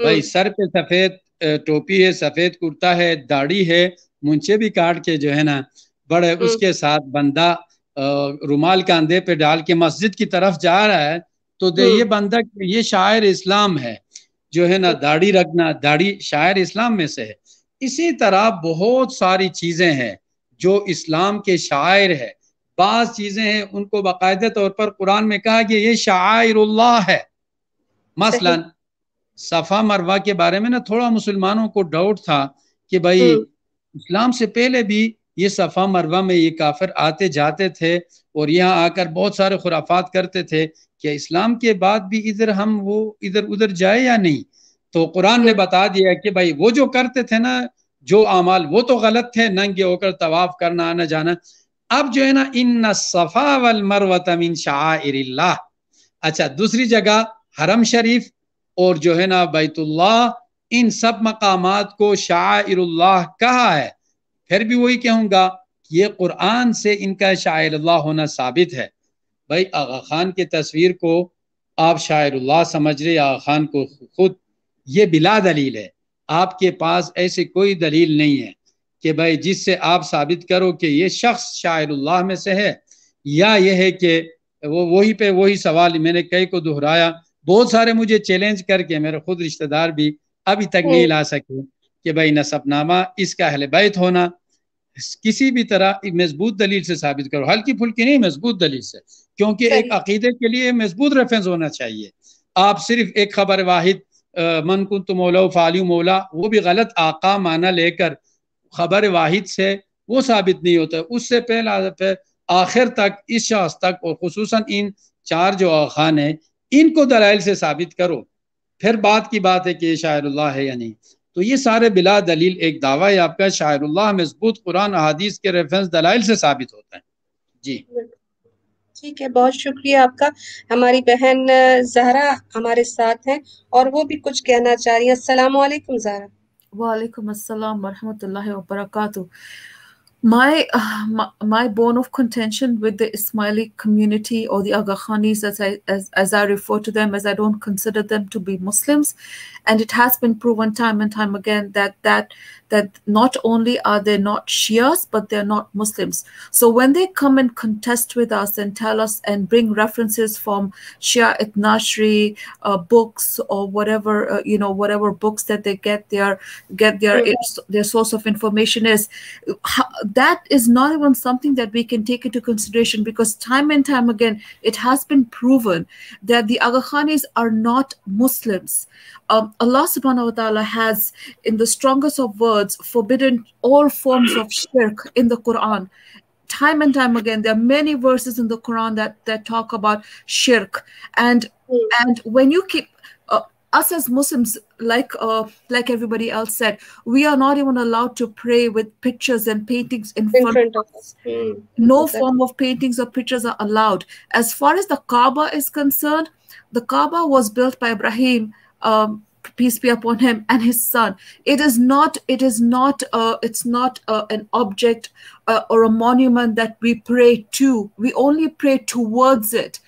भाई हम्म। सर पे सफेद टोपी है सफेद कुर्ता है दाढ़ी है मुंचे भी काट के जो है ना बड़े हम्म। उसके साथ बंदा रुमाल अंधे पे डाल के मस्जिद की तरफ जा रहा है तो दे ये बंदा ये शायर इस्लाम है जो है ना दाढ़ी रखना दाढ़ी शायर इस्लाम में से है इसी तरह बहुत सारी चीजें हैं जो इस्लाम के शायर है बाज़ चीज़ें हैं उनको बाकायदे तौर पर कुरान में कहा कि ये शायर है मसलन सफ़ा मरवा के बारे में ना थोड़ा मुसलमानों को डाउट था कि भाई हम्म। इस्लाम से पहले भी ये सफ़ा मरवा में ये काफिर आते जाते थे और यहाँ आकर बहुत सारे खुराफात करते थे कि इस्लाम के बाद भी इधर हम वो इधर उधर जाए या नहीं तो कुरान ने हम्म। बता दिया कि भाई वो जो करते थे ना जो अमाल वो तो गलत थे नंगे होकर तवाफ करना आना जाना अब जो है ना इन सफा वल मरवतमिन शाह अच्छा दूसरी जगह हरम शरीफ और जो है ना बैतुल्ला इन सब मकाम को शाह कहा है फिर भी वही कहूँगा ये कुरान से इनका शायर होना साबित है भाई आगा खान की तस्वीर को आप शायर समझ रहे आगा खान को खुद ये बिला दलील है आपके पास ऐसी कोई दलील नहीं है कि भाई जिससे आप साबित करो कि ये शख्स शायर में से है या ये है कि वो वही पे वही सवाल मैंने कई को दोहराया बहुत सारे मुझे चैलेंज करके मेरे खुद रिश्तेदार भी अभी तक नहीं हम्म। ला सके कि भाई नसबनामा इसका अहल बैत होना किसी भी तरह मजबूत दलील से साबित करो हल्की फुल्की नहीं मजबूत दलील से क्योंकि एक अकीदे के लिए मजबूत रेफरेंस होना चाहिए आप सिर्फ एक खबर वाहिद मन कुंत मौला फाली मौला वो भी गलत आका माना लेकर खबर वाहिद से वो साबित नहीं होता उससे पहले आखिर तक इस शख्स तक और खसूस इन चार जो अखान है इनको दलाइल से साबित करो फिर बात की बात है कि ये है या नहीं तो ये सारे बिला दलील एक दावा है आपका शायरुल्लाह मजबूत कुरान अदीस के रेफरेंस दलाइल से साबित होता है जी ठीक है बहुत शुक्रिया आपका हमारी बहन जहरा हमारे साथ हैं और वो भी कुछ कहना चाह रही है Aslam Zahra Walaikum assalam wa rahmatullahi wa barakatuh. My, uh, my, my bone of contention with the Ismaili community or the Aga Khanis, as I as, as I refer to them, as I don't consider them to be Muslims, and it has been proven time and time again that that that not only are they not Shias but they're not Muslims. So when they come and contest with us and tell us and bring references from Shia Itnashri uh, books or whatever uh, you know whatever books that they get their get their yeah. Mm-hmm. their source of information is that is not even something that we can take into consideration because time and time again it has been proven that the Aga Khanis are not Muslims um, Allah subhanahu wa ta'ala has, in the strongest of words, forbidden all forms of shirk in the Quran. Time and time again, there are many verses in the Quran that, that talk about shirk. And, and when you keep, uh, us as Muslims, like uh, like everybody else said, we are not even allowed to pray with pictures and paintings in, in front, front, of us. Mm. No exactly. form of paintings or pictures are allowed. As far as the Kaaba is concerned, the Kaaba was built by Ibrahim um, peace be upon him and his son it is not it is not uh, it's not uh, an object uh, or a monument that we pray to we only pray towards it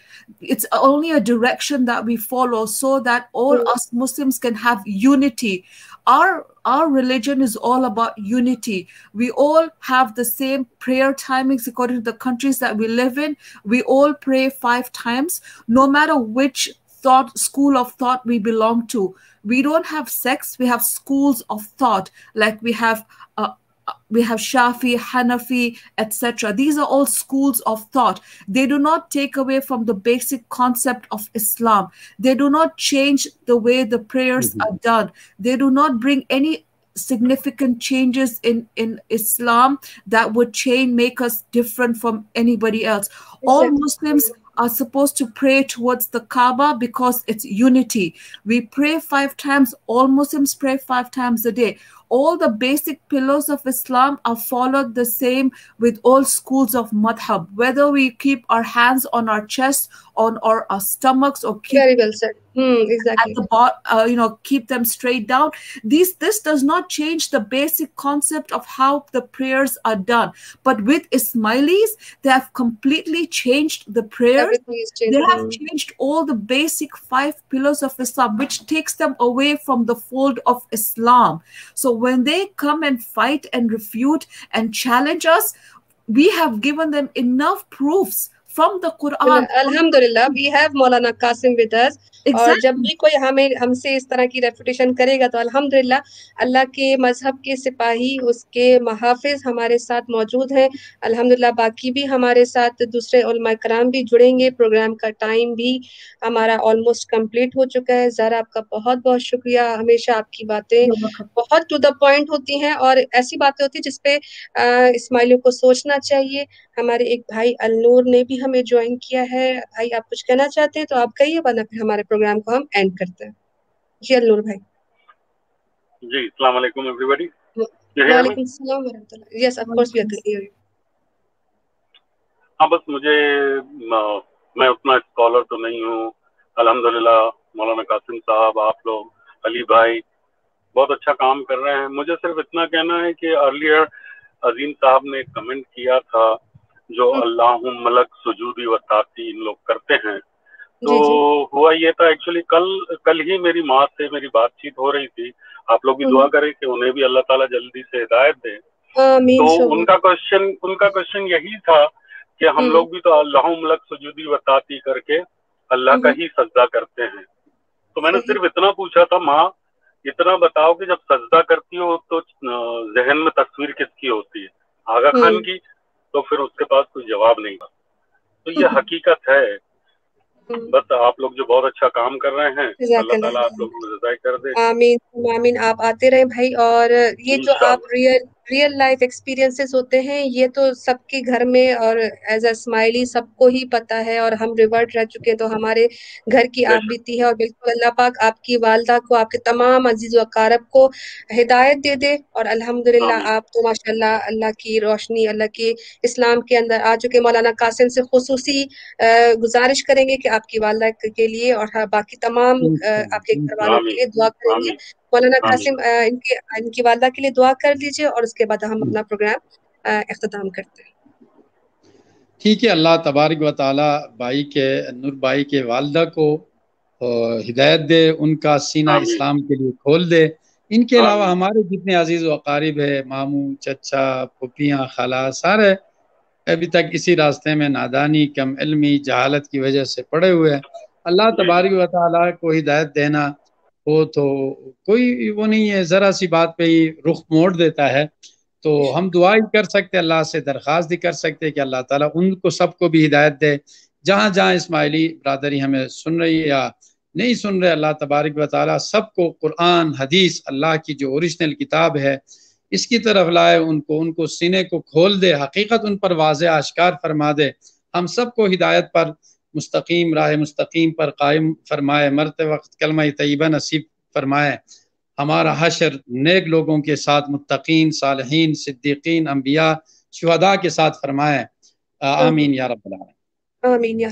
it's only a direction that we follow so that all hmm. us muslims can have unity our our religion is all about unity we all have the same prayer timings according to the countries that we live in we all pray five times no matter which thought school of thought we belong to we don't have sects we have schools of thought like we have uh, uh we have Shafi, Hanafi, etc. These are all schools of thought. They do not take away from the basic concept of Islam. They do not change the way the prayers mm -hmm. are done. They do not bring any significant changes in in Islam that would change make us different from anybody else. All Muslims are supposed to pray towards the Kaaba because it's unity. We pray five times, all Muslims pray five times a day all the basic pillars of Islam are followed the same with all schools of madhab, whether we keep our hands on our chest, on our stomachs, or keep very well Mm, exactly. At the bo- uh, you know, keep them straight down. These this does not change the basic concept of how the prayers are done. But with Ismailis, they have completely changed the prayers. They have changed all the basic five pillars of Islam, which takes them away from the fold of Islam. So when they come and fight and refute and challenge us, we have given them enough proofs from the Quran. Alhamdulillah, we have Maulana Qasim with us. Uh, exactly. और जब भी कोई हमें हमसे इस तरह की रेपुटेशन करेगा तो अल्हम्दुलिल्लाह अल्लाह के मजहब के सिपाही उसके महाफिज हमारे साथ मौजूद हैं अल्हम्दुलिल्लाह बाकी भी हमारे साथ दूसरे कराम भी जुड़ेंगे प्रोग्राम का टाइम भी हमारा ऑलमोस्ट कंप्लीट हो चुका है ज़रा आपका बहुत बहुत शुक्रिया हमेशा आपकी बातें बहुत टू द पॉइंट होती हैं और ऐसी बातें होती हैं जिसपे इसमाइलियों को सोचना चाहिए हमारे एक भाई अलनूर ने भी हमें ज्वाइन किया है भाई आप कुछ कहना चाहते हैं तो आप कहिए वरना फिर हमारे प्रोग्राम को हम एंड करते हैं जी अल्लूर भाई जी अस्सलाम वालेकुम एवरीबॉडी वालेकुम अस्सलाम व yes of course we are clear हां बस मुझे मैं उतना स्कॉलर तो नहीं हूँ अल्हम्दुलिल्लाह मौलाना कासिम साहब आप लोग अली भाई बहुत अच्छा काम कर रहे हैं मुझे सिर्फ इतना कहना है कि अर्लियर अजीम साहब ने कमेंट किया था जो अल्लाह मलक सुजूदी व ताती इन लोग करते हैं तो हुआ ये था एक्चुअली कल कल ही मेरी माँ से मेरी बातचीत हो रही थी आप लोग भी हम्म। दुआ करें कि उन्हें भी अल्लाह ताला जल्दी से हिदायत दे तो उनका क्वेश्चन उनका क्वेश्चन यही था कि हम हम्म। लोग भी तो अल्लाह मलक सुजूदी वताती करके अल्लाह का हम्म। ही सजदा करते हैं तो मैंने सिर्फ इतना पूछा था माँ इतना बताओ कि जब सजदा करती हो तो जहन में तस्वीर किसकी होती है आगा खान की तो फिर उसके पास कोई जवाब नहीं था तो ये हकीकत है हम्म। बस आप लोग जो बहुत अच्छा काम कर रहे हैं अल्लाह ताला आप लोगों को कर दे आमीन आमीन आप आते रहे भाई और ये जो आप रियल रियल लाइफ एक्सपीरियंसेस होते हैं ये तो सबके घर में और एज अ स्माइली सबको ही पता है और हम रिवर्ट रह चुके हैं तो हमारे घर की आप बीती है और बिल्कुल अल्लाह पाक आपकी वालदा को आपके तमाम अजीज व को हिदायत दे दे और अल्हम्दुलिल्लाह आप तो माशाल्लाह अल्लाह की रोशनी अल्लाह के इस्लाम के अंदर आ चुके मौलाना कासिम से खसूसी गुजारिश करेंगे कि आपकी वालदा के लिए और हाँ, बाकी तमाम आपके घर वालों के लिए दुआ करेंगे मौलाना कासिम इनके इनकी वालदा के लिए दुआ कर दीजिए और उसके बाद हम अपना प्रोग्राम अख्ताम करते हैं ठीक है अल्लाह तबारक व ताली बाई के नूर भाई के वालदा को हिदायत दे उनका सीना इस्लाम के लिए खोल दे इनके अलावा हमारे जितने अजीज़ वकारीब है मामू चचा पुपियाँ खाला सारे अभी तक इसी रास्ते में नादानी कम इलमी जहालत की वजह से पड़े हुए हैं अल्लाह तबारक व ताली को हिदायत देना वो तो कोई वो नहीं है ज़रा सी बात पे ही रुख मोड़ देता है तो हम दुआ ही कर सकते अल्लाह से दरख्वास्त भी कर सकते कि अल्लाह ताला उनको सबको भी हिदायत दे जहाँ जहाँ इसमाइली बरदरी हमें सुन रही है या नहीं सुन रहे अल्लाह तबारक व ताली सबको कुरान हदीस अल्लाह की जो ओरिजिनल किताब है इसकी तरफ लाए उनको उनको सीने को खोल दे हकीकत उन पर वाज आशकार फरमा दे हम सबको हिदायत पर मुस्तकीम राह मुस्तकीम पर कायम फरमाए मरते वक्त कलम तयबा नसीब फरमाए हमारा हशर नेक लोगों के साथ मुतकीन सालहीन सिद्दीकीन अम्बिया शुहदा के साथ फरमाए आमीन या रब्बुल आमीन या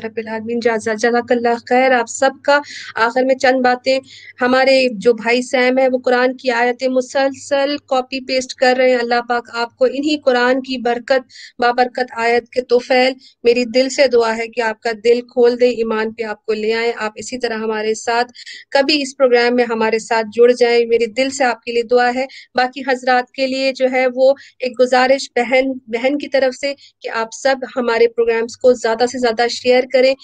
खैर आप सबका आखिर में चंद बातें हमारे जो भाई सैम है वो कुरान की आयतें मुसलसल कॉपी पेस्ट कर रहे हैं अल्लाह पाक आपको इन्हीं कुरान की बरकत बाबरकत आयत के तोफैल मेरी दिल से दुआ है कि आपका दिल खोल दे ईमान पे आपको ले आए आप इसी तरह हमारे साथ कभी इस प्रोग्राम में हमारे साथ जुड़ जाए मेरे दिल से आपके लिए दुआ है बाकी हजरात के लिए जो है वो एक गुजारिश बहन बहन की तरफ से कि आप सब हमारे प्रोग्राम्स को ज़्यादा से ज़्यादा ज़्यादा शेयर करें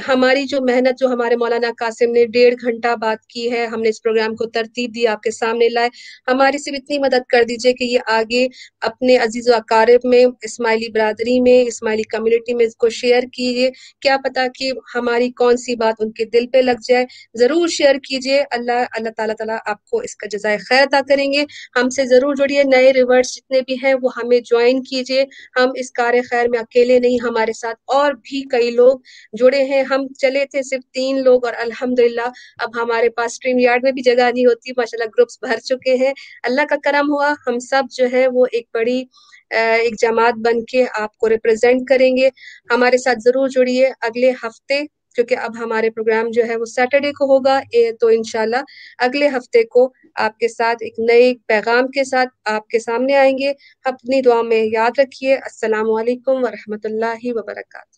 हमारी जो मेहनत जो हमारे मौलाना कासिम ने डेढ़ घंटा बात की है हमने इस प्रोग्राम को तरतीब दी आपके सामने लाए हमारी सिर्फ इतनी मदद कर दीजिए कि ये आगे अपने अजीज अकारब में इस्माइली बरदरी में इस्माइली कम्युनिटी में इसको शेयर कीजिए क्या पता कि हमारी कौन सी बात उनके दिल पे लग जाए ज़रूर शेयर कीजिए अल्लाह अल्लाह ताला ताला आपको इसका जजाय खैर अदा करेंगे हमसे ज़रूर जुड़िए नए रिवर्स जितने भी हैं वो हमें ज्वाइन कीजिए हम इस कार खैर में अकेले नहीं हमारे साथ और भी कई लोग जुड़े हैं हम चले थे सिर्फ तीन लोग और अल्हम्दुलिल्लाह अब हमारे पास स्ट्रीम यार्ड में भी जगह नहीं होती माशाल्लाह ग्रुप्स भर चुके हैं अल्लाह का करम हुआ हम सब जो है वो एक बड़ी एक जमात बन के आपको रिप्रेजेंट करेंगे हमारे साथ जरूर जुड़िए अगले हफ्ते क्योंकि अब हमारे प्रोग्राम जो है वो सैटरडे को होगा ए, तो इनशाला अगले हफ्ते को आपके साथ एक नए पैगाम के साथ आपके सामने आएंगे अपनी दुआ में याद रखिए वरहमत लाही वरक